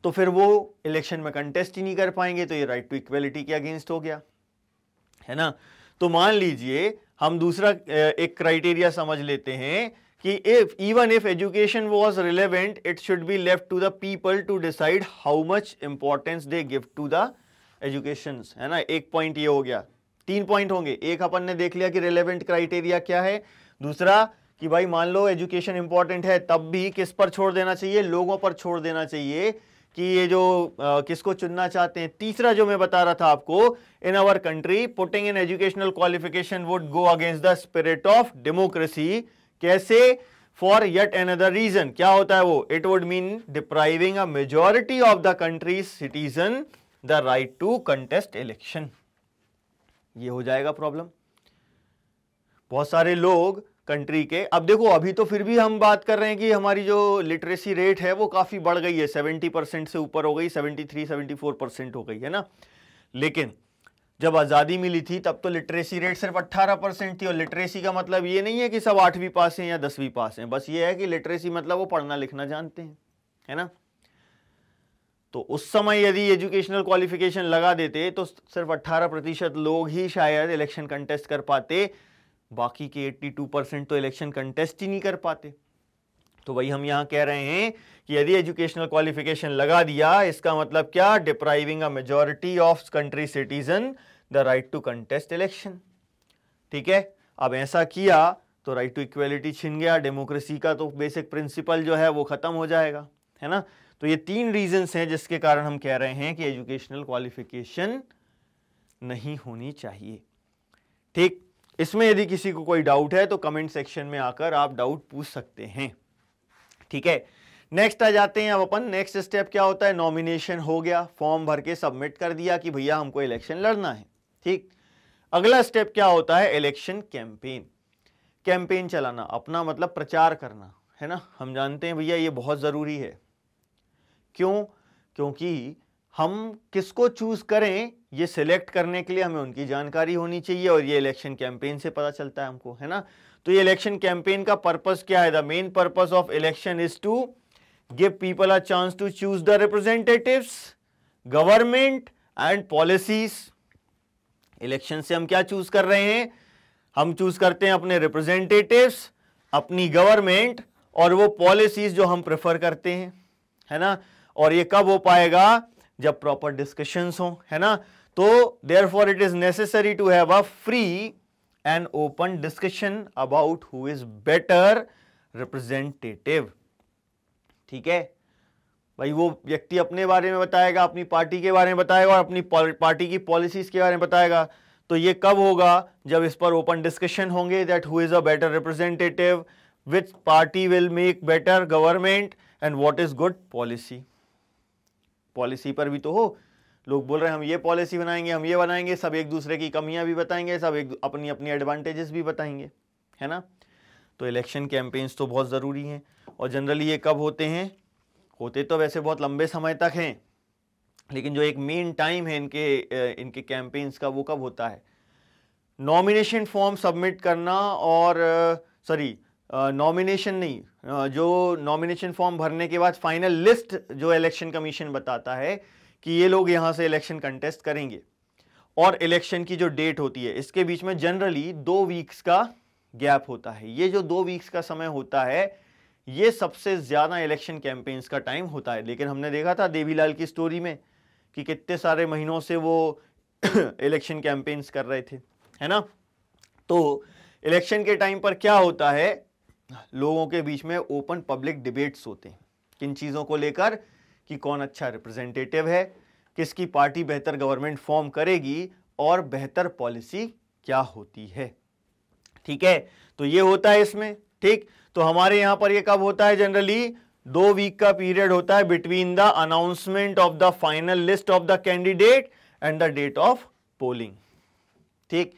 तो फिर वो इलेक्शन में कंटेस्ट ही नहीं कर पाएंगे तो ये राइट टू इक्वेलिटी के अगेंस्ट हो गया है ना तो मान लीजिए हम दूसरा एक क्राइटेरिया समझ लेते हैं कि if even if education was relevant it should be left to the people to decide how much importance they give to the education है ना एक पॉइंट ये हो गया तीन पॉइंट होंगे एक अपन ने देख लिया कि रिलेवेंट क्राइटेरिया क्या है दूसरा कि भाई मान लो एजुकेशन इंपॉर्टेंट है तब भी किस पर छोड़ देना चाहिए लोगों पर छोड़ देना चाहिए कि ये जो आ, किसको चुनना चाहते हैं तीसरा जो मैं बता रहा था आपको in our country putting in educational qualification would go against the spirit of democracy कैसे फॉर येट अदर रीजन क्या होता है वो it would mean depriving a majority of the country citizen the right to contest election ये हो जाएगा problem बहुत सारे लोग कंट्री के अब देखो अभी तो फिर भी हम बात कर रहे हैं कि हमारी जो लिटरेसी रेट है वो काफ़ी बढ़ गई है सेवेंटी परसेंट से ऊपर हो गई seventy three seventy four percent हो गई है ना लेकिन जब आज़ादी मिली थी तब तो लिटरेसी रेट सिर्फ 18 परसेंट थी और लिटरेसी का मतलब ये नहीं है कि सब आठवीं पास हैं या दसवीं पास हैं बस ये है कि लिटरेसी मतलब वो पढ़ना लिखना जानते हैं है ना तो उस समय यदि एजुकेशनल क्वालिफिकेशन लगा देते तो सिर्फ अट्ठारह प्रतिशत लोग ही शायद इलेक्शन कंटेस्ट कर पाते बाकी के 82 परसेंट तो इलेक्शन कंटेस्ट ही नहीं कर पाते तो वही हम यहाँ कह रहे हैं कि यदि एजुकेशनल क्वालिफिकेशन लगा दिया इसका मतलब क्या depriving a majority of country citizen the right to contest election ठीक है अब ऐसा किया तो राइट टू इक्वेलिटी छिन गया डेमोक्रेसी का तो बेसिक प्रिंसिपल जो है वो ख़त्म हो जाएगा है ना तो ये तीन रीजंस हैं जिसके कारण हम कह रहे हैं कि एजुकेशनल क्वालिफिकेशन नहीं होनी चाहिए ठीक इसमें यदि किसी को कोई डाउट है तो कमेंट सेक्शन में आकर आप डाउट पूछ सकते हैं ठीक है नेक्स्ट आ जाते हैं अब अपन नेक्स्ट स्टेप क्या होता है नॉमिनेशन हो गया फॉर्म भर के सबमिट कर दिया कि भैया हमको इलेक्शन लड़ना है ठीक अगला स्टेप क्या होता है इलेक्शन कैंपेन कैंपेन चलाना अपना मतलब प्रचार करना है ना हम जानते हैं भैया ये बहुत ज़रूरी है क्यों क्योंकि हम किसको चूज़ करें ये सिलेक्ट करने के लिए हमें उनकी जानकारी होनी चाहिए और ये इलेक्शन कैंपेन से पता चलता है हमको है ना तो ये इलेक्शन कैंपेन का पर्पस क्या है the main purpose of election is to give people a chance to choose the representative government and policies election से हम क्या चूज कर रहे हैं हम चूज करते हैं अपने रिप्रेजेंटेटिव्स अपनी गवर्नमेंट और वो पॉलिसीज जो हम प्रेफर करते हैं है ना और ये कब हो पाएगा जब प्रॉपर डिस्कशंस हो है ना तो therefore it is necessary to have a free and open discussion about who is better representative ठीक है भाई वो व्यक्ति अपने बारे में बताएगा अपनी पार्टी के बारे में बताएगा और अपनी पार्टी की पॉलिसीज के बारे में बताएगा तो ये कब होगा जब इस पर ओपन डिस्कशन होंगे that who is a better representative which party will make better government and what is good policy policy पर भी तो हो लोग बोल रहे हैं हम ये पॉलिसी बनाएंगे हम ये बनाएंगे सब एक दूसरे की कमियां भी बताएंगे सब एक अपनी अपनी एडवांटेजेस भी बताएंगे है ना तो इलेक्शन कैंपेन्स तो बहुत ज़रूरी हैं और जनरली ये कब होते हैं होते तो वैसे बहुत लंबे समय तक हैं लेकिन जो एक मेन टाइम है इनके इनके कैंपेन्स का वो कब होता है नॉमिनेशन फॉर्म सबमिट करना और सॉरी नॉमिनेशन नहीं जो नॉमिनेशन फॉर्म भरने के बाद फाइनल लिस्ट जो इलेक्शन कमीशन बताता है कि ये लोग यहाँ से इलेक्शन कंटेस्ट करेंगे और इलेक्शन की जो डेट होती है इसके बीच में जनरली दो वीक्स का गैप होता है ये जो दो वीक्स का समय होता है ये सबसे ज़्यादा इलेक्शन कैंपेन्स का टाइम होता है लेकिन हमने देखा था देवीलाल की स्टोरी में कि कितने सारे महीनों से वो इलेक्शन (coughs) कैंपेन्स कर रहे थे है ना तो इलेक्शन के टाइम पर क्या होता है लोगों के बीच में ओपन पब्लिक डिबेट्स होते हैं किन चीज़ों को लेकर कि कौन अच्छा रिप्रेजेंटेटिव है किसकी पार्टी बेहतर गवर्नमेंट फॉर्म करेगी और बेहतर पॉलिसी क्या होती है ठीक है तो ये होता है इसमें ठीक तो हमारे यहाँ पर ये कब होता है जनरली दो वीक का पीरियड होता है between the announcement of the final list of the candidate and the date of polling ठीक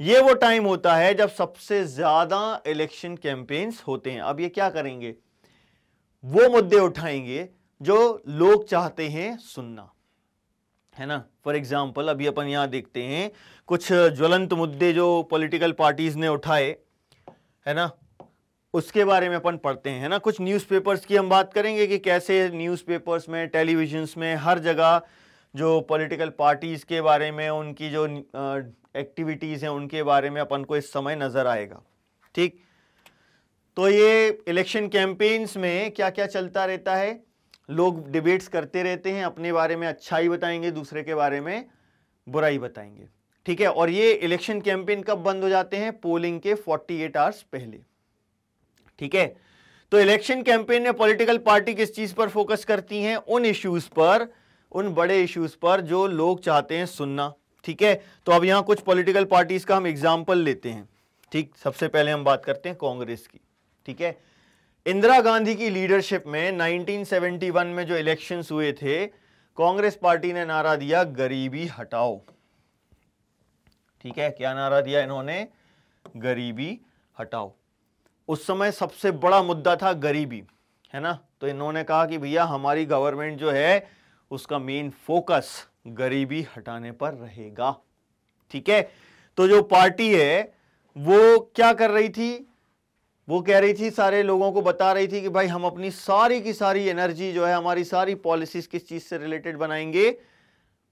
ये वो टाइम होता है जब सबसे ज़्यादा इलेक्शन कैंपेन्स होते हैं अब ये क्या करेंगे वो मुद्दे उठाएंगे जो लोग चाहते हैं सुनना है ना फॉर एग्जाम्पल अभी अपन यहां देखते हैं कुछ ज्वलंत मुद्दे जो पॉलिटिकल पार्टीज़ ने उठाए है ना उसके बारे में अपन पढ़ते हैं ना कुछ न्यूज़पेपर्स की हम बात करेंगे कि कैसे न्यूज़पेपर्स में टेलीविजन्स में हर जगह जो पॉलिटिकल पार्टीज़ के बारे में उनकी जो एक्टिविटीज़ हैं उनके बारे में अपन को इस समय नज़र आएगा ठीक तो ये इलेक्शन कैंपेन्स में क्या क्या चलता रहता है लोग डिबेट्स करते रहते हैं अपने बारे में अच्छाई बताएंगे दूसरे के बारे में बुराई बताएंगे ठीक है और ये इलेक्शन कैंपेन कब बंद हो जाते हैं पोलिंग के 48 आवर्स पहले ठीक है तो इलेक्शन कैंपेन में पॉलिटिकल पार्टी किस चीज पर फोकस करती हैं उन इश्यूज पर उन बड़े इश्यूज पर जो लोग चाहते हैं सुनना ठीक है तो अब यहां कुछ पॉलिटिकल पार्टीज का हम एग्जाम्पल लेते हैं ठीक सबसे पहले हम बात करते हैं कांग्रेस की ठीक है इंदिरा गांधी की लीडरशिप में 1971 में जो इलेक्शंस हुए थे कांग्रेस पार्टी ने नारा दिया गरीबी हटाओ ठीक है क्या नारा दिया इन्होंने गरीबी हटाओ उस समय सबसे बड़ा मुद्दा था गरीबी है ना तो इन्होंने कहा कि भैया हमारी गवर्नमेंट जो है उसका मेन फोकस गरीबी हटाने पर रहेगा ठीक है तो जो पार्टी है वो क्या कर रही थी वो कह रही थी सारे लोगों को बता रही थी कि भाई हम अपनी सारी की सारी एनर्जी जो है हमारी सारी पॉलिसीज किस चीज़ से रिलेटेड बनाएंगे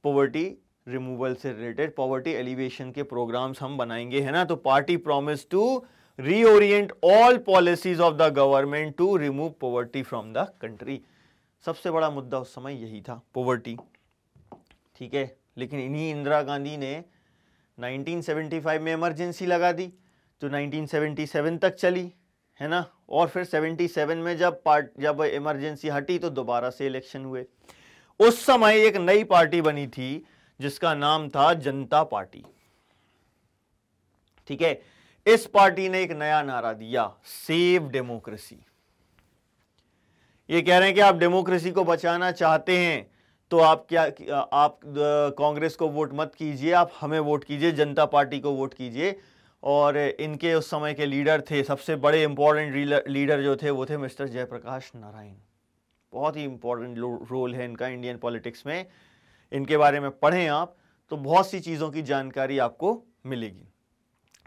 पॉवर्टी रिमूवल से रिलेटेड पॉवर्टी एलिवेशन के प्रोग्राम्स हम बनाएंगे है ना तो party promise to reorient all policies of the government to remove poverty from the country सबसे बड़ा मुद्दा उस समय यही था पोवर्टी ठीक है लेकिन इन्हीं इंदिरा गांधी ने 1975 में इमरजेंसी लगा दी जो तो 1977 तक चली है ना और फिर 77 में जब पार्ट जब इमरजेंसी हटी तो दोबारा से इलेक्शन हुए उस समय एक नई पार्टी बनी थी जिसका नाम था जनता पार्टी ठीक है इस पार्टी ने एक नया नारा दिया सेव डेमोक्रेसी ये कह रहे हैं कि आप डेमोक्रेसी को बचाना चाहते हैं तो आप क्या आप कांग्रेस को वोट मत कीजिए आप हमें वोट कीजिए जनता पार्टी को वोट कीजिए और इनके उस समय के लीडर थे सबसे बड़े इंपॉर्टेंट लीडर जो थे वो थे मिस्टर जयप्रकाश नारायण बहुत ही इंपॉर्टेंट रोल है इनका इंडियन पॉलिटिक्स में इनके बारे में पढ़ें आप तो बहुत सी चीज़ों की जानकारी आपको मिलेगी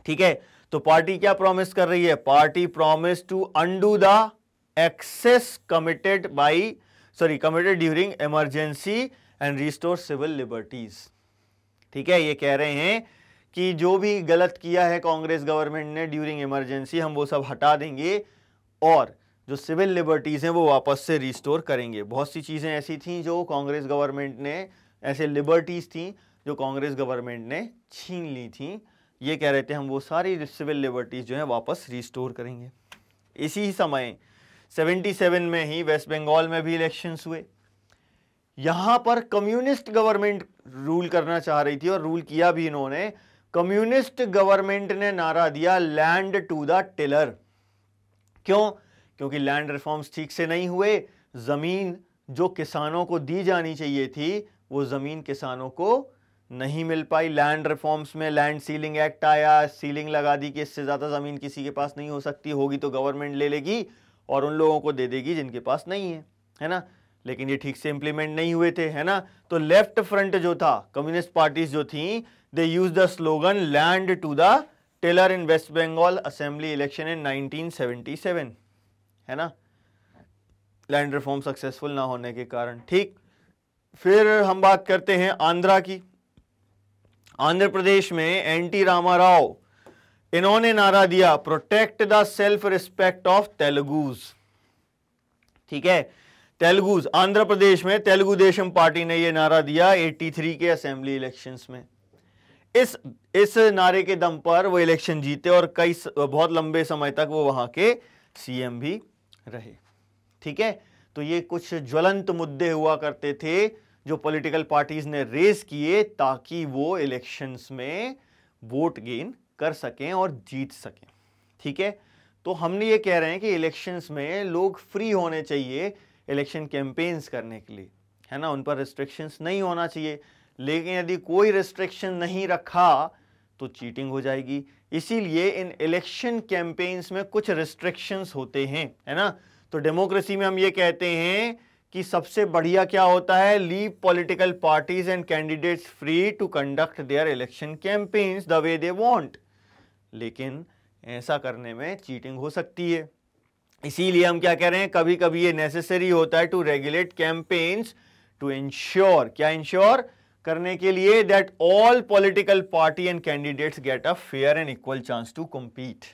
ठीक है तो पार्टी क्या प्रॉमिस कर रही है party promise to undo the excess committed by sorry committed during emergency and restore civil liberties ठीक है ये कह रहे हैं कि जो भी गलत किया है कांग्रेस गवर्नमेंट ने ड्यूरिंग इमरजेंसी हम वो सब हटा देंगे और जो सिविल लिबर्टीज़ हैं वो वापस से रिस्टोर करेंगे बहुत सी चीज़ें ऐसी थी जो कांग्रेस गवर्नमेंट ने ऐसे लिबर्टीज़ थी जो कांग्रेस गवर्नमेंट ने छीन ली थी ये कह रहे थे हम वो सारी सिविल लिबर्टीज़ जो हैं वापस रिस्टोर करेंगे इसी समय 77 में ही वेस्ट बंगाल में भी इलेक्शंस हुए यहां पर कम्युनिस्ट गवर्नमेंट रूल करना चाह रही थी और रूल किया भी इन्होंने कम्युनिस्ट गवर्नमेंट ने नारा दिया लैंड टू द टिलर क्यों क्योंकि लैंड रिफॉर्म्स ठीक से नहीं हुए ज़मीन जो किसानों को दी जानी चाहिए थी वो ज़मीन किसानों को नहीं मिल पाई लैंड रिफॉर्म्स में लैंड सीलिंग एक्ट आया सीलिंग लगा दी कि इससे ज़्यादा ज़मीन किसी के पास नहीं हो सकती होगी तो गवर्नमेंट ले लेगी और उन लोगों को दे देगी जिनके पास नहीं है है ना लेकिन ये ठीक से इंप्लीमेंट नहीं हुए थे है ना तो लेफ्ट फ्रंट जो था कम्युनिस्ट पार्टीज जो थी they use the slogan land to the tiller in West Bengal assembly election in 1977 है ना लैंड रिफॉर्म सक्सेसफुल ना होने के कारण ठीक फिर हम बात करते हैं आंध्रा की आंध्र प्रदेश में एन टी रामा राव इन्होंने नारा दिया protect the self respect of Telugus ठीक है तेलुगुज आंध्र प्रदेश में तेलुगु देशम पार्टी ने यह नारा दिया 83 के असेंबली इलेक्शंस में इस इस नारे के दम पर वो इलेक्शन जीते और कई बहुत लंबे समय तक वो वहां के सीएम भी रहे ठीक है तो ये कुछ ज्वलंत मुद्दे हुआ करते थे जो पॉलिटिकल पार्टीज ने रेस किए ताकि वो इलेक्शंस में वोट गेन कर सकें और जीत सकें ठीक है तो हमने ये कह रहे हैं कि इलेक्शंस में लोग फ्री होने चाहिए इलेक्शन कैंपेन्स करने के लिए है ना उन पर रिस्ट्रिक्शंस नहीं होना चाहिए लेकिन यदि कोई रिस्ट्रिक्शन नहीं रखा तो चीटिंग हो जाएगी इसीलिए इन इलेक्शन कैंपेन्स में कुछ रिस्ट्रिक्शंस होते हैं है ना तो डेमोक्रेसी में हम ये कहते हैं कि सबसे बढ़िया क्या होता है leave political parties and candidates free to conduct their election campaigns the way they want लेकिन ऐसा करने में चीटिंग हो सकती है इसीलिए हम क्या कह रहे हैं कभी कभी ये नेसेसरी होता है to regulate campaigns to ensure क्या इंश्योर करने के लिए that all political party and candidates get a fair and equal chance to compete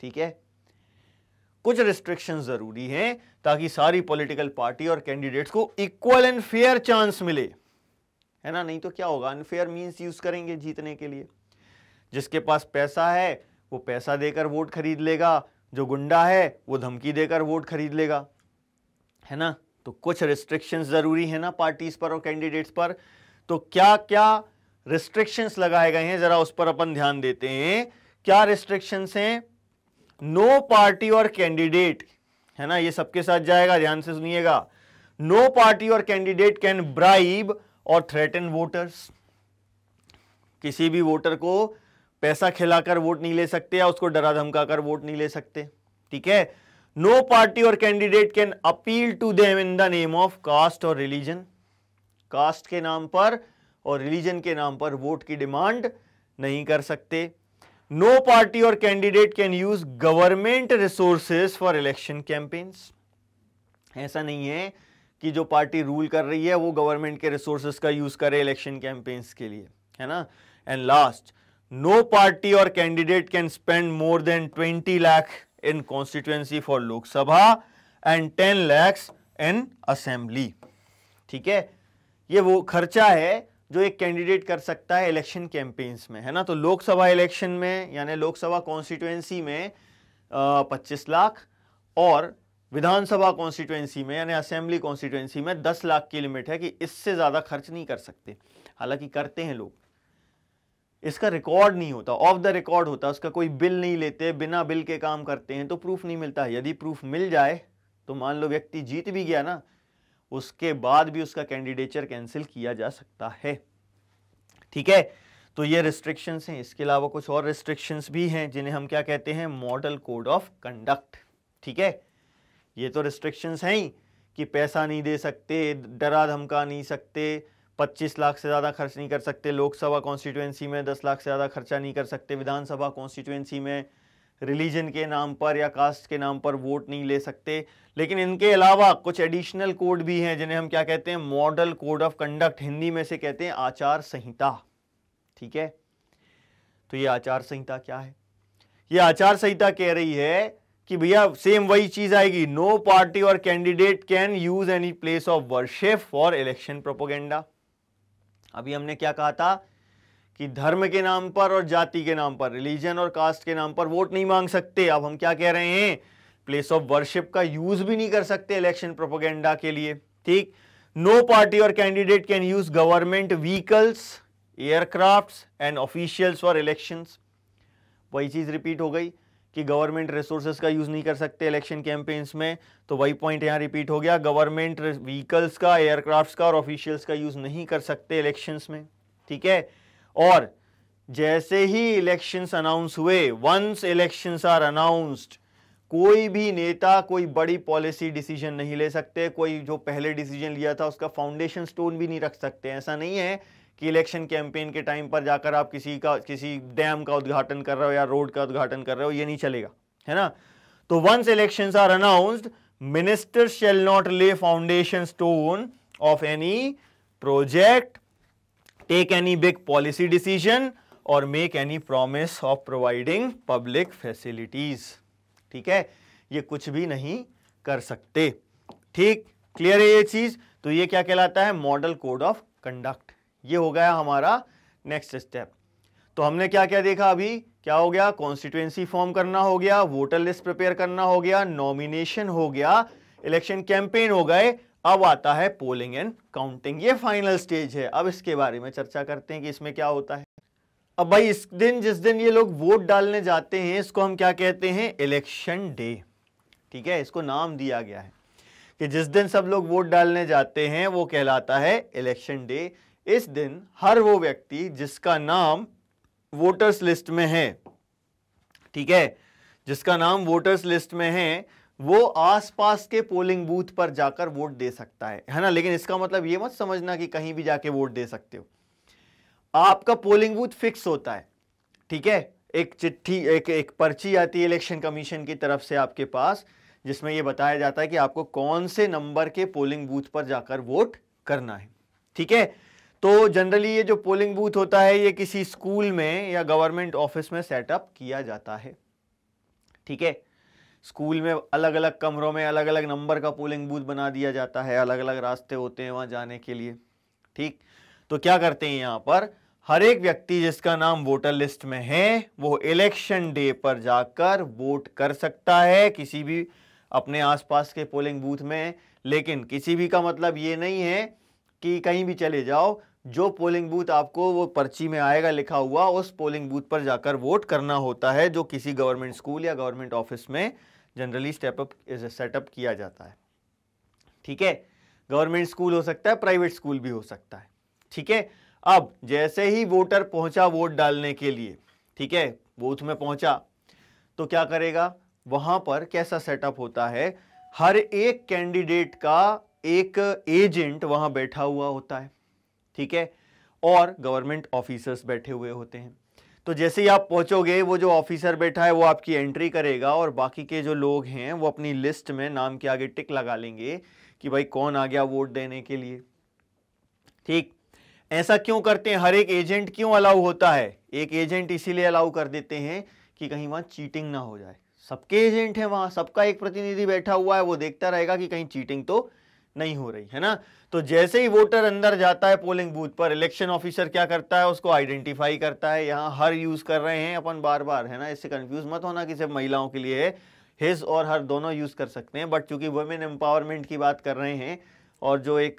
ठीक है कुछ रिस्ट्रिक्शन जरूरी हैं ताकि सारी पॉलिटिकल पार्टी और कैंडिडेट्स को इक्वल एंड फेयर चांस मिले है ना नहीं तो क्या होगा अनफेयर मीन्स यूज करेंगे जीतने के लिए जिसके पास पैसा है वो पैसा देकर वोट खरीद लेगा जो गुंडा है वो धमकी देकर वोट खरीद लेगा है ना तो कुछ रिस्ट्रिक्शंस ज़रूरी है ना पार्टीज पर और कैंडिडेट्स पर तो क्या क्या रिस्ट्रिक्शंस लगाए गए हैं ज़रा उस पर अपन ध्यान देते हैं क्या रिस्ट्रिक्शंस हैं नो पार्टी और कैंडिडेट है ना ये सबके साथ जाएगा ध्यान से सुनिएगा नो पार्टी और कैंडिडेट कैन ब्राइब और थ्रेटन वोटर्स किसी भी वोटर को पैसा खिलाकर वोट नहीं ले सकते या उसको डरा धमका कर वोट नहीं ले सकते ठीक है नो पार्टी और candidate can appeal to them in the name of caste और रिलीजन कास्ट के नाम पर और रिलीजन के नाम पर वोट की डिमांड नहीं कर सकते नो पार्टी और candidate can use government resources for election campaigns ऐसा नहीं है कि जो पार्टी रूल कर रही है वो गवर्नमेंट के रिसोर्सेस का यूज करे इलेक्शन कैंपेन्स के लिए है ना एंड लास्ट नो पार्टी और candidate can spend more than 20 lakh in constituency for Lok Sabha and ten 10 in assembly ठीक है ये वो खर्चा है जो एक कैंडिडेट कर सकता है इलेक्शन कैंपेन्स में है ना तो लोकसभा इलेक्शन में यानी लोकसभा कॉन्स्टिट्युएंसी में पच्चीस लाख और विधानसभा कॉन्स्टिट्युएंसी में यानी असेंबली कॉन्स्टिट्युएंसी में दस लाख की लिमिट है कि इससे ज़्यादा खर्च नहीं कर सकते हालांकि करते हैं लोग इसका रिकॉर्ड नहीं होता ऑफ द रिकॉर्ड होता उसका कोई बिल नहीं लेते बिना बिल के काम करते हैं तो प्रूफ नहीं मिलता यदि प्रूफ मिल जाए तो मान लो व्यक्ति जीत भी गया ना उसके बाद भी उसका कैंडिडेचर कैंसिल किया जा सकता है ठीक है तो ये रिस्ट्रिक्शंस हैं इसके अलावा कुछ और रिस्ट्रिक्शंस भी हैं जिन्हें हम क्या कहते हैं मॉडल कोड ऑफ कंडक्ट ठीक है ये तो रिस्ट्रिक्शंस हैं ही कि पैसा नहीं दे सकते डरा धमका नहीं सकते 25 लाख से ज़्यादा खर्च नहीं कर सकते लोकसभा कॉन्स्टिट्यूएंसी में 10 लाख से ज़्यादा खर्चा नहीं कर सकते विधानसभा कॉन्स्टिट्यूएंसी में रिलीजन के नाम पर या कास्ट के नाम पर वोट नहीं ले सकते लेकिन इनके अलावा कुछ एडिशनल कोड भी हैं जिन्हें हम क्या कहते हैं model code of conduct Hindi में से कहते हैं आचार संहिता ठीक है तो ये आचार संहिता क्या है ये आचार संहिता कह रही है कि भैया सेम वही चीज आएगी नो पार्टी और candidate can use any place of worship for election propaganda अभी हमने क्या कहा था कि धर्म के नाम पर और जाति के नाम पर रिलीजन और कास्ट के नाम पर वोट नहीं मांग सकते अब हम क्या कह रहे हैं प्लेस ऑफ वर्शिप का यूज भी नहीं कर सकते इलेक्शन प्रोपोगेंडा के लिए ठीक नो पार्टी और candidate can use government vehicles aircraft and officials for elections वही चीज रिपीट हो गई कि गवर्नमेंट रिसोर्सेज का यूज़ नहीं कर सकते इलेक्शन कैंपेन्स में तो वही पॉइंट यहाँ रिपीट हो गया गवर्नमेंट व्हीकल्स का एयरक्राफ्ट का और ऑफिशियल्स का यूज़ नहीं कर सकते इलेक्शंस में ठीक है और जैसे ही इलेक्शंस अनाउंस हुए वंस इलेक्शंस आर अनाउंस्ड कोई भी नेता कोई बड़ी पॉलिसी डिसीजन नहीं ले सकते कोई जो पहले डिसीजन लिया था उसका फाउंडेशन स्टोन भी नहीं रख सकते ऐसा नहीं है कि इलेक्शन कैंपेन के टाइम पर जाकर आप किसी का किसी डैम का उद्घाटन कर रहे हो या रोड का उद्घाटन कर रहे हो ये नहीं चलेगा है ना तो once election are announced minister shall not lay foundation stone of any project take any big policy decision और make any promise of providing public facilities ठीक है ये कुछ भी नहीं कर सकते ठीक क्लियर है ये चीज तो ये क्या कहलाता है मॉडल कोड ऑफ कंडक्ट ये हो गया हमारा नेक्स्ट स्टेप तो हमने क्या क्या देखा अभी क्या हो गया कॉन्स्टिट्यूएंसी फॉर्म करना हो गया वोटर लिस्ट प्रिपेयर करना हो गया नॉमिनेशन हो गया इलेक्शन कैंपेन हो गए अब आता है पोलिंग एंड काउंटिंग ये फाइनल स्टेज है अब इसके बारे में चर्चा करते हैं कि इसमें क्या होता है अब भाई इस दिन जिस दिन ये लोग वोट डालने जाते हैं इसको हम क्या कहते हैं इलेक्शन डे ठीक है इसको नाम दिया गया है कि जिस दिन सब लोग वोट डालने जाते हैं वो कहलाता है इलेक्शन डे इस दिन हर वो व्यक्ति जिसका नाम वोटर्स लिस्ट में है ठीक है जिसका नाम वोटर्स लिस्ट में है वो आसपास के पोलिंग बूथ पर जाकर वोट दे सकता है है ना लेकिन इसका मतलब ये मत समझना कि कहीं भी जाके वोट दे सकते हो आपका पोलिंग बूथ फिक्स होता है ठीक है एक चिट्ठी एक एक पर्ची आती है इलेक्शन कमीशन की तरफ से आपके पास जिसमें यह बताया जाता है कि आपको कौन से नंबर के पोलिंग बूथ पर जाकर वोट करना है ठीक है तो जनरली ये जो पोलिंग बूथ होता है ये किसी स्कूल में या गवर्नमेंट ऑफिस में सेटअप किया जाता है ठीक है स्कूल में अलग अलग कमरों में अलग अलग नंबर का पोलिंग बूथ बना दिया जाता है अलग अलग रास्ते होते हैं वहां जाने के लिए ठीक तो क्या करते हैं यहाँ पर हर एक व्यक्ति जिसका नाम वोटर लिस्ट में है वो इलेक्शन डे पर जाकर वोट कर सकता है किसी भी अपने आसपास के पोलिंग बूथ में लेकिन किसी भी का मतलब ये नहीं है कि कहीं भी चले जाओ जो पोलिंग बूथ आपको वो पर्ची में आएगा लिखा हुआ उस पोलिंग बूथ पर जाकर वोट करना होता है जो किसी गवर्नमेंट स्कूल या गवर्नमेंट ऑफिस में जनरली स्टेपअप सेटअप किया जाता है ठीक है गवर्नमेंट स्कूल हो सकता है प्राइवेट स्कूल भी हो सकता है ठीक है अब जैसे ही वोटर पहुंचा वोट डालने के लिए ठीक है बूथ में पहुंचा तो क्या करेगा वहां पर कैसा सेटअप होता है हर एक कैंडिडेट का एक एजेंट वहां बैठा हुआ होता है ठीक है और गवर्नमेंट ऑफिसर्स बैठे हुए होते हैं तो जैसे ही आप पहुंचोगे वो जो ऑफिसर बैठा है वो आपकी एंट्री करेगा और बाकी के जो लोग हैं वो अपनी लिस्ट में नाम के आगे टिक लगा लेंगे कि भाई कौन आ गया वोट देने के लिए ठीक ऐसा क्यों करते हैं हर एक एजेंट क्यों अलाउ होता है एक एजेंट इसीलिए अलाउ कर देते हैं कि कहीं वहां चीटिंग ना हो जाए सबके एजेंट है वहां सबका एक प्रतिनिधि बैठा हुआ है वो देखता रहेगा कि कहीं चीटिंग तो नहीं हो रही है ना तो जैसे ही वोटर अंदर जाता है पोलिंग बूथ पर इलेक्शन ऑफिसर क्या करता है उसको आइडेंटिफाई करता है यहाँ हर यूज कर रहे हैं अपन बार बार है ना इससे कंफ्यूज मत होना कि सिर्फ महिलाओं के लिए है हिज और हर दोनों यूज कर सकते हैं बट चूंकि वुमेन एम्पावरमेंट की बात कर रहे हैं और जो एक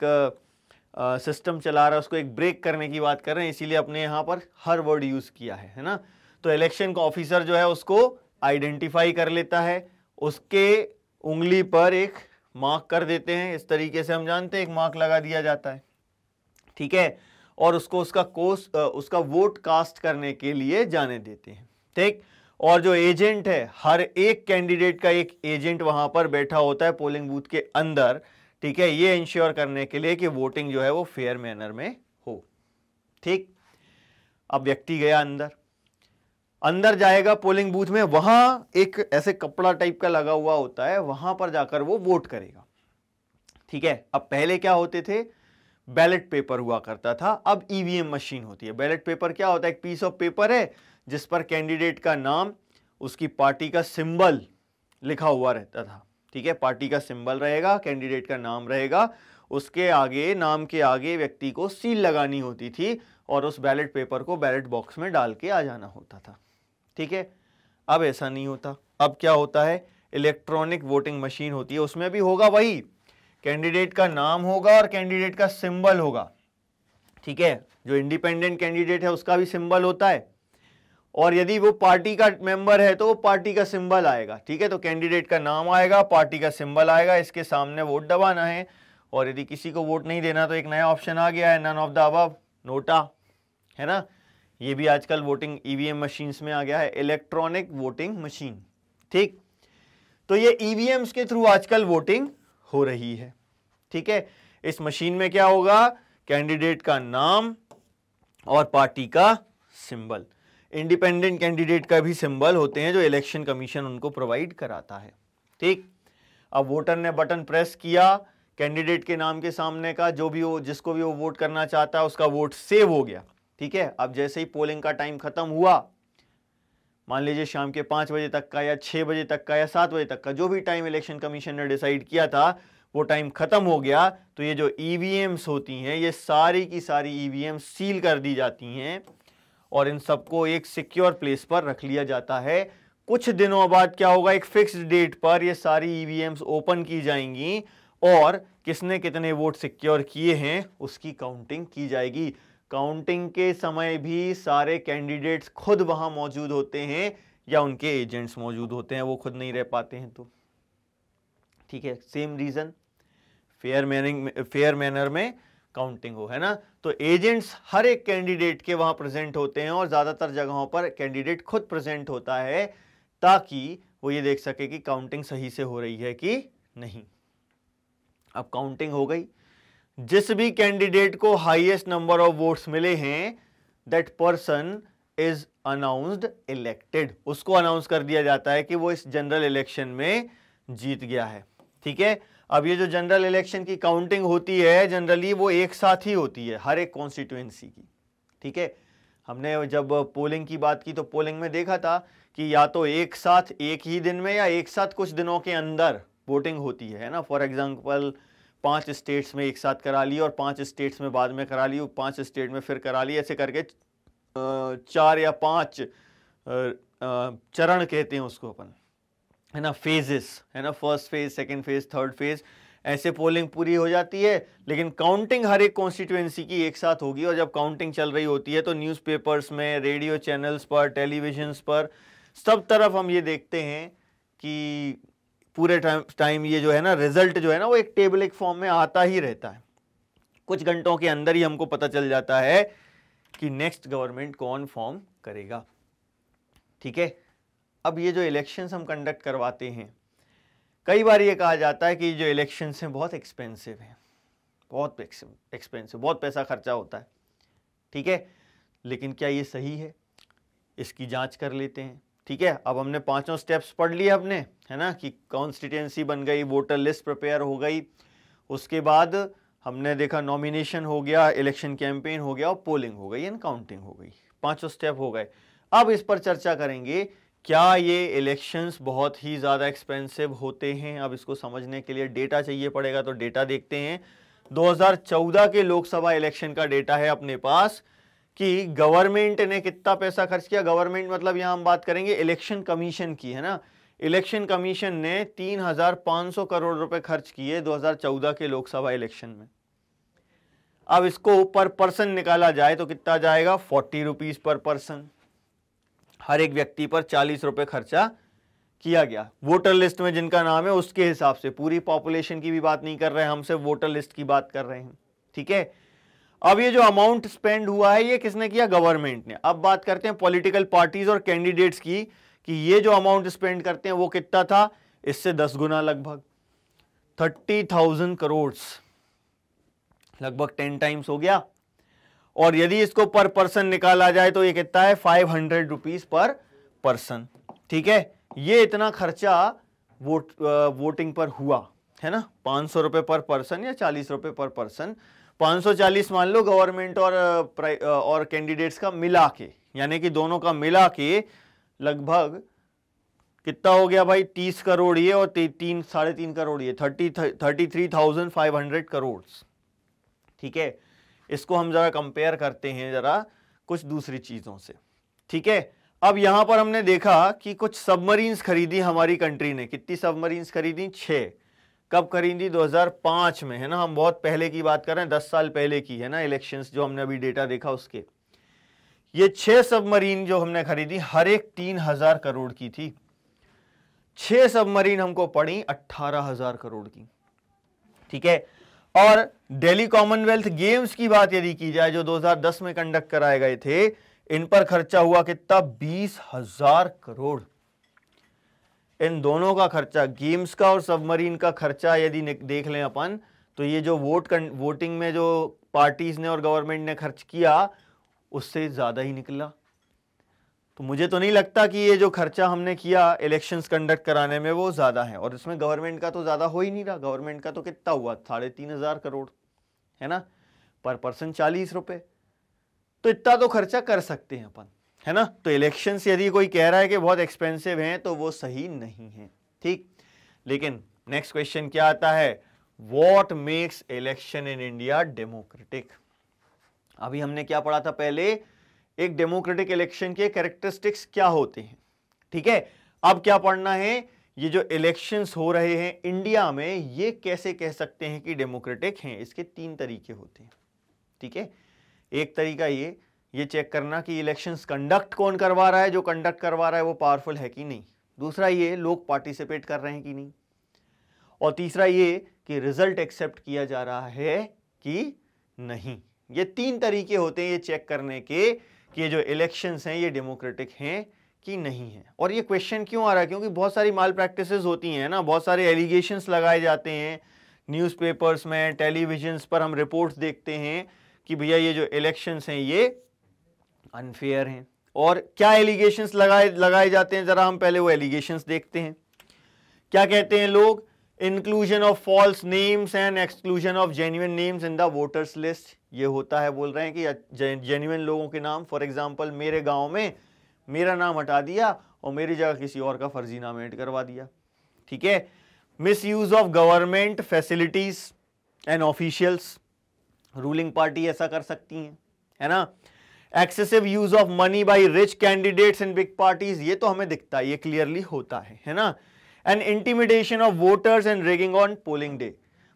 सिस्टम चला रहा है उसको एक ब्रेक करने की बात कर रहे हैं इसीलिए अपने यहाँ पर हर वर्ड यूज किया है है ना तो इलेक्शन का ऑफिसर जो है उसको आइडेंटिफाई कर लेता है उसके उंगली पर एक मार्क कर देते हैं इस तरीके से हम जानते हैं एक मार्क लगा दिया जाता है ठीक है और उसको उसका कोस उसका वोट कास्ट करने के लिए जाने देते हैं ठीक और जो एजेंट है हर एक कैंडिडेट का एक एजेंट वहां पर बैठा होता है पोलिंग बूथ के अंदर ठीक है ये इंश्योर करने के लिए कि वोटिंग जो है वो फेयर मैनर में हो ठीक अब व्यक्ति गया अंदर अंदर जाएगा पोलिंग बूथ में वहां एक ऐसे कपड़ा टाइप का लगा हुआ होता है वहां पर जाकर वो वोट करेगा ठीक है अब पहले क्या होते थे बैलेट पेपर हुआ करता था अब ईवीएम e मशीन होती है बैलेट पेपर क्या होता है एक पीस ऑफ पेपर है जिस पर कैंडिडेट का नाम उसकी पार्टी का सिंबल लिखा हुआ रहता था ठीक है पार्टी का सिंबल रहेगा कैंडिडेट का नाम रहेगा उसके आगे नाम के आगे व्यक्ति को सील लगानी होती थी और उस बैलेट पेपर को बैलेट बॉक्स में डाल के आ जाना होता था ठीक है अब ऐसा नहीं होता अब क्या होता है इलेक्ट्रॉनिक वोटिंग मशीन होती है उसमें भी होगा वही कैंडिडेट का नाम होगा और कैंडिडेट का सिंबल होगा ठीक है जो इंडिपेंडेंट कैंडिडेट है उसका भी सिंबल होता है और यदि वो पार्टी का मेंबर है तो वो पार्टी का सिंबल आएगा ठीक है तो कैंडिडेट का नाम आएगा पार्टी का सिंबल आएगा इसके सामने वोट दबाना है और यदि किसी को वोट नहीं देना तो एक नया ऑप्शन आ गया है नन ऑफ द अब नोटा है ना ये भी आजकल वोटिंग ईवीएम मशीन्स में आ गया है इलेक्ट्रॉनिक वोटिंग मशीन ठीक तो ये ईवीएम्स e के थ्रू आजकल वोटिंग हो रही है ठीक है इस मशीन में क्या होगा कैंडिडेट का नाम और पार्टी का सिंबल इंडिपेंडेंट कैंडिडेट का भी सिंबल होते हैं जो इलेक्शन कमीशन उनको प्रोवाइड कराता है ठीक अब वोटर ने बटन प्रेस किया कैंडिडेट के नाम के सामने का जो भी वो जिसको भी वो वोट करना चाहता है उसका वोट सेव हो गया ठीक है अब जैसे ही पोलिंग का टाइम खत्म हुआ मान लीजिए शाम के पांच बजे तक का या छह बजे तक का या सात बजे तक का जो भी टाइम इलेक्शन कमीशन ने डिसाइड किया था वो टाइम ख़त्म हो गया तो ये जो ईवीएम्स e होती हैं ये सारी की सारी ईवीएम e सील कर दी जाती हैं और इन सबको एक सिक्योर प्लेस पर रख लिया जाता है कुछ दिनों बाद क्या होगा एक फिक्स डेट पर ये सारी ईवीएम्स e ओपन की जाएंगी और किसने कितने वोट सिक्योर किए हैं उसकी काउंटिंग की जाएगी काउंटिंग के समय भी सारे कैंडिडेट्स खुद वहां मौजूद होते हैं या उनके एजेंट्स मौजूद होते हैं वो खुद नहीं रह पाते हैं तो ठीक है same reason fair manning fair manner में काउंटिंग हो है ना तो एजेंट्स हर एक कैंडिडेट के वहां प्रेजेंट होते हैं और ज़्यादातर जगहों पर कैंडिडेट खुद प्रेजेंट होता है ताकि वो ये देख सके कि काउंटिंग सही से हो रही है कि नहीं अब काउंटिंग हो गई जिस भी कैंडिडेट को हाईएस्ट नंबर ऑफ वोट्स मिले हैं that person is announced elected उसको अनाउंस कर दिया जाता है कि वो इस जनरल इलेक्शन में जीत गया है ठीक है अब ये जो जनरल इलेक्शन की काउंटिंग होती है जनरली वो एक साथ ही होती है हर एक कॉन्स्टिट्यूएंसी की ठीक है हमने जब पोलिंग की बात की तो पोलिंग में देखा था कि या तो एक साथ एक ही दिन में या एक साथ कुछ दिनों के अंदर वोटिंग होती है ना फॉर एग्जाम्पल पांच स्टेट्स में एक साथ करा ली और पांच स्टेट्स में बाद में करा ली पांच स्टेट में फिर करा ली ऐसे करके चार या पांच चरण कहते हैं उसको अपन है ना फेजेस है ना first phase second phase third phase ऐसे पोलिंग पूरी हो जाती है लेकिन काउंटिंग हर एक कॉन्स्टिट्यूएंसी की एक साथ होगी और जब काउंटिंग चल रही होती है तो न्यूज़पेपर्स में रेडियो चैनल्स पर टेलीविजन्स पर सब तरफ हम ये देखते हैं कि पूरे टाइम टाइम ये जो है ना रिजल्ट जो है ना वो एक टेबल एक फॉर्म में आता ही रहता है कुछ घंटों के अंदर ही हमको पता चल जाता है कि नेक्स्ट गवर्नमेंट कौन फॉर्म करेगा ठीक है अब ये जो इलेक्शंस हम कंडक्ट करवाते हैं कई बार ये कहा जाता है कि जो इलेक्शंस हैं बहुत एक्सपेंसिव हैं बहुत एक्सपेंसिव बहुत पैसा खर्चा होता है ठीक है लेकिन क्या ये सही है इसकी जांच कर लेते हैं ठीक है अब हमने पांचों स्टेप्स पढ़ लिए हमने है ना कि कॉन्स्टिट्यूंसी बन गई वोटर लिस्ट प्रिपेयर हो गई उसके बाद हमने देखा नॉमिनेशन हो गया इलेक्शन कैंपेन हो गया और पोलिंग हो गई एंड काउंटिंग हो गई पांचों स्टेप हो गए अब इस पर चर्चा करेंगे क्या ये इलेक्शंस बहुत ही ज़्यादा एक्सपेंसिव होते हैं अब इसको समझने के लिए डेटा चाहिए पड़ेगा तो डेटा देखते हैं 2014 के लोकसभा इलेक्शन का डेटा है अपने पास कि गवर्नमेंट ने कितना पैसा खर्च किया गवर्नमेंट मतलब यहाँ हम बात करेंगे इलेक्शन कमीशन की है ना इलेक्शन कमीशन ने 3,500 करोड़ रुपए खर्च किए 2014 के लोकसभा इलेक्शन में अब इसको पर पर्सन निकाला जाए तो कितना जाएगा फोर्टी रुपीज़ पर पर्सन हर एक व्यक्ति पर चालीस रुपये खर्चा किया गया वोटर लिस्ट में जिनका नाम है उसके हिसाब से पूरी पॉपुलेशन की भी बात नहीं कर रहे हम सिर्फ वोटर लिस्ट की बात कर रहे हैं ठीक है अब ये जो अमाउंट स्पेंड हुआ है ये किसने किया गवर्नमेंट ने अब बात करते हैं पॉलिटिकल पार्टीज और कैंडिडेट्स की कि ये जो अमाउंट स्पेंड करते हैं वो कितना था इससे दस गुना लगभग थर्टी थाउजेंड करोड़ लगभग टेन टाइम्स हो गया और यदि इसको पर पर्सन निकाला जाए तो ये कितना है five hundred rupees per person ठीक है ये इतना खर्चा वोट वोटिंग पर हुआ है ना पांच सौ रुपए पर पर्सन या चालीस रुपए पर पर्सन 540 मान लो गवर्नमेंट और और कैंडिडेट्स का मिला के यानी कि दोनों का मिला के लगभग कितना हो गया भाई तीस करोड़ ये और तीन साढ़े तीन करोड़ ये thirty thirty three thousand five hundred crore ठीक है इसको हम जरा कंपेयर करते हैं जरा कुछ दूसरी चीज़ों से ठीक है अब यहां पर हमने देखा कि कुछ सबमरीन्स खरीदी हमारी कंट्री ने कितनी सबमरीन्स खरीदी छः कब करी थी 2005 में है ना हम बहुत पहले की बात कर रहे हैं दस साल पहले की है ना इलेक्शंस जो हमने अभी डेटा देखा उसके ये छह सबमरीन जो हमने खरीदी हर एक तीन हजार करोड़ की थी छह सबमरीन हमको पड़ी अट्ठारह हजार करोड़ की ठीक है और दिल्ली कॉमनवेल्थ गेम्स की बात यदि की जाए जो 2010 में कंडक्ट कराए गए थे इन पर खर्चा हुआ कितना बीस हजार करोड़ इन दोनों का खर्चा गेम्स का और सबमरीन का खर्चा यदि देख लें अपन तो ये जो वोट कर, वोटिंग में जो पार्टीज ने और गवर्नमेंट ने खर्च किया उससे ज़्यादा ही निकला तो मुझे तो नहीं लगता कि ये जो खर्चा हमने किया इलेक्शंस कंडक्ट कराने में वो ज़्यादा है और इसमें गवर्नमेंट का तो ज़्यादा हो ही नहीं रहा गवर्नमेंट का तो कितना हुआ साढ़े तीन हज़ार करोड़ है ना पर पर्सन चालीस रुपये तो इतना तो खर्चा कर सकते हैं अपन है ना तो इलेक्शन यदि कोई कह रहा है कि बहुत एक्सपेंसिव हैं तो वो सही नहीं है ठीक लेकिन नेक्स्ट क्वेश्चन क्या आता है what makes election in India democratic अभी हमने क्या पढ़ा था पहले एक डेमोक्रेटिक इलेक्शन के कैरेक्टरिस्टिक्स क्या होते हैं ठीक है अब क्या पढ़ना है ये जो इलेक्शंस हो रहे हैं इंडिया में ये कैसे कह सकते हैं कि डेमोक्रेटिक हैं इसके तीन तरीके होते हैं ठीक है एक तरीका ये ये चेक करना कि इलेक्शंस कंडक्ट कौन करवा रहा है जो कंडक्ट करवा रहा है वो पावरफुल है कि नहीं दूसरा ये लोग पार्टिसिपेट कर रहे हैं कि नहीं और तीसरा ये कि रिजल्ट एक्सेप्ट किया जा रहा है कि नहीं ये तीन तरीके होते हैं ये चेक करने के कि ये जो इलेक्शंस हैं ये डेमोक्रेटिक हैं कि नहीं है और ये क्वेश्चन क्यों आ रहा है क्योंकि बहुत सारी माल प्रैक्टिस होती हैं ना बहुत सारे एलिगेशंस लगाए जाते हैं न्यूज़पेपर्स में टेलीविजन्स पर हम रिपोर्ट्स देखते हैं कि भैया ये जो इलेक्शंस हैं ये अनफेयर हैं और क्या एलिगेशंस लगाए लगाए जाते हैं ज़रा हम पहले वो एलिगेशंस देखते हैं क्या कहते हैं लोग inclusion of false names and exclusion of genuine names in the voters list ये होता है बोल रहे हैं कि जेन्यून लोगों के नाम फॉर एग्जाम्पल मेरे गाँव में मेरा नाम हटा दिया और मेरी जगह किसी और का फर्जी नाम एड करवा दिया ठीक है misuse of government facilities and officials ruling party ऐसा कर सकती हैं है ना excessive use of money by rich candidates in big parties ये तो हमें दिखता है ये क्लियरली होता है है ना and intimidation of voters and rigging on polling day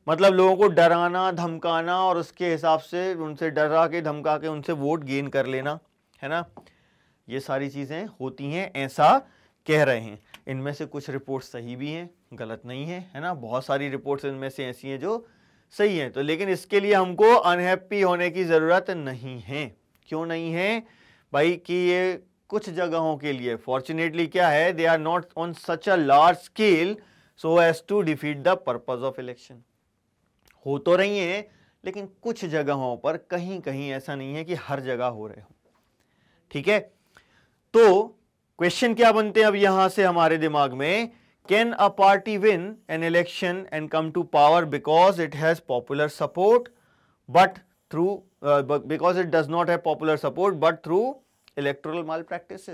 मतलब लोगों को डराना धमकाना और उसके हिसाब से उनसे डरा के धमका के उनसे वोट गेन कर लेना है ना ये सारी चीज़ें होती हैं ऐसा कह रहे हैं इनमें से कुछ रिपोर्ट सही भी हैं गलत नहीं है है ना बहुत सारी रिपोर्ट्स इनमें से ऐसी हैं जो सही हैं तो लेकिन इसके लिए हमको अनहैप्पी होने की ज़रूरत नहीं है क्यों नहीं है भाई कि ये कुछ जगहों के लिए फॉर्चुनेटली क्या है they are not on such a large scale so as to defeat the purpose of election हो तो रही है लेकिन कुछ जगहों पर कहीं कहीं ऐसा नहीं है कि हर जगह हो रहे हो ठीक है तो क्वेश्चन क्या बनते हैं अब यहां से हमारे दिमाग में can a party win an election and come to power because it has popular support but through because it does not have popular support but through electoral malpractice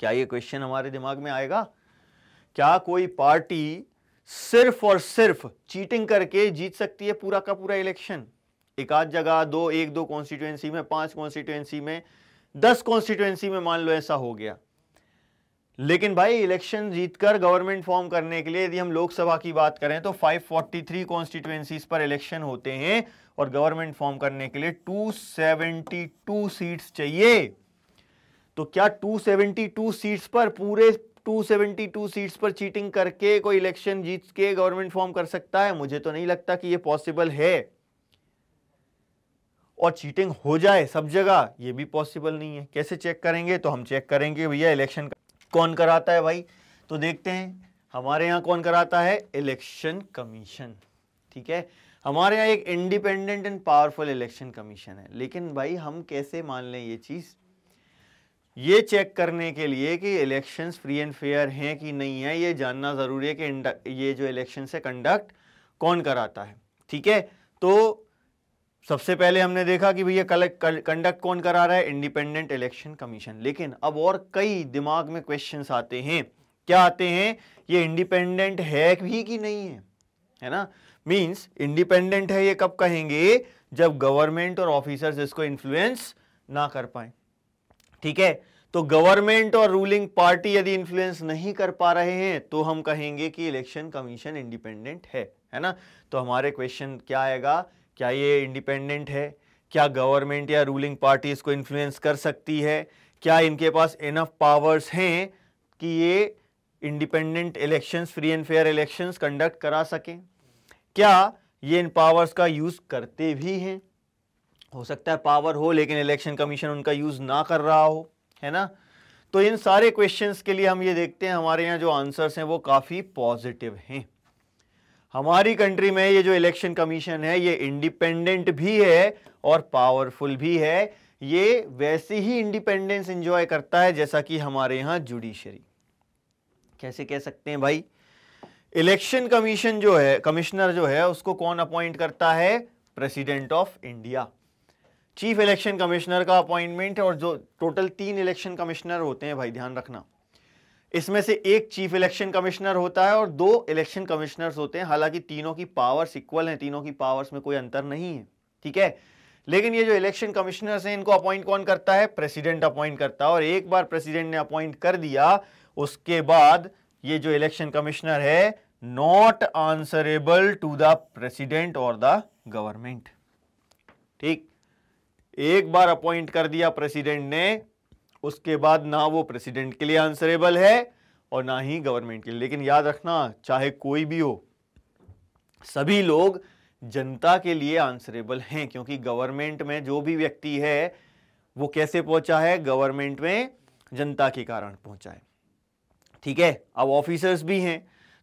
क्या ये क्वेश्चन हमारे दिमाग में आएगा क्या कोई पार्टी सिर्फ और सिर्फ चीटिंग करके जीत सकती है पूरा का पूरा इलेक्शन एक आध जगह दो एक दो कॉन्स्टिट्यूएंसी में पांच कॉन्स्टिट्यूएंसी में दस कॉन्स्टिट्यूएंसी में मान लो ऐसा हो गया लेकिन भाई इलेक्शन जीतकर गवर्नमेंट फॉर्म करने के लिए यदि हम लोकसभा की बात करें तो 543 कॉन्स्टिट्यूएंसीज पर इलेक्शन होते हैं और गवर्नमेंट फॉर्म करने के लिए 272 सीट्स चाहिए तो क्या 272 सीट्स पर पूरे 272 सीट्स पर चीटिंग करके कोई इलेक्शन जीत के गवर्नमेंट फॉर्म कर सकता है मुझे तो नहीं लगता कि ये पॉसिबल है और चीटिंग हो जाए सब जगह ये भी पॉसिबल नहीं है कैसे चेक करेंगे तो हम चेक करेंगे भैया इलेक्शन कौन कराता है भाई तो देखते हैं हमारे यहां कौन कराता है इलेक्शन कमीशन ठीक है हमारे यहाँ एक independent and powerful election commission है लेकिन भाई हम कैसे मान लें ये चीज़ ये चेक करने के लिए कि इलेक्शंस फ्री एंड फेयर हैं कि नहीं है ये जानना ज़रूरी है कि ये जो इलेक्शन है कंडक्ट कौन कराता है ठीक है तो सबसे पहले हमने देखा कि भैया कंडक्ट कौन करा रहा है इंडिपेंडेंट इलेक्शन कमीशन लेकिन अब और कई दिमाग में क्वेश्चंस आते हैं क्या आते हैं ये इंडिपेंडेंट है भी कि नहीं है है ना मीन्स इंडिपेंडेंट है ये कब कहेंगे जब गवर्नमेंट और ऑफिसर्स इसको इन्फ्लुएंस ना कर पाए ठीक है तो गवर्नमेंट और रूलिंग पार्टी यदि इन्फ्लुएंस नहीं कर पा रहे हैं तो हम कहेंगे कि इलेक्शन कमीशन इंडिपेंडेंट है है ना तो हमारे क्वेश्चन क्या आएगा क्या ये इंडिपेंडेंट है क्या गवर्नमेंट या रूलिंग पार्टी इसको इन्फ्लुएंस कर सकती है क्या इनके पास इनफ पावर्स हैं कि ये independent elections free and fair elections conduct करा सकें क्या ये इन पावर्स का यूज़ करते भी हैं हो सकता है पावर हो लेकिन इलेक्शन कमीशन उनका यूज़ ना कर रहा हो है ना तो इन सारे क्वेश्चंस के लिए हम ये देखते हैं हमारे यहाँ जो आंसर्स हैं वो काफ़ी पॉजिटिव हैं हमारी कंट्री में ये जो इलेक्शन कमीशन है ये इंडिपेंडेंट भी है और पावरफुल भी है ये वैसे ही इंडिपेंडेंस एंजॉय करता है जैसा कि हमारे यहाँ जुडिशरी कैसे कह सकते हैं भाई इलेक्शन कमीशन जो है कमिश्नर जो है उसको कौन अपॉइंट करता है president of India chief election commissioner का अपॉइंटमेंट और जो टोटल तीन इलेक्शन कमिश्नर होते हैं भाई ध्यान रखना इसमें से एक चीफ इलेक्शन कमिश्नर होता है और दो इलेक्शन कमिश्नर्स होते हैं हालांकि तीनों की पावर्स इक्वल हैं तीनों की पावर्स में कोई अंतर नहीं है ठीक है लेकिन ये जो इलेक्शन कमिश्नर्स हैं इनको अपॉइंट कौन करता है प्रेसिडेंट अपॉइंट करता है और एक बार प्रेसिडेंट ने अपॉइंट कर दिया उसके बाद ये जो इलेक्शन कमिश्नर है not answerable to the president और द गवर्नमेंट ठीक एक बार अपॉइंट कर दिया प्रेसिडेंट ने उसके बाद ना वो प्रेसिडेंट के लिए आंसरेबल है और ना ही गवर्नमेंट के लिए लेकिन याद रखना चाहे कोई भी हो सभी लोग जनता के लिए आंसरेबल हैं क्योंकि गवर्नमेंट में जो भी व्यक्ति है वो कैसे पहुंचा है गवर्नमेंट में जनता के कारण पहुंचा है ठीक है अब ऑफिसर्स भी हैं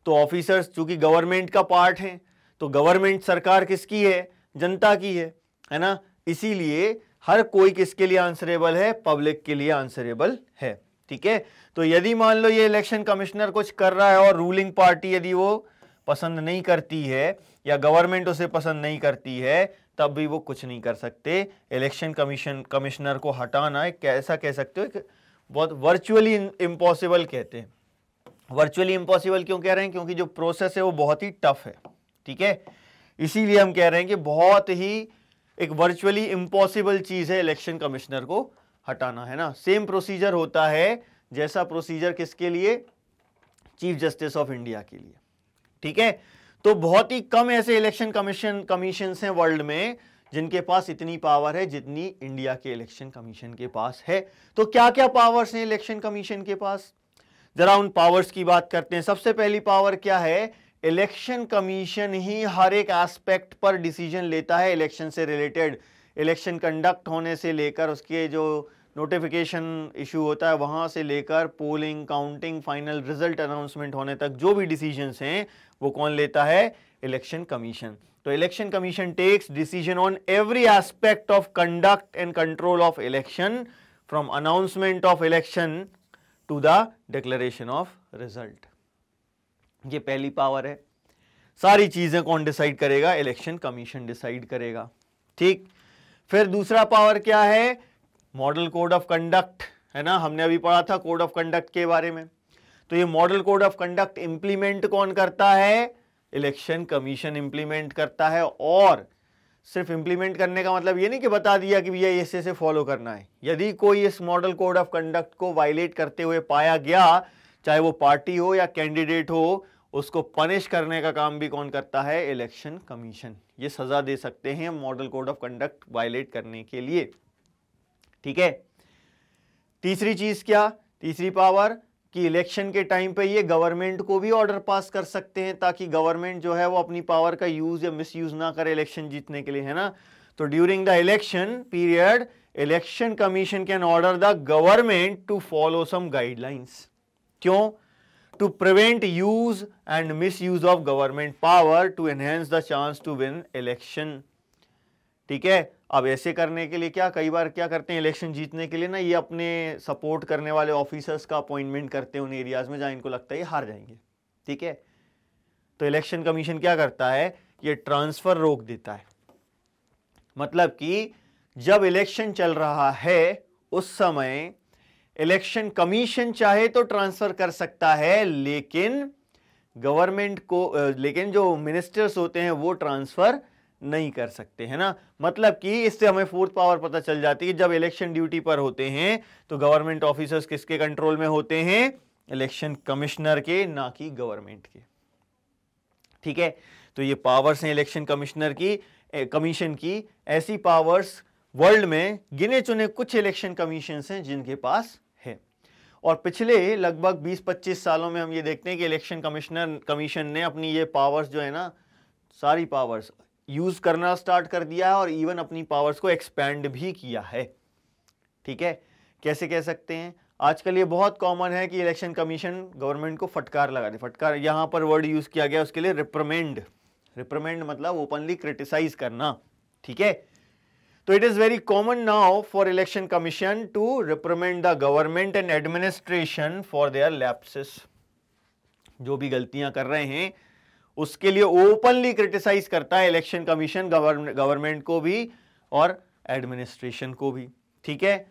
तो ऑफिसर्स चूंकि गवर्नमेंट का पार्ट हैं तो गवर्नमेंट सरकार किसकी है जनता की है है ना इसीलिए हर कोई किसके लिए आंसरेबल है पब्लिक के लिए आंसरेबल है ठीक है तो यदि मान लो ये इलेक्शन कमिश्नर कुछ कर रहा है और रूलिंग पार्टी यदि वो पसंद नहीं करती है या गवर्नमेंट उसे पसंद नहीं करती है तब भी वो कुछ नहीं कर सकते इलेक्शन कमीशन कमिश्नर को हटाना एक कैसा कह सकते हो एक बहुत वर्चुअली इम्पॉसिबल कहते हैं वर्चुअली इम्पॉसिबल क्यों कह रहे हैं क्योंकि जो प्रोसेस है वो बहुत ही टफ है ठीक है इसीलिए हम कह रहे हैं कि बहुत ही एक वर्चुअली इम्पॉसिबल चीज़ है इलेक्शन कमिश्नर को हटाना है ना सेम प्रोसीजर होता है जैसा प्रोसीजर किसके लिए चीफ जस्टिस ऑफ इंडिया के लिए ठीक है तो बहुत ही कम ऐसे इलेक्शन कमीशन कमीशन हैं वर्ल्ड में जिनके पास इतनी पावर है जितनी इंडिया के इलेक्शन कमीशन के पास है तो क्या क्या पावर्स हैं इलेक्शन कमीशन के पास जरा उन पावर्स की बात करते हैं सबसे पहली पावर क्या है इलेक्शन कमीशन ही हर एक एस्पेक्ट पर डिसीजन लेता है इलेक्शन से रिलेटेड इलेक्शन कंडक्ट होने से लेकर उसके जो नोटिफिकेशन इशू होता है वहाँ से लेकर polling counting final result announcement होने तक जो भी डिसीजंस हैं वो कौन लेता है इलेक्शन कमीशन तो election commission takes decision on every aspect of conduct and control of election from announcement of election to the declaration of result ये पहली पावर है सारी चीज़ें कौन डिसाइड करेगा इलेक्शन कमीशन डिसाइड करेगा ठीक फिर दूसरा पावर क्या है मॉडल कोड ऑफ कंडक्ट है ना हमने अभी पढ़ा था कोड ऑफ कंडक्ट के बारे में तो ये model code of conduct implement कौन करता है इलेक्शन कमीशन इंप्लीमेंट करता है और सिर्फ इम्प्लीमेंट करने का मतलब ये नहीं कि बता दिया कि भैया ऐसे ऐसे फॉलो करना है यदि कोई इस मॉडल कोड ऑफ कंडक्ट को वायलेट करते हुए पाया गया चाहे वो पार्टी हो या कैंडिडेट हो उसको पनिश करने का काम भी कौन करता है इलेक्शन कमीशन ये सज़ा दे सकते हैं model code of conduct violate करने के लिए ठीक है तीसरी चीज़ क्या तीसरी पावर कि इलेक्शन के टाइम पे ये गवर्नमेंट को भी ऑर्डर पास कर सकते हैं ताकि गवर्नमेंट जो है वो अपनी पावर का यूज़ या मिस यूज़ ना करे इलेक्शन जीतने के लिए है ना तो during the election period election commission can order the government to follow some guidelines क्यों to prevent use and misuse of government power to enhance the chance to win election ठीक है अब ऐसे करने के लिए क्या कई बार क्या करते हैं इलेक्शन जीतने के लिए ना ये अपने सपोर्ट करने वाले ऑफिसर्स का अपॉइंटमेंट करते हैं उन एरियाज़ में जहाँ इनको लगता है ये हार जाएंगे ठीक है तो इलेक्शन कमीशन क्या करता है ये ट्रांसफ़र रोक देता है मतलब कि जब इलेक्शन चल रहा है उस समय इलेक्शन कमीशन चाहे तो ट्रांसफ़र कर सकता है लेकिन गवर्नमेंट को लेकिन जो मिनिस्टर्स होते हैं वो ट्रांसफ़र नहीं कर सकते है ना मतलब कि इससे हमें फोर्थ पावर पता चल जाती है जब इलेक्शन ड्यूटी पर होते हैं तो गवर्नमेंट ऑफिसर्स किसके कंट्रोल में होते हैं इलेक्शन कमिश्नर के ना कि गवर्नमेंट के ठीक है तो ये पावर्स हैं इलेक्शन कमिश्नर की कमीशन की ऐसी पावर्स वर्ल्ड में गिने चुने कुछ इलेक्शन कमीशन हैं जिनके पास है और पिछले लगभग 20-25 सालों में हम ये देखते हैं कि इलेक्शन कमिश्नर कमीशन ने अपनी ये पावर्स जो है ना सारी पावर्स यूज़ करना स्टार्ट कर दिया है और इवन अपनी पावर्स को एक्सपेंड भी किया है ठीक है कैसे कह सकते हैं आजकल ये बहुत कॉमन है कि इलेक्शन कमीशन गवर्नमेंट को फटकार लगा दे फटकार यहां पर वर्ड यूज़ किया गया उसके लिए रिप्रमेंड रिप्रमेंड मतलब ओपनली क्रिटिसाइज करना ठीक है तो it is very common now for election commission to reprimand the government and administration for their lapses जो भी गलतियां कर रहे हैं उसके लिए ओपनली क्रिटिसाइज करता है इलेक्शन कमीशन गवर्नमेंट को भी और एडमिनिस्ट्रेशन को भी ठीक है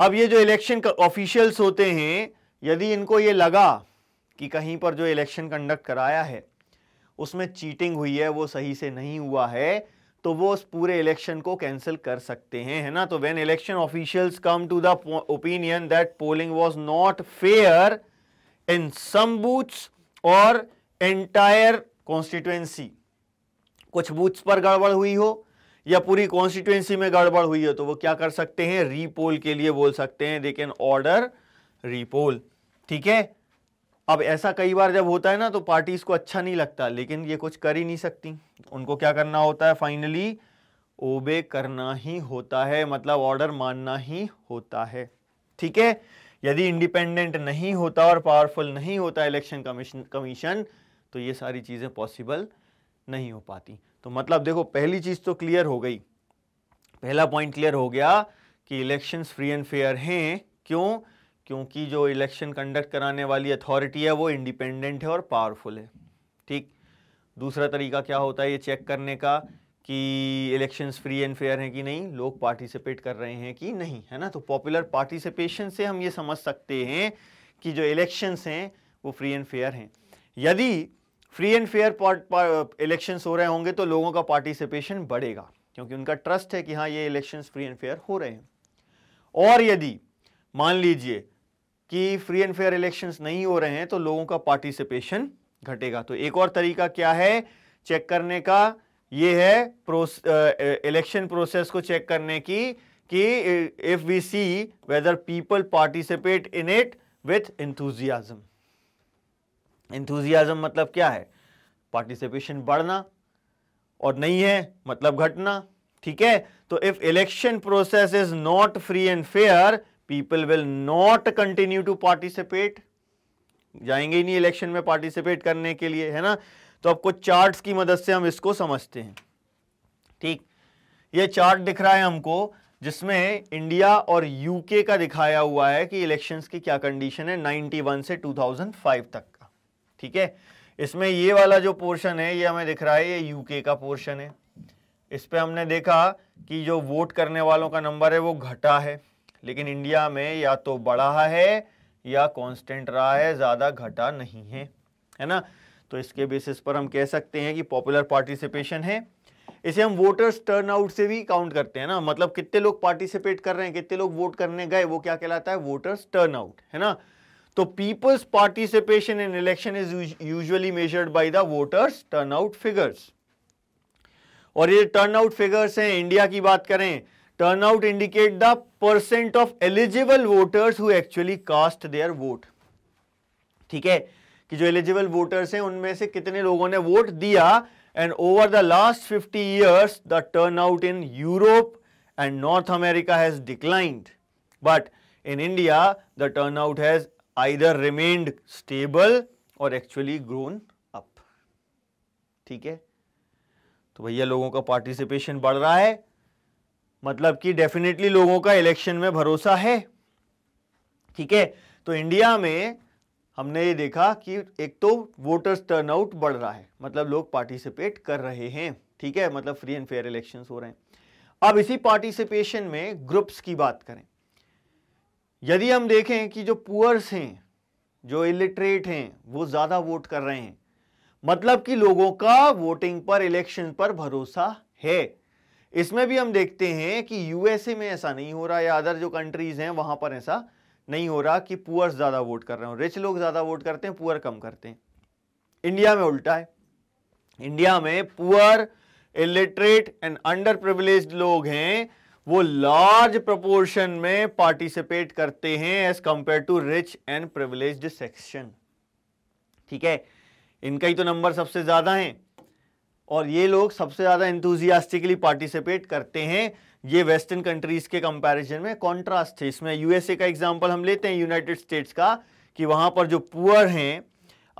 अब ये जो इलेक्शन ऑफिशियल्स होते हैं यदि इनको ये लगा कि कहीं पर जो इलेक्शन कंडक्ट कराया है उसमें चीटिंग हुई है वो सही से नहीं हुआ है तो वो उस पूरे इलेक्शन को कैंसिल कर सकते हैं है ना तो when election officials come to the opinion that polling was not fair in some booths और एंटायर कॉन्स्टिट्युएंसी कुछ बूथ्स पर गड़बड़ हुई हो या पूरी कॉन्स्टिट्युएंसी में गड़बड़ हुई हो तो वो क्या कर सकते हैं रीपोल के लिए बोल सकते हैं दे कैन ऑर्डर रीपोल ठीक है अब ऐसा कई बार जब होता है ना तो पार्टीज को अच्छा नहीं लगता लेकिन ये कुछ कर ही नहीं सकती उनको क्या करना होता है फाइनली ओबे करना ही होता है मतलब ऑर्डर मानना ही होता है ठीक है यदि इंडिपेंडेंट नहीं होता और पावरफुल नहीं होता इलेक्शन कमीशन कमीशन तो ये सारी चीज़ें पॉसिबल नहीं हो पाती तो मतलब देखो पहली चीज़ तो क्लियर हो गई पहला पॉइंट क्लियर हो गया कि इलेक्शंस फ्री एंड फेयर हैं क्यों क्योंकि जो इलेक्शन कंडक्ट कराने वाली अथॉरिटी है वो इंडिपेंडेंट है और पावरफुल है ठीक दूसरा तरीका क्या होता है ये चेक करने का कि इलेक्शंस फ्री एंड फेयर हैं कि नहीं लोग पार्टिसिपेट कर रहे हैं कि नहीं है ना तो पॉपुलर पार्टिसिपेशन से हम ये समझ सकते हैं कि जो इलेक्शंस हैं वो फ्री एंड फेयर हैं यदि फ्री एंड फेयर इलेक्शंस हो रहे होंगे तो लोगों का पार्टिसिपेशन बढ़ेगा क्योंकि उनका ट्रस्ट है कि हाँ ये इलेक्शंस फ्री एंड फेयर हो रहे हैं और यदि मान लीजिए कि फ्री एंड फेयर इलेक्शंस नहीं हो रहे हैं तो लोगों का पार्टिसिपेशन घटेगा तो एक और तरीका क्या है चेक करने का ये है प्रोस, इलेक्शन प्रोसेस को चेक करने की कि if we see whether people participate in it with enthusiasm enthusiasm मतलब क्या है पार्टिसिपेशन बढ़ना और नहीं है मतलब घटना ठीक है तो if election process is not free and fair people will not continue to participate जाएंगे ही नहीं इलेक्शन में पार्टिसिपेट करने के लिए है ना तो आपको चार्ट्स की मदद से हम इसको समझते हैं ठीक ये चार्ट दिख रहा है हमको जिसमें इंडिया और यूके का दिखाया हुआ है कि इलेक्शंस की क्या कंडीशन है 91 से 2005 तक ठीक है इसमें ये वाला जो पोर्शन है ये हमें दिख रहा है ये यूके का पोर्शन है इस पर हमने देखा कि जो वोट करने वालों का नंबर है वो घटा है लेकिन इंडिया में या तो बढ़ा है या कांस्टेंट रहा है ज़्यादा घटा नहीं है है ना तो इसके बेसिस पर हम कह सकते हैं कि पॉपुलर पार्टिसिपेशन है इसे हम वोटर्स टर्नआउट से भी काउंट करते हैं ना मतलब कितने लोग पार्टिसिपेट कर रहे हैं कितने लोग वोट करने गए वो क्या कहलाता है वोटर्स टर्नआउट है ना तो people's participation in election is usually measured by the voters turnout figures और ये टर्न आउट फिगर्स हैं इंडिया की बात करें turnout indicate the percent of eligible voters who actually cast their vote ठीक है कि जो एलिजिबल वोटर्स हैं उनमें से कितने लोगों ने वोट दिया and over the last fifty years the turnout in Europe and North America has declined but in India the turnout has either remained stable और एक्चुअली ग्रोन अप ठीक है तो भैया लोगों का पार्टिसिपेशन बढ़ रहा है मतलब कि डेफिनेटली लोगों का इलेक्शन में भरोसा है ठीक है तो इंडिया में हमने ये देखा कि एक तो वोटर्स टर्नआउट बढ़ रहा है मतलब लोग पार्टिसिपेट कर रहे हैं ठीक है मतलब फ्री एंड फेयर इलेक्शंस हो रहे हैं अब इसी पार्टिसिपेशन में ग्रुप्स की बात करें यदि हम देखें कि जो पुअर्स हैं जो इलिटरेट हैं वो ज़्यादा वोट कर रहे हैं मतलब कि लोगों का वोटिंग पर इलेक्शन पर भरोसा है इसमें भी हम देखते हैं कि यूएसए में ऐसा नहीं हो रहा या अदर जो कंट्रीज़ हैं वहां पर ऐसा नहीं हो रहा कि पुअर्स ज़्यादा वोट कर रहे हो रिच लोग ज़्यादा वोट करते हैं पुअर कम करते हैं इंडिया में उल्टा है इंडिया में poor illiterate and underprivileged लोग हैं वो लार्ज प्रोपोर्शन में पार्टिसिपेट करते हैं as compared to rich and privileged section ठीक है इनका ही तो नंबर सबसे ज़्यादा है और ये लोग सबसे ज़्यादा इंथुजियास्टिकली पार्टिसिपेट करते हैं ये वेस्टर्न कंट्रीज़ के कंपैरिजन में कॉन्ट्रास्ट है इसमें यूएसए का एग्जांपल हम लेते हैं यूनाइटेड स्टेट्स का कि वहां पर जो पुअर हैं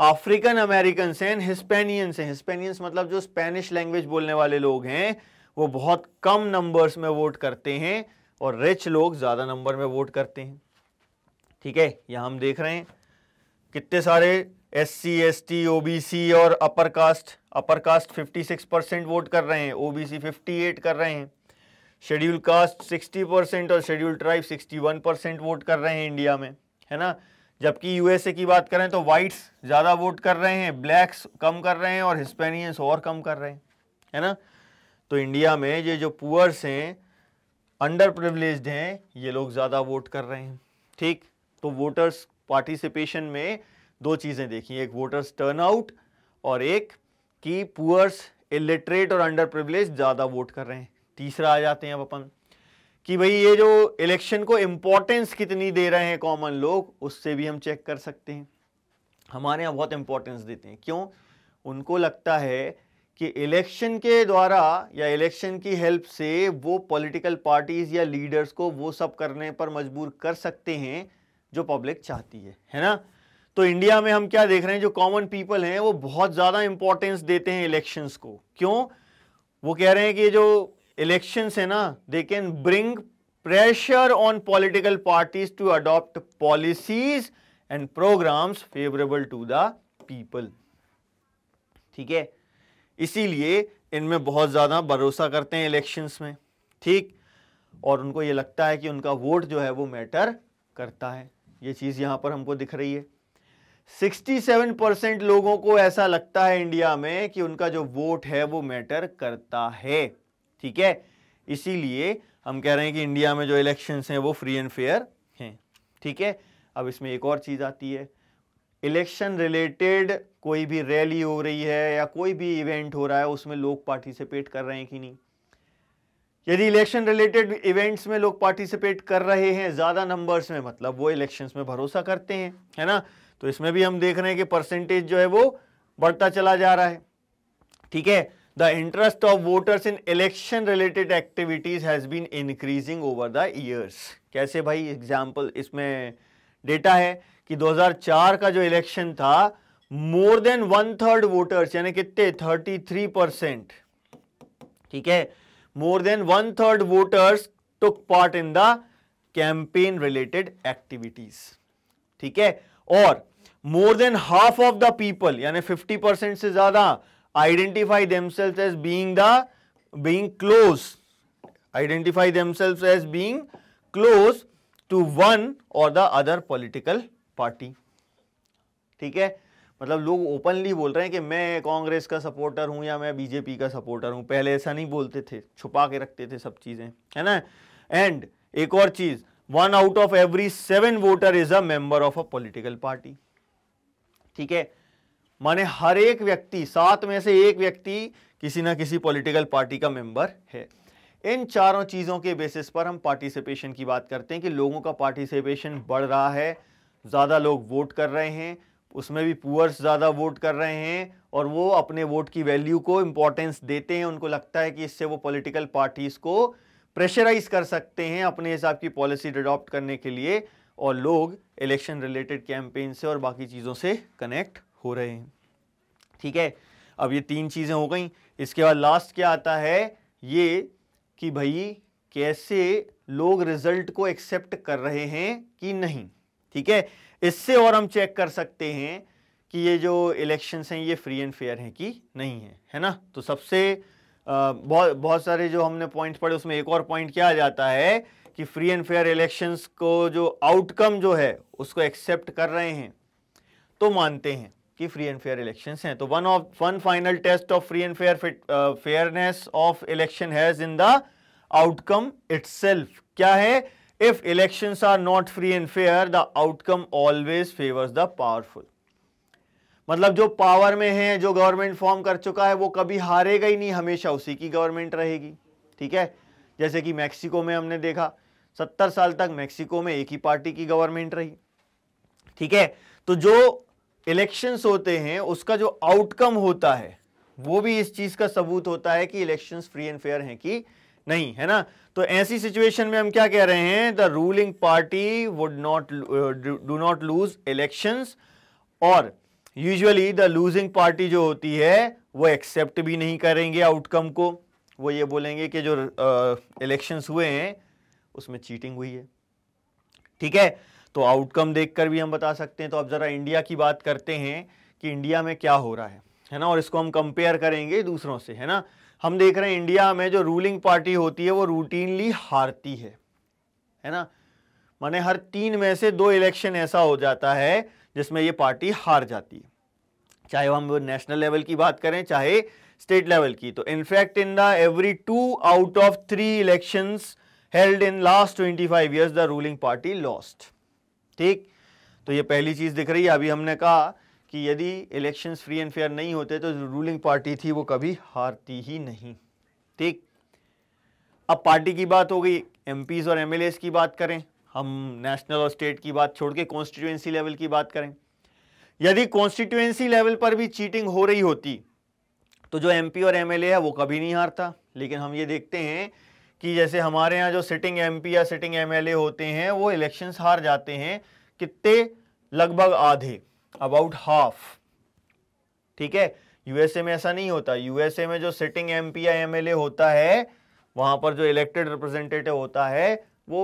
अफ्रीकन अमेरिकन हैं हिस्पेनियंस हैं हिस्पेनियंस मतलब जो स्पेनिश लैंग्वेज बोलने वाले लोग हैं वो बहुत कम नंबर्स में वोट करते हैं और रिच लोग ज़्यादा नंबर में वोट करते हैं ठीक है यहां हम देख रहे हैं कितने सारे S C S T O B C और upper caste upper caste 56 percent vote कर रहे हैं ओ बी सी फिफ्टी कर रहे हैं शेड्यूल कास्ट 60 परसेंट और शेड्यूल ट्राइब 61 परसेंट वोट कर रहे हैं इंडिया में है ना जबकि यूएसए की बात करें तो वाइट्स ज़्यादा वोट कर रहे हैं ब्लैक्स कम कर रहे हैं और हिस्पेनियंस और कम कर रहे हैं है ना तो इंडिया में ये जो पुअर्स हैं अंडर प्रिवलेज हैं ये लोग ज़्यादा वोट कर रहे हैं ठीक तो वोटर्स पार्टिसिपेशन में दो चीज़ें देखी एक वोटर्स टर्नआउट और एक कि पुअर्स इलिटरेट और अंडर प्रिवलेज ज़्यादा वोट कर रहे हैं तीसरा आ जाते हैं अब अपन कि भाई ये जो इलेक्शन को इम्पोर्टेंस कितनी दे रहे हैं कॉमन लोग उससे भी हम चेक कर सकते हैं हमारे यहाँ बहुत इम्पोर्टेंस देते हैं क्यों उनको लगता है कि इलेक्शन के द्वारा या इलेक्शन की हेल्प से वो पॉलिटिकल पार्टीज या लीडर्स को वो सब करने पर मजबूर कर सकते हैं जो पब्लिक चाहती है है ना तो इंडिया में हम क्या देख रहे हैं जो कॉमन पीपल हैं वो बहुत ज़्यादा इंपॉर्टेंस देते हैं इलेक्शंस को क्यों वो कह रहे हैं कि जो इलेक्शंस है ना they can bring pressure on political parties to adopt policies and programmes favourable to the people ठीक है इसीलिए इनमें बहुत ज़्यादा भरोसा करते हैं इलेक्शंस में ठीक और उनको ये लगता है कि उनका वोट जो है वो मैटर करता है ये चीज़ यहाँ पर हमको दिख रही है 67 परसेंट लोगों को ऐसा लगता है इंडिया में कि उनका जो वोट है वो मैटर करता है ठीक है इसीलिए हम कह रहे हैं कि इंडिया में जो इलेक्शंस हैं वो फ्री एंड फेयर हैं ठीक है अब इसमें एक और चीज़ आती है इलेक्शन रिलेटेड कोई भी रैली हो रही है या कोई भी इवेंट हो रहा है उसमें लोग पार्टिसिपेट कर रहे हैं कि नहीं यदि इलेक्शन रिलेटेड इवेंट्स में लोग पार्टिसिपेट कर रहे हैं ज़्यादा नंबर्स में मतलब वो इलेक्शंस में भरोसा करते हैं है ना तो इसमें भी हम देख रहे हैं कि परसेंटेज जो है वो बढ़ता चला जा रहा है ठीक है the interest of voters in election related activities has been increasing over the years कैसे भाई एग्जाम्पल इसमें डेटा है कि 2004 का जो इलेक्शन था more than one third voters यानी कितने 33 परसेंट ठीक है more than one third voters took part in the campaign related activities ठीक है और more than half of the people यानी 50 परसेंट से ज्यादा identify themselves as being the being close identify themselves as being close to one or the other political party ठीक है मतलब लोग ओपनली बोल रहे हैं कि मैं कांग्रेस का सपोर्टर हूं या मैं बीजेपी का सपोर्टर हूं पहले ऐसा नहीं बोलते थे छुपा के रखते थे सब चीज़ें है ना एंड एक और चीज़ one out of every seven voter is a member of a political party ठीक है माने हर एक व्यक्ति सात में से एक व्यक्ति किसी ना किसी पॉलिटिकल पार्टी का मेंबर है इन चारों चीज़ों के बेसिस पर हम पार्टिसिपेशन की बात करते हैं कि लोगों का पार्टिसिपेशन बढ़ रहा है ज़्यादा लोग वोट कर रहे हैं उसमें भी पुअर्स ज़्यादा वोट कर रहे हैं और वो अपने वोट की वैल्यू को इम्पोर्टेंस देते हैं उनको लगता है कि इससे वो पॉलिटिकल पार्टीज़ को प्रेशराइज कर सकते हैं अपने हिसाब की पॉलिसी अडॉप्ट करने के लिए और लोग इलेक्शन रिलेटेड कैंपेन से और बाकी चीज़ों से कनेक्ट हो रहे हैं ठीक है अब ये तीन चीज़ें हो गई इसके बाद लास्ट क्या आता है ये कि भाई कैसे लोग रिजल्ट को एक्सेप्ट कर रहे हैं कि नहीं ठीक है इससे और हम चेक कर सकते हैं कि ये जो इलेक्शन हैं ये फ्री एंड फेयर हैं कि नहीं है है ना तो सबसे बहुत बहुत सारे जो हमने पॉइंट पढ़े उसमें एक और पॉइंट क्या आ जाता है कि फ्री एंड फेयर इलेक्शंस को जो आउटकम जो है उसको एक्सेप्ट कर रहे हैं तो मानते हैं कि फ्री एंड फेयर इलेक्शंस हैं तो one of one final test of free and fair fairness of election has in the outcome it's क्या है if elections are not free and fair the outcome always favors the powerful मतलब जो power में है जो government form कर चुका है वो कभी हारेगा ही नहीं हमेशा उसी की गवर्नमेंट रहेगी ठीक है जैसे कि मैक्सिको में हमने देखा सत्तर साल तक मैक्सिको में एक ही पार्टी की गवर्नमेंट रही ठीक है तो जो इलेक्शंस होते हैं उसका जो आउटकम होता है वो भी इस चीज का सबूत होता है कि इलेक्शंस फ्री एंड फेयर हैं कि नहीं है ना तो ऐसी सिचुएशन में हम क्या कह रहे हैं the ruling party would not do not lose elections और यूजुअली द लूजिंग पार्टी जो होती है वो एक्सेप्ट भी नहीं करेंगे आउटकम को वो ये बोलेंगे कि जो इलेक्शंस uh, हुए हैं उसमें चीटिंग हुई है ठीक है तो आउटकम देखकर भी हम बता सकते हैं तो अब ज़रा इंडिया की बात करते हैं कि इंडिया में क्या हो रहा है है ना और इसको हम कंपेयर करेंगे दूसरों से है ना हम देख रहे हैं इंडिया में जो रूलिंग पार्टी होती है वो रूटीनली हारती है है ना माने हर तीन में से दो इलेक्शन ऐसा हो जाता है जिसमें ये पार्टी हार जाती है चाहे हम नेशनल लेवल की बात करें चाहे स्टेट लेवल की तो in fact in the every two out of three election held in last twenty five years the ruling party lost ठीक तो ये पहली चीज दिख रही है अभी हमने कहा कि यदि इलेक्शंस फ्री एंड फेयर नहीं होते तो रूलिंग पार्टी थी वो कभी हारती ही नहीं ठीक अब पार्टी की बात हो गई एम और एम की बात करें हम नेशनल और स्टेट की बात छोड़ के कॉन्स्टिट्यूंसी लेवल की बात करें यदि कॉन्स्टिट्यूंसी लेवल पर भी चीटिंग हो रही होती तो जो एमपी और एमएलए है वो कभी नहीं हारता लेकिन हम ये देखते हैं कि जैसे हमारे यहाँ जो सिटिंग एमपी या सिटिंग एमएलए होते हैं वो इलेक्शंस हार जाते हैं कितने लगभग आधे अबाउट हाफ ठीक है यूएसए में ऐसा नहीं होता यूएसए में जो सिटिंग एम पी या ए होता है वहां पर जो इलेक्टेड रिप्रेजेंटेटिव होता है वो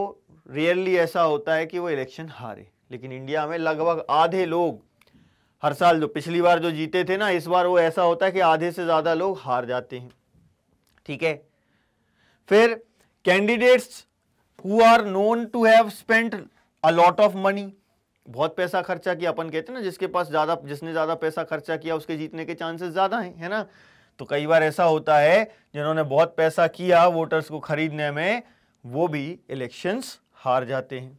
रियरली ऐसा होता है कि वो इलेक्शन हारे लेकिन इंडिया में लगभग आधे लोग हर साल जो पिछली बार जो जीते थे ना इस बार वो ऐसा होता है कि आधे से ज़्यादा लोग हार जाते हैं ठीक है फिर candidates who are known to have spent a lot of money बहुत पैसा खर्चा किया अपन कहते हैं ना जिसके पास ज़्यादा जिसने ज़्यादा पैसा खर्चा किया उसके जीतने के चांसेस ज़्यादा हैं है ना तो कई बार ऐसा होता है जिन्होंने बहुत पैसा किया वोटर्स को खरीदने में वो भी इलेक्शंस हार जाते हैं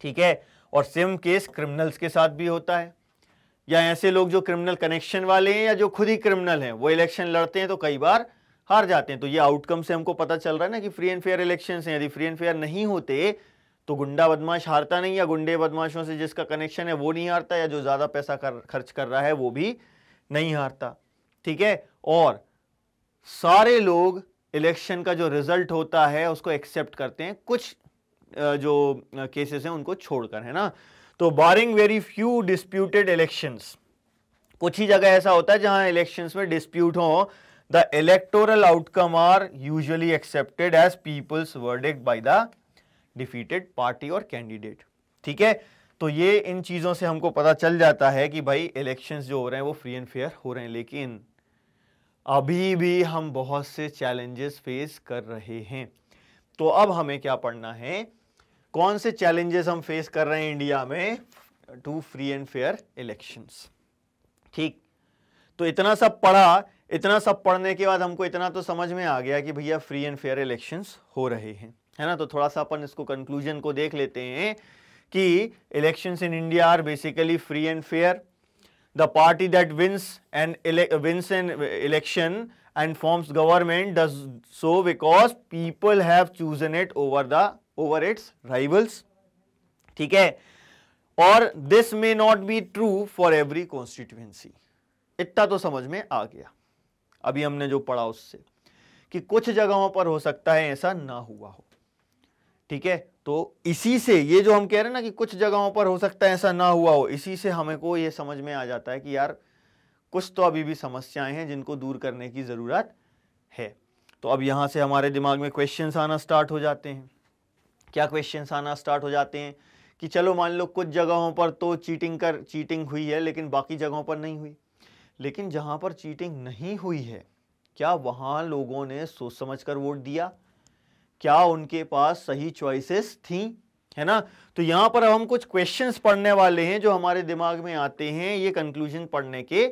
ठीक है और सेम केस क्रिमिनल्स के साथ भी होता है या ऐसे लोग जो क्रिमिनल कनेक्शन वाले हैं या जो खुद ही क्रिमिनल हैं वो इलेक्शन लड़ते हैं तो कई बार हार जाते हैं तो ये आउटकम से हमको पता चल रहा है ना कि फ्री एंड फेयर इलेक्शन हैं यदि फ्री एंड फेयर नहीं होते तो गुंडा बदमाश हारता नहीं या गुंडे बदमाशों से जिसका कनेक्शन है वो नहीं हारता या जो ज़्यादा पैसा कर, खर्च कर रहा है वो भी नहीं हारता ठीक है और सारे लोग इलेक्शन का जो रिजल्ट होता है उसको एक्सेप्ट करते हैं कुछ जो केसेस हैं उनको छोड़कर है ना तो barring very few disputed elections कुछ ही जगह ऐसा होता है जहां इलेक्शंस में डिस्प्यूट हो the electoral outcome are usually accepted as people's verdict by the defeated party और कैंडिडेट ठीक है तो ये इन चीज़ों से हमको पता चल जाता है कि भाई इलेक्शंस जो हो रहे हैं वो फ्री एंड फेयर हो रहे हैं लेकिन अभी भी हम बहुत से चैलेंजेस फेस कर रहे हैं तो अब हमें क्या पढ़ना है कौन से चैलेंजेस हम फेस कर रहे हैं इंडिया में to free and fair elections ठीक तो इतना सब पढ़ा इतना सब पढ़ने के बाद हमको इतना तो समझ में आ गया कि भैया फ्री एंड फेयर इलेक्शंस हो रहे हैं है ना तो थोड़ा सा अपन इसको कंक्लूजन को देख लेते हैं कि election in India are basically free and fair the party that wins and wins an election and forms government does so because people have chosen it over the over its rivals ठीक है और this may not be true for every constituency इतना तो समझ में आ गया अभी हमने जो पढ़ा उससे कि कुछ जगहों पर हो सकता है ऐसा ना हुआ हो ठीक है तो इसी से ये जो हम कह रहे हैं ना कि कुछ जगहों पर हो सकता है ऐसा ना हुआ हो इसी से हमें को ये समझ में आ जाता है कि यार कुछ तो अभी भी समस्याएं हैं जिनको दूर करने की ज़रूरत है तो अब यहाँ से हमारे दिमाग में क्वेश्चन आना स्टार्ट हो जाते हैं क्या क्वेश्चन आना स्टार्ट हो जाते हैं कि चलो मान लो कुछ जगहों पर तो चीटिंग कर चीटिंग हुई है लेकिन बाकी जगहों पर नहीं हुई लेकिन जहाँ पर चीटिंग नहीं हुई है क्या वहाँ लोगों ने सोच समझ कर वोट दिया क्या उनके पास सही चॉइसेस थी है ना तो यहां पर अब हम कुछ क्वेश्चंस पढ़ने वाले हैं जो हमारे दिमाग में आते हैं ये कंक्लूजन पढ़ने के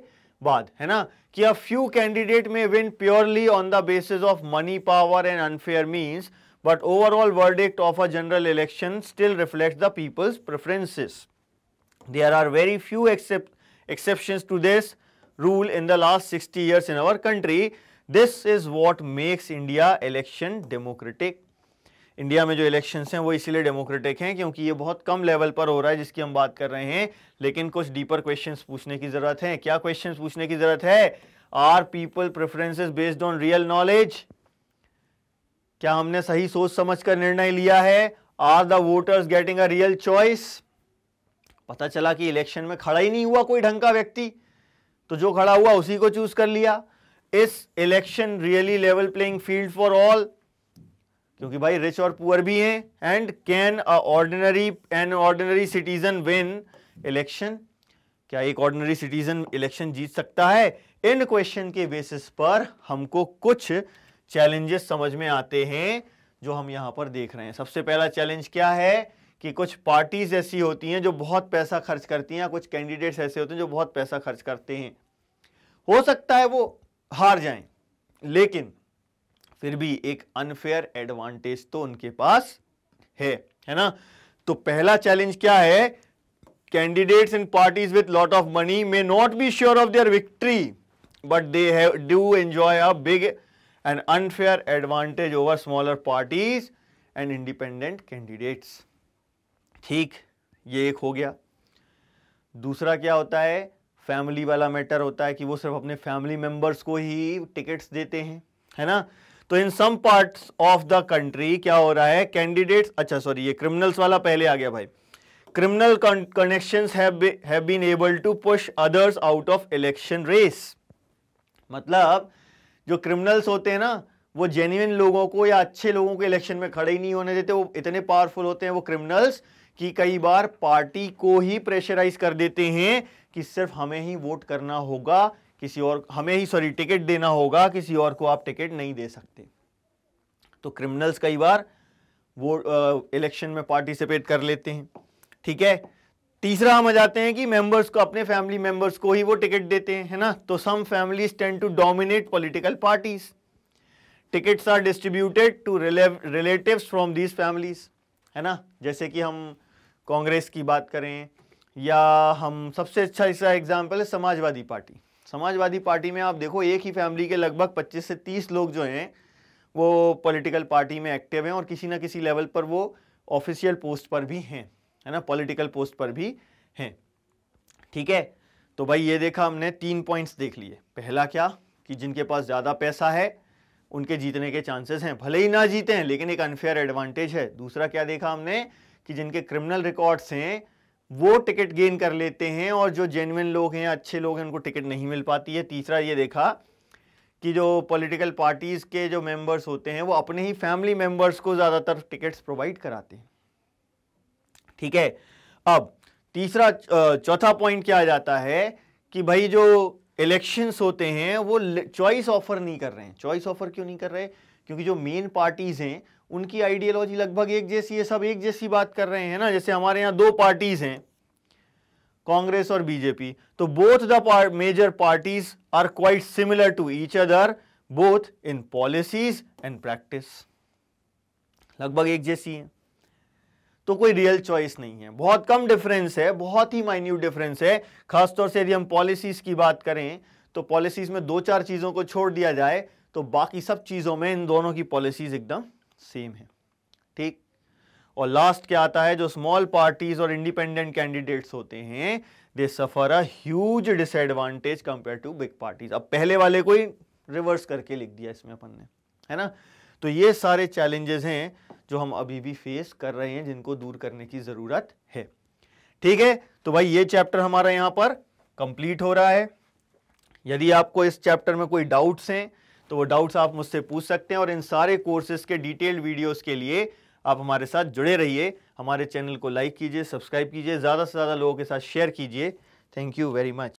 बाद है ना कि a few candidate may win purely on the basis of money power and unfair means but overall verdict of a general election still reflect the people's preferences there are very few except exception to this rule in the last sixty years in our country this is what makes India election democratic India में जो election हैं वो इसीलिए democratic हैं क्योंकि ये बहुत कम level पर हो रहा है जिसकी हम बात कर रहे हैं लेकिन कुछ डीपर क्वेश्चन पूछने की जरूरत है क्या क्वेश्चन पूछने की जरूरत है are people preferences based on real knowledge क्या हमने सही सोच समझ कर निर्णय लिया है are the voters getting a real choice पता चला कि इलेक्शन में खड़ा ही नहीं हुआ कोई ढंग का व्यक्ति तो जो खड़ा हुआ उसी को चूज कर लिया इस election really level playing field for all क्योंकि भाई रिच और पुअर भी हैं and can a ordinary an ordinary citizen win election क्या एक ऑर्डिनरी सिटीजन इलेक्शन जीत सकता है इन क्वेश्चन के बेसिस पर हमको कुछ चैलेंजेस समझ में आते हैं जो हम यहां पर देख रहे हैं सबसे पहला चैलेंज क्या है कि कुछ पार्टीज ऐसी होती हैं जो बहुत पैसा खर्च करती हैं कुछ कैंडिडेट्स ऐसे होते हैं जो बहुत पैसा खर्च करते हैं हो सकता है वो हार जाएं लेकिन फिर भी एक अनफेयर एडवांटेज तो उनके पास है है ना तो पहला चैलेंज क्या है candidates in parties with lot of money may not be sure of their victory but they have do enjoy a big and unfair advantage over smaller parties and independent candidates ठीक ये एक हो गया दूसरा क्या होता है फैमिली वाला मैटर होता है कि वो सिर्फ अपने फैमिली मेंबर्स को ही टिकट्स देते हैं है ना तो in some parts of the country क्या हो रहा है कैंडिडेट्स अच्छा सॉरी ये क्रिमिनल्स वाला पहले आ गया भाई criminal con have been able to push others out of election race मतलब जो क्रिमिनल्स होते हैं ना वो जेन्यून लोगों को या अच्छे लोगों को इलेक्शन में खड़े ही नहीं होने देते वो इतने पावरफुल होते हैं वो क्रिमिनल्स कि कई बार पार्टी को ही प्रेशराइज कर देते हैं कि सिर्फ हमें ही वोट करना होगा किसी और हमें ही सॉरी टिकट देना होगा किसी और को आप टिकट नहीं दे सकते तो क्रिमिनल्स कई बार वो इलेक्शन में पार्टिसिपेट कर लेते हैं ठीक है तीसरा हम आ जाते हैं कि मेंबर्स को अपने फैमिली मेंबर्स को ही वो टिकट देते हैं है ना तो some families tend to dominate political parties tickets are distributed to relatives from these families है ना जैसे कि हम कांग्रेस की बात करें या हम सबसे अच्छा इसका एग्जाम्पल है समाजवादी पार्टी समाजवादी पार्टी में आप देखो एक ही फैमिली के लगभग 25 से 30 लोग जो हैं वो पॉलिटिकल पार्टी में एक्टिव हैं और किसी ना किसी लेवल पर वो ऑफिशियल पोस्ट पर भी हैं है ना पॉलिटिकल पोस्ट पर भी हैं ठीक है तो भाई ये देखा हमने तीन पॉइंट्स देख लिए पहला क्या कि जिनके पास ज़्यादा पैसा है उनके जीतने के चांसेस हैं भले ही ना जीते हैं लेकिन एक अनफेयर एडवांटेज है दूसरा क्या देखा हमने कि जिनके क्रिमिनल रिकॉर्ड्स हैं वो टिकट गेन कर लेते हैं और जो जेनविन लोग हैं अच्छे लोग हैं उनको टिकट नहीं मिल पाती है तीसरा ये देखा कि जो पॉलिटिकल पार्टीज़ के जो मेंबर्स होते हैं वो अपने ही फैमिली मेंबर्स को ज़्यादातर टिकट्स प्रोवाइड कराते हैं ठीक है अब तीसरा चौथा पॉइंट क्या आ जाता है कि भाई जो इलेक्शंस होते हैं वो चॉइस ऑफर नहीं कर रहे हैं चॉइस ऑफर क्यों नहीं कर रहे क्योंकि जो मेन पार्टीज़ हैं उनकी आइडियोलॉजी लगभग एक जैसी है सब एक जैसी बात कर रहे हैं ना जैसे हमारे यहाँ दो पार्टीज हैं कांग्रेस और बीजेपी तो both the major parties are quite similar to each other both in policies and practice लगभग एक जैसी है तो कोई रियल चॉइस नहीं है बहुत कम डिफरेंस है बहुत ही माइन्यूट डिफरेंस है खासतौर से यदि हम पॉलिसीज की बात करें तो पॉलिसीज में दो चार चीज़ों को छोड़ दिया जाए तो बाकी सब चीज़ों में इन दोनों की पॉलिसीज एकदम सेम है ठीक और लास्ट क्या आता है जो स्मॉल पार्टीज और इंडिपेंडेंट कैंडिडेट्स होते हैं they suffer a huge disadvantage compare to big parties अब पहले वाले को ही रिवर्स करके लिख दिया इसमें अपन ने है ना तो ये सारे चैलेंजेस हैं जो हम अभी भी फेस कर रहे हैं जिनको दूर करने की ज़रूरत है ठीक है तो भाई ये चैप्टर हमारा यहां पर कंप्लीट हो रहा है यदि आपको इस चैप्टर में कोई डाउट्स हैं तो वो डाउट्स आप मुझसे पूछ सकते हैं और इन सारे कोर्सेज के डिटेल्ड वीडियोज़ के लिए आप हमारे साथ जुड़े रहिए हमारे चैनल को लाइक कीजिए सब्सक्राइब कीजिए ज़्यादा से ज़्यादा लोगों के साथ शेयर कीजिए थैंक यू वेरी मच